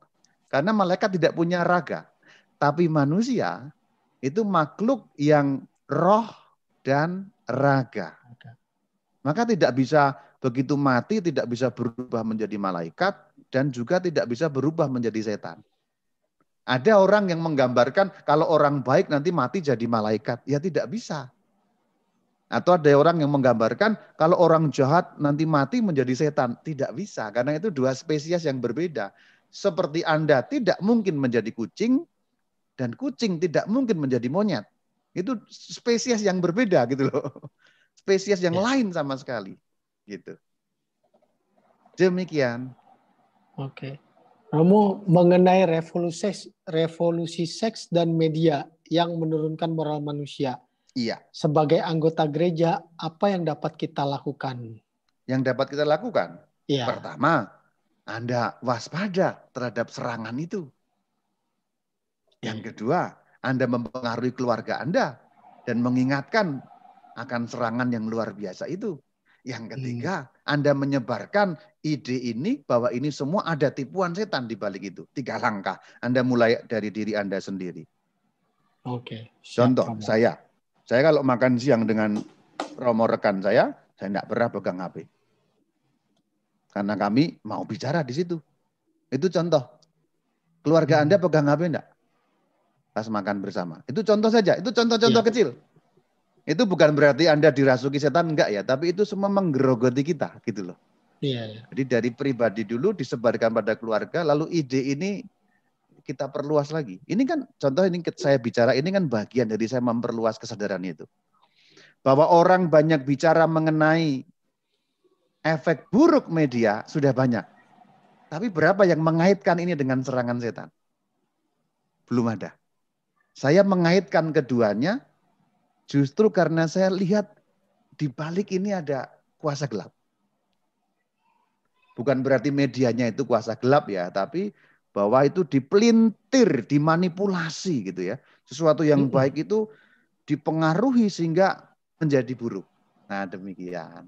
Karena malaikat tidak punya raga. Tapi manusia itu makhluk yang roh dan raga. Maka tidak bisa begitu mati tidak bisa berubah menjadi malaikat dan juga tidak bisa berubah menjadi setan. Ada orang yang menggambarkan kalau orang baik nanti mati jadi malaikat. Ya tidak bisa. Atau ada orang yang menggambarkan kalau orang jahat nanti mati menjadi setan. Tidak bisa, karena itu dua spesies yang berbeda seperti Anda tidak mungkin menjadi kucing dan kucing tidak mungkin menjadi monyet. Itu spesies yang berbeda gitu loh. Spesies yang ya. lain sama sekali gitu. Demikian. Oke. Kamu mengenai revolusi revolusi seks dan media yang menurunkan moral manusia. Iya. Sebagai anggota gereja, apa yang dapat kita lakukan? Yang dapat kita lakukan? Iya. Pertama, anda waspada terhadap serangan itu. Yang iya. kedua, Anda mempengaruhi keluarga Anda dan mengingatkan akan serangan yang luar biasa itu. Yang iya. ketiga, Anda menyebarkan ide ini bahwa ini semua ada tipuan setan di balik itu. Tiga langkah. Anda mulai dari diri Anda sendiri. Oke. Okay. Contoh saya. Saya kalau makan siang dengan Romo rekan saya, saya tidak pernah pegang HP. Karena kami mau bicara di situ. Itu contoh. Keluarga Anda pegang HP enggak? Pas makan bersama. Itu contoh saja. Itu contoh-contoh ya. kecil. Itu bukan berarti Anda dirasuki setan enggak ya, tapi itu semua menggerogoti kita gitu loh. Iya, iya. Jadi dari pribadi dulu disebarkan pada keluarga, lalu ide ini kita perluas lagi. Ini kan contoh ini saya bicara ini kan bagian dari saya memperluas kesadaran itu. Bahwa orang banyak bicara mengenai efek buruk media sudah banyak. Tapi berapa yang mengaitkan ini dengan serangan setan? Belum ada. Saya mengaitkan keduanya justru karena saya lihat di balik ini ada kuasa gelap. Bukan berarti medianya itu kuasa gelap ya, tapi bahwa itu dipelintir, dimanipulasi gitu ya. Sesuatu yang baik itu dipengaruhi sehingga menjadi buruk. Nah, demikian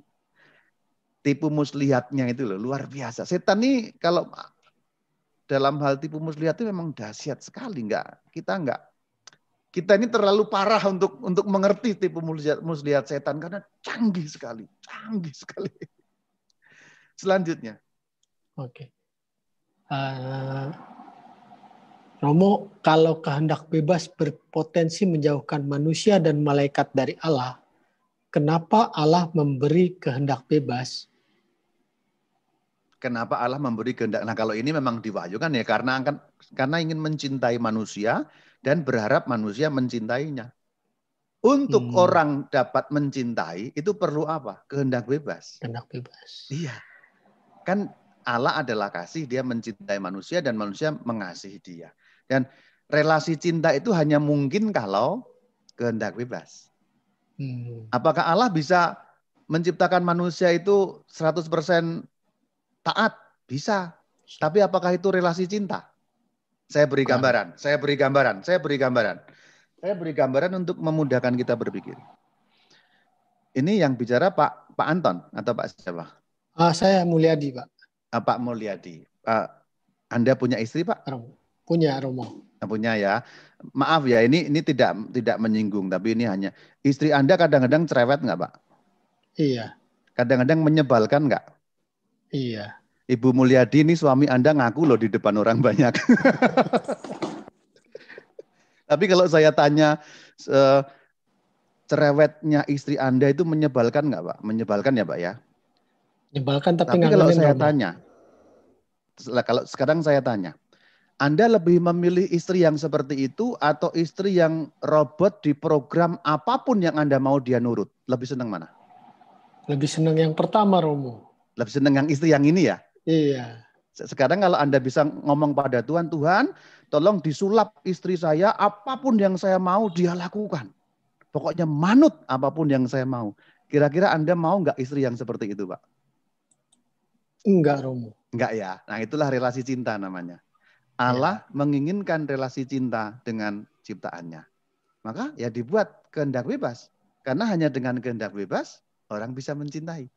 tipu muslihatnya itu loh luar biasa. Setan ini kalau dalam hal tipu muslihat itu memang dahsyat sekali, nggak kita nggak kita ini terlalu parah untuk untuk mengerti tipu muslihat, muslihat setan karena canggih sekali, canggih sekali. Selanjutnya. Oke. Uh, Romo, kalau kehendak bebas berpotensi menjauhkan manusia dan malaikat dari Allah, kenapa Allah memberi kehendak bebas kenapa Allah memberi kehendak. Nah kalau ini memang diwahyukan ya karena akan karena ingin mencintai manusia dan berharap manusia mencintainya. Untuk hmm. orang dapat mencintai itu perlu apa? Kehendak bebas. Kehendak bebas. Iya. Kan Allah adalah kasih, dia mencintai manusia dan manusia mengasihi dia. Dan relasi cinta itu hanya mungkin kalau kehendak bebas. Hmm. Apakah Allah bisa menciptakan manusia itu 100% taat bisa. Tapi apakah itu relasi cinta? Saya beri gambaran, saya beri gambaran, saya beri gambaran. Saya beri gambaran untuk memudahkan kita berpikir. Ini yang bicara Pak Pak Anton atau Pak siapa? Uh, saya Mulyadi, Pak. Uh, Pak Mulyadi. Uh, Anda punya istri, Pak? Punya, Romo. Punya ya. Maaf ya, ini ini tidak tidak menyinggung, tapi ini hanya istri Anda kadang-kadang cerewet nggak, Pak? Iya. Kadang-kadang menyebalkan nggak? Iya. Ibu Mulyadi ini suami Anda ngaku loh di depan orang banyak. Tapi kalau saya tanya eh, cerewetnya istri Anda itu menyebalkan nggak Pak? Menyebalkan ya Pak ya? Menyebalkan tapi, tapi kalau saya tanya, kalau sekarang saya tanya, Anda lebih memilih istri yang seperti itu atau istri yang robot di program apapun yang Anda mau dia nurut? Lebih senang mana? Lebih senang yang pertama Romo lebih seneng yang istri yang ini ya. Iya. Sekarang kalau Anda bisa ngomong pada Tuhan, Tuhan tolong disulap istri saya, apapun yang saya mau dia lakukan. Pokoknya manut apapun yang saya mau. Kira-kira Anda mau nggak istri yang seperti itu, Pak? Enggak, Romo. Enggak ya. Nah, itulah relasi cinta namanya. Allah ya. menginginkan relasi cinta dengan ciptaannya. Maka ya dibuat kehendak bebas. Karena hanya dengan kehendak bebas, orang bisa mencintai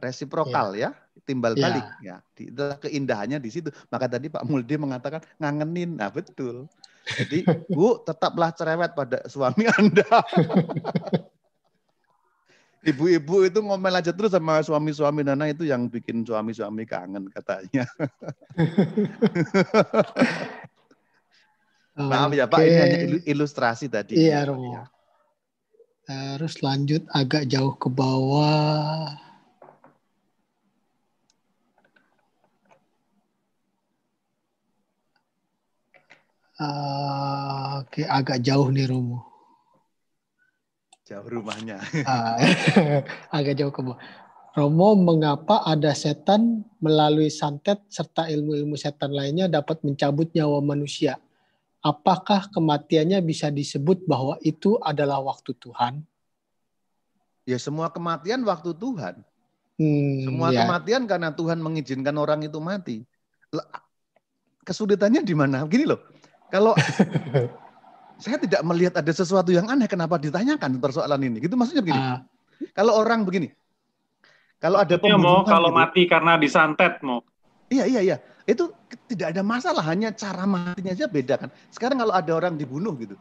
resiprokal yeah. ya timbal yeah. balik ya itulah keindahannya di situ maka tadi Pak Muldi mengatakan ngangenin nah betul jadi Bu tetaplah cerewet pada suami Anda Ibu-ibu itu ngomel aja terus sama suami-suami Nana itu yang bikin suami-suami kangen katanya. Maaf ya Pak, ini hanya ilustrasi tadi. Iya, ya, Romo. Ya. Terus lanjut agak jauh ke bawah. Ah, oke, agak jauh nih Romo. Jauh rumahnya. uh, agak jauh ke bawah. Romo, mengapa ada setan melalui santet serta ilmu-ilmu setan lainnya dapat mencabut nyawa manusia? Apakah kematiannya bisa disebut bahwa itu adalah waktu Tuhan? Ya semua kematian waktu Tuhan. Hmm, semua ya. kematian karena Tuhan mengizinkan orang itu mati. Kesulitannya di mana? Gini loh, kalau saya tidak melihat ada sesuatu yang aneh kenapa ditanyakan persoalan ini. Gitu maksudnya begini. Uh, kalau orang begini, kalau ada pembunuhan, mau kalau gitu, mati karena disantet mau. Iya iya iya. Itu tidak ada masalah hanya cara matinya aja beda kan. Sekarang kalau ada orang dibunuh gitu.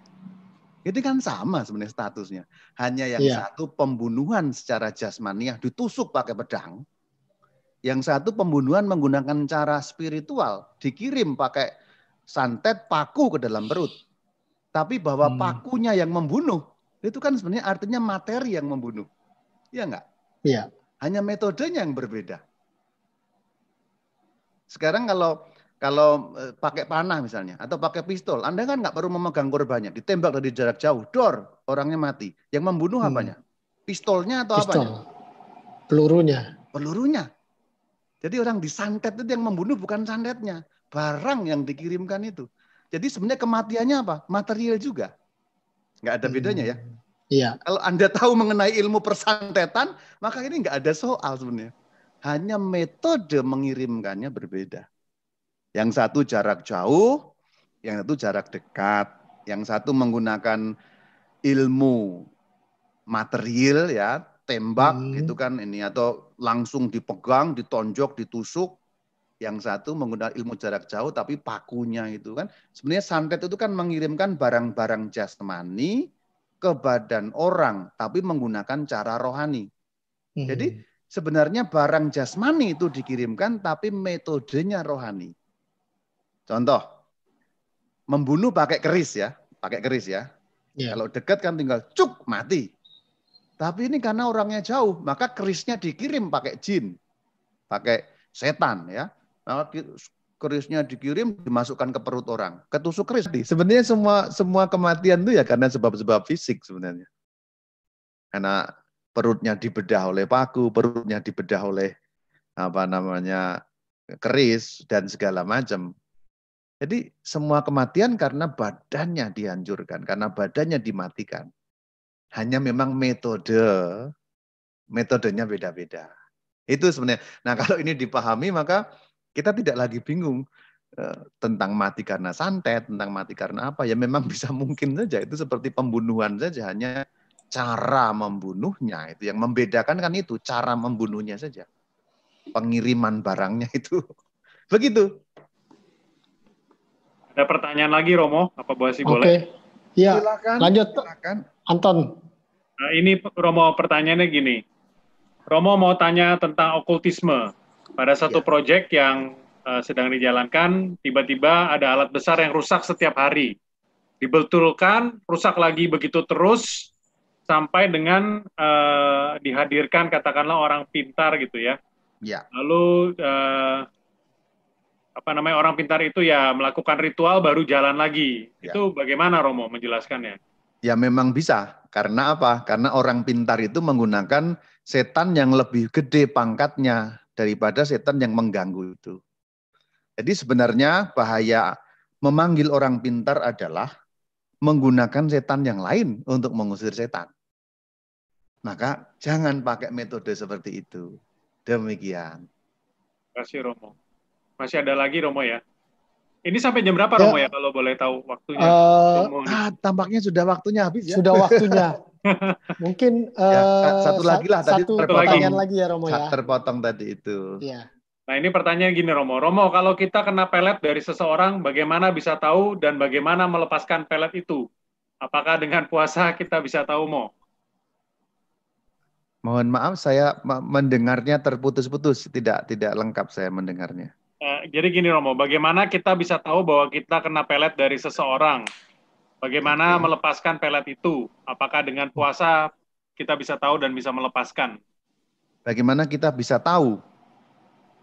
Itu kan sama sebenarnya statusnya. Hanya yang yeah. satu pembunuhan secara jasmaniah ditusuk pakai pedang. Yang satu pembunuhan menggunakan cara spiritual, dikirim pakai santet paku ke dalam perut. Tapi bahwa hmm. pakunya yang membunuh, itu kan sebenarnya artinya materi yang membunuh. Iya enggak? Iya. Hanya metodenya yang berbeda. Sekarang kalau kalau eh, pakai panah misalnya atau pakai pistol, Anda kan nggak perlu memegang korbannya, ditembak dari jarak jauh, dor, orangnya mati. Yang membunuh hmm. apanya? Pistolnya atau Pistol. apanya? Pelurunya. Pelurunya. Jadi orang disantet itu yang membunuh bukan santetnya, barang yang dikirimkan itu. Jadi sebenarnya kematiannya apa? Material juga. Nggak ada bedanya ya. Hmm. Iya. Kalau Anda tahu mengenai ilmu persantetan, maka ini nggak ada soal sebenarnya. Hanya metode mengirimkannya berbeda. Yang satu jarak jauh, yang satu jarak dekat. Yang satu menggunakan ilmu material ya, tembak hmm. gitu kan ini atau langsung dipegang, ditonjok, ditusuk yang satu menggunakan ilmu jarak jauh tapi pakunya itu kan sebenarnya santet itu kan mengirimkan barang-barang jasmani ke badan orang tapi menggunakan cara rohani. Hmm. Jadi sebenarnya barang jasmani itu dikirimkan tapi metodenya rohani. Contoh membunuh pakai keris ya, pakai keris ya. Yeah. Kalau dekat kan tinggal cuk mati. Tapi ini karena orangnya jauh, maka kerisnya dikirim pakai jin, pakai setan ya maka nah, kerisnya dikirim dimasukkan ke perut orang. Ketusuk keris. Sebenarnya semua semua kematian itu ya karena sebab-sebab fisik sebenarnya. Karena perutnya dibedah oleh paku, perutnya dibedah oleh apa namanya keris dan segala macam. Jadi semua kematian karena badannya dihancurkan, karena badannya dimatikan. Hanya memang metode metodenya beda-beda. Itu sebenarnya. Nah, kalau ini dipahami maka kita tidak lagi bingung eh, tentang mati karena santet, tentang mati karena apa. Ya memang bisa mungkin saja itu seperti pembunuhan saja hanya cara membunuhnya itu yang membedakan kan itu cara membunuhnya saja. Pengiriman barangnya itu. Begitu. Ada pertanyaan lagi Romo, apa Bu boleh okay. boleh? Ya, silakan. Lanjut. Silakan. Anton. Nah, ini Romo pertanyaannya gini. Romo mau tanya tentang okultisme. Pada satu ya. proyek yang uh, sedang dijalankan, tiba-tiba ada alat besar yang rusak setiap hari. Dibetulkan, rusak lagi begitu terus, sampai dengan uh, dihadirkan katakanlah orang pintar gitu ya. Ya. Lalu uh, apa namanya orang pintar itu ya melakukan ritual baru jalan lagi. Ya. Itu bagaimana Romo menjelaskannya? Ya memang bisa. Karena apa? Karena orang pintar itu menggunakan setan yang lebih gede pangkatnya daripada setan yang mengganggu itu. Jadi sebenarnya bahaya memanggil orang pintar adalah menggunakan setan yang lain untuk mengusir setan. Maka jangan pakai metode seperti itu. Demikian. Terima kasih Romo. Masih ada lagi Romo ya? Ini sampai jam berapa ya. Romo ya kalau boleh tahu waktunya? Uh, ah, tampaknya sudah waktunya habis ya. Sudah waktunya. Mungkin ya, uh, satu lagi lah tadi satu lagi. lagi ya Romo ya. Terpotong tadi itu. Iya. Nah ini pertanyaan gini Romo. Romo kalau kita kena pelet dari seseorang, bagaimana bisa tahu dan bagaimana melepaskan pelet itu? Apakah dengan puasa kita bisa tahu Mo? Mohon maaf, saya mendengarnya terputus-putus, tidak tidak lengkap saya mendengarnya. Eh, jadi gini Romo, bagaimana kita bisa tahu bahwa kita kena pelet dari seseorang? Bagaimana melepaskan pelet itu? Apakah dengan puasa kita bisa tahu dan bisa melepaskan? Bagaimana kita bisa tahu?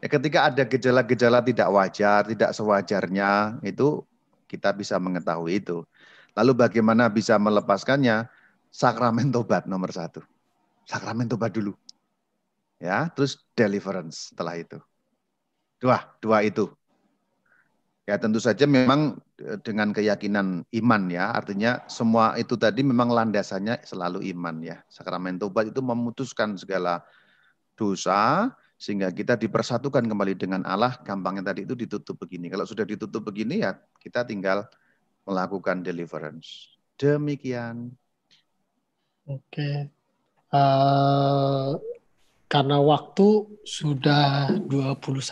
Ya, ketika ada gejala-gejala tidak wajar, tidak sewajarnya, itu kita bisa mengetahui itu. Lalu bagaimana bisa melepaskannya? Sakramen tobat nomor satu. Sakramen tobat dulu. Ya, terus deliverance setelah itu. Dua, dua itu. Ya tentu saja memang Eh, dengan keyakinan iman ya. Artinya semua itu tadi memang landasannya selalu iman ya. Sakramen tobat itu memutuskan segala dosa sehingga kita dipersatukan kembali dengan Allah. Gampangnya tadi itu ditutup begini. Kalau sudah ditutup begini ya kita tinggal melakukan deliverance. Demikian. Oke. Okay. Uh, eh, karena waktu sudah 21.30.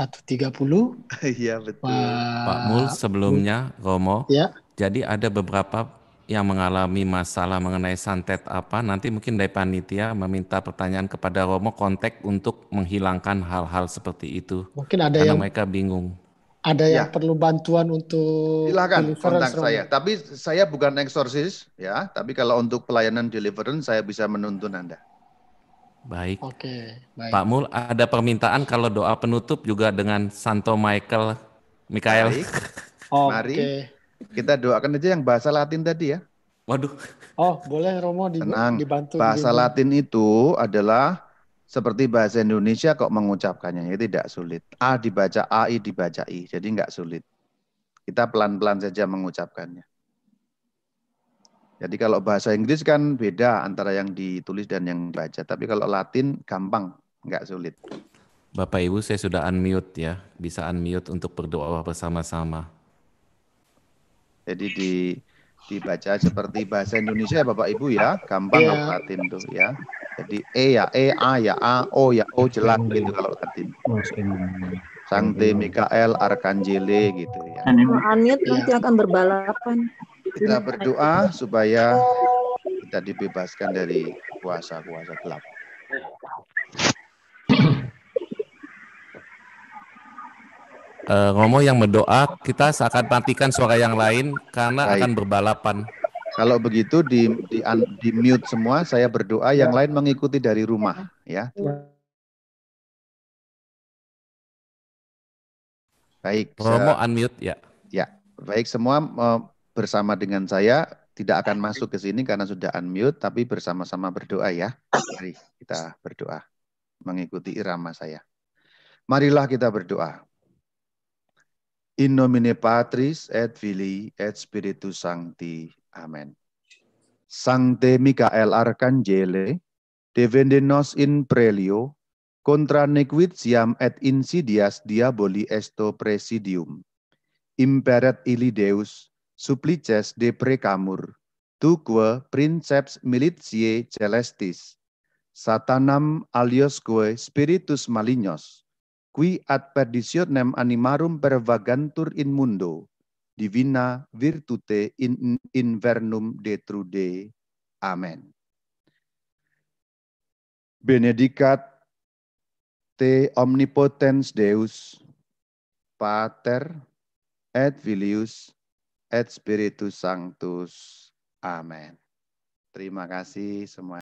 Iya betul. Pak, Pak Mul sebelumnya Romo. Ya. Jadi ada beberapa yang mengalami masalah mengenai santet apa nanti mungkin dari panitia meminta pertanyaan kepada Romo kontak untuk menghilangkan hal-hal seperti itu. Mungkin ada yang mereka bingung. Ada ya. yang perlu bantuan untuk silakan kontak Romo. saya. Tapi saya bukan eksorsis ya, tapi kalau untuk pelayanan deliverance saya bisa menuntun Anda. Baik. Oke. Baik. Pak Mul, ada permintaan kalau doa penutup juga dengan Santo Michael Mikael. Baik. Mari kita doakan aja yang bahasa Latin tadi ya. Waduh. Oh, boleh Romo di, Tenang. dibantu. Bahasa dibantu. Latin itu adalah seperti bahasa Indonesia kok mengucapkannya, ya tidak sulit. A dibaca A, I dibaca I, jadi nggak sulit. Kita pelan-pelan saja mengucapkannya. Jadi kalau bahasa Inggris kan beda antara yang ditulis dan yang dibaca. Tapi kalau Latin gampang, nggak sulit. Bapak Ibu, saya sudah unmute ya. Bisa unmute untuk berdoa bersama-sama. Jadi di dibaca seperti bahasa Indonesia ya, Bapak Ibu ya, gampang yeah. kalau Latin tuh ya. Jadi E ya E, A ya A, O ya O jelas gitu kalau Latin. Sangte Mikael Arkanjele gitu ya. Unmute nanti iya. akan berbalapan. Kita berdoa supaya kita dibebaskan dari kuasa-kuasa gelap. Uh, ngomong yang berdoa, kita akan matikan suara yang lain karena Baik. akan berbalapan. Kalau begitu di, di di mute semua, saya berdoa yang lain mengikuti dari rumah, ya. Baik. Promo unmute ya. Ya. Baik semua eh, bersama dengan saya tidak akan masuk ke sini karena sudah unmute, tapi bersama-sama berdoa ya. Mari kita berdoa mengikuti irama saya. Marilah kita berdoa. In nomine Patris et Filii et Spiritus Sancti. amen Sancte Michael Arcangele, devende nos in prelio, contra nequit siam et insidias diaboli esto presidium. Imperet ili Deus, supplices de precamur, tuque princeps militiae celestis, satanam aliosque spiritus malignos, qui ad perditionem animarum pervagantur in mundo, divina virtute in invernum detrude. Amen. Benedicat te omnipotens Deus, Pater et Filius et Spiritus Sanctus. amen. Terima kasih semua.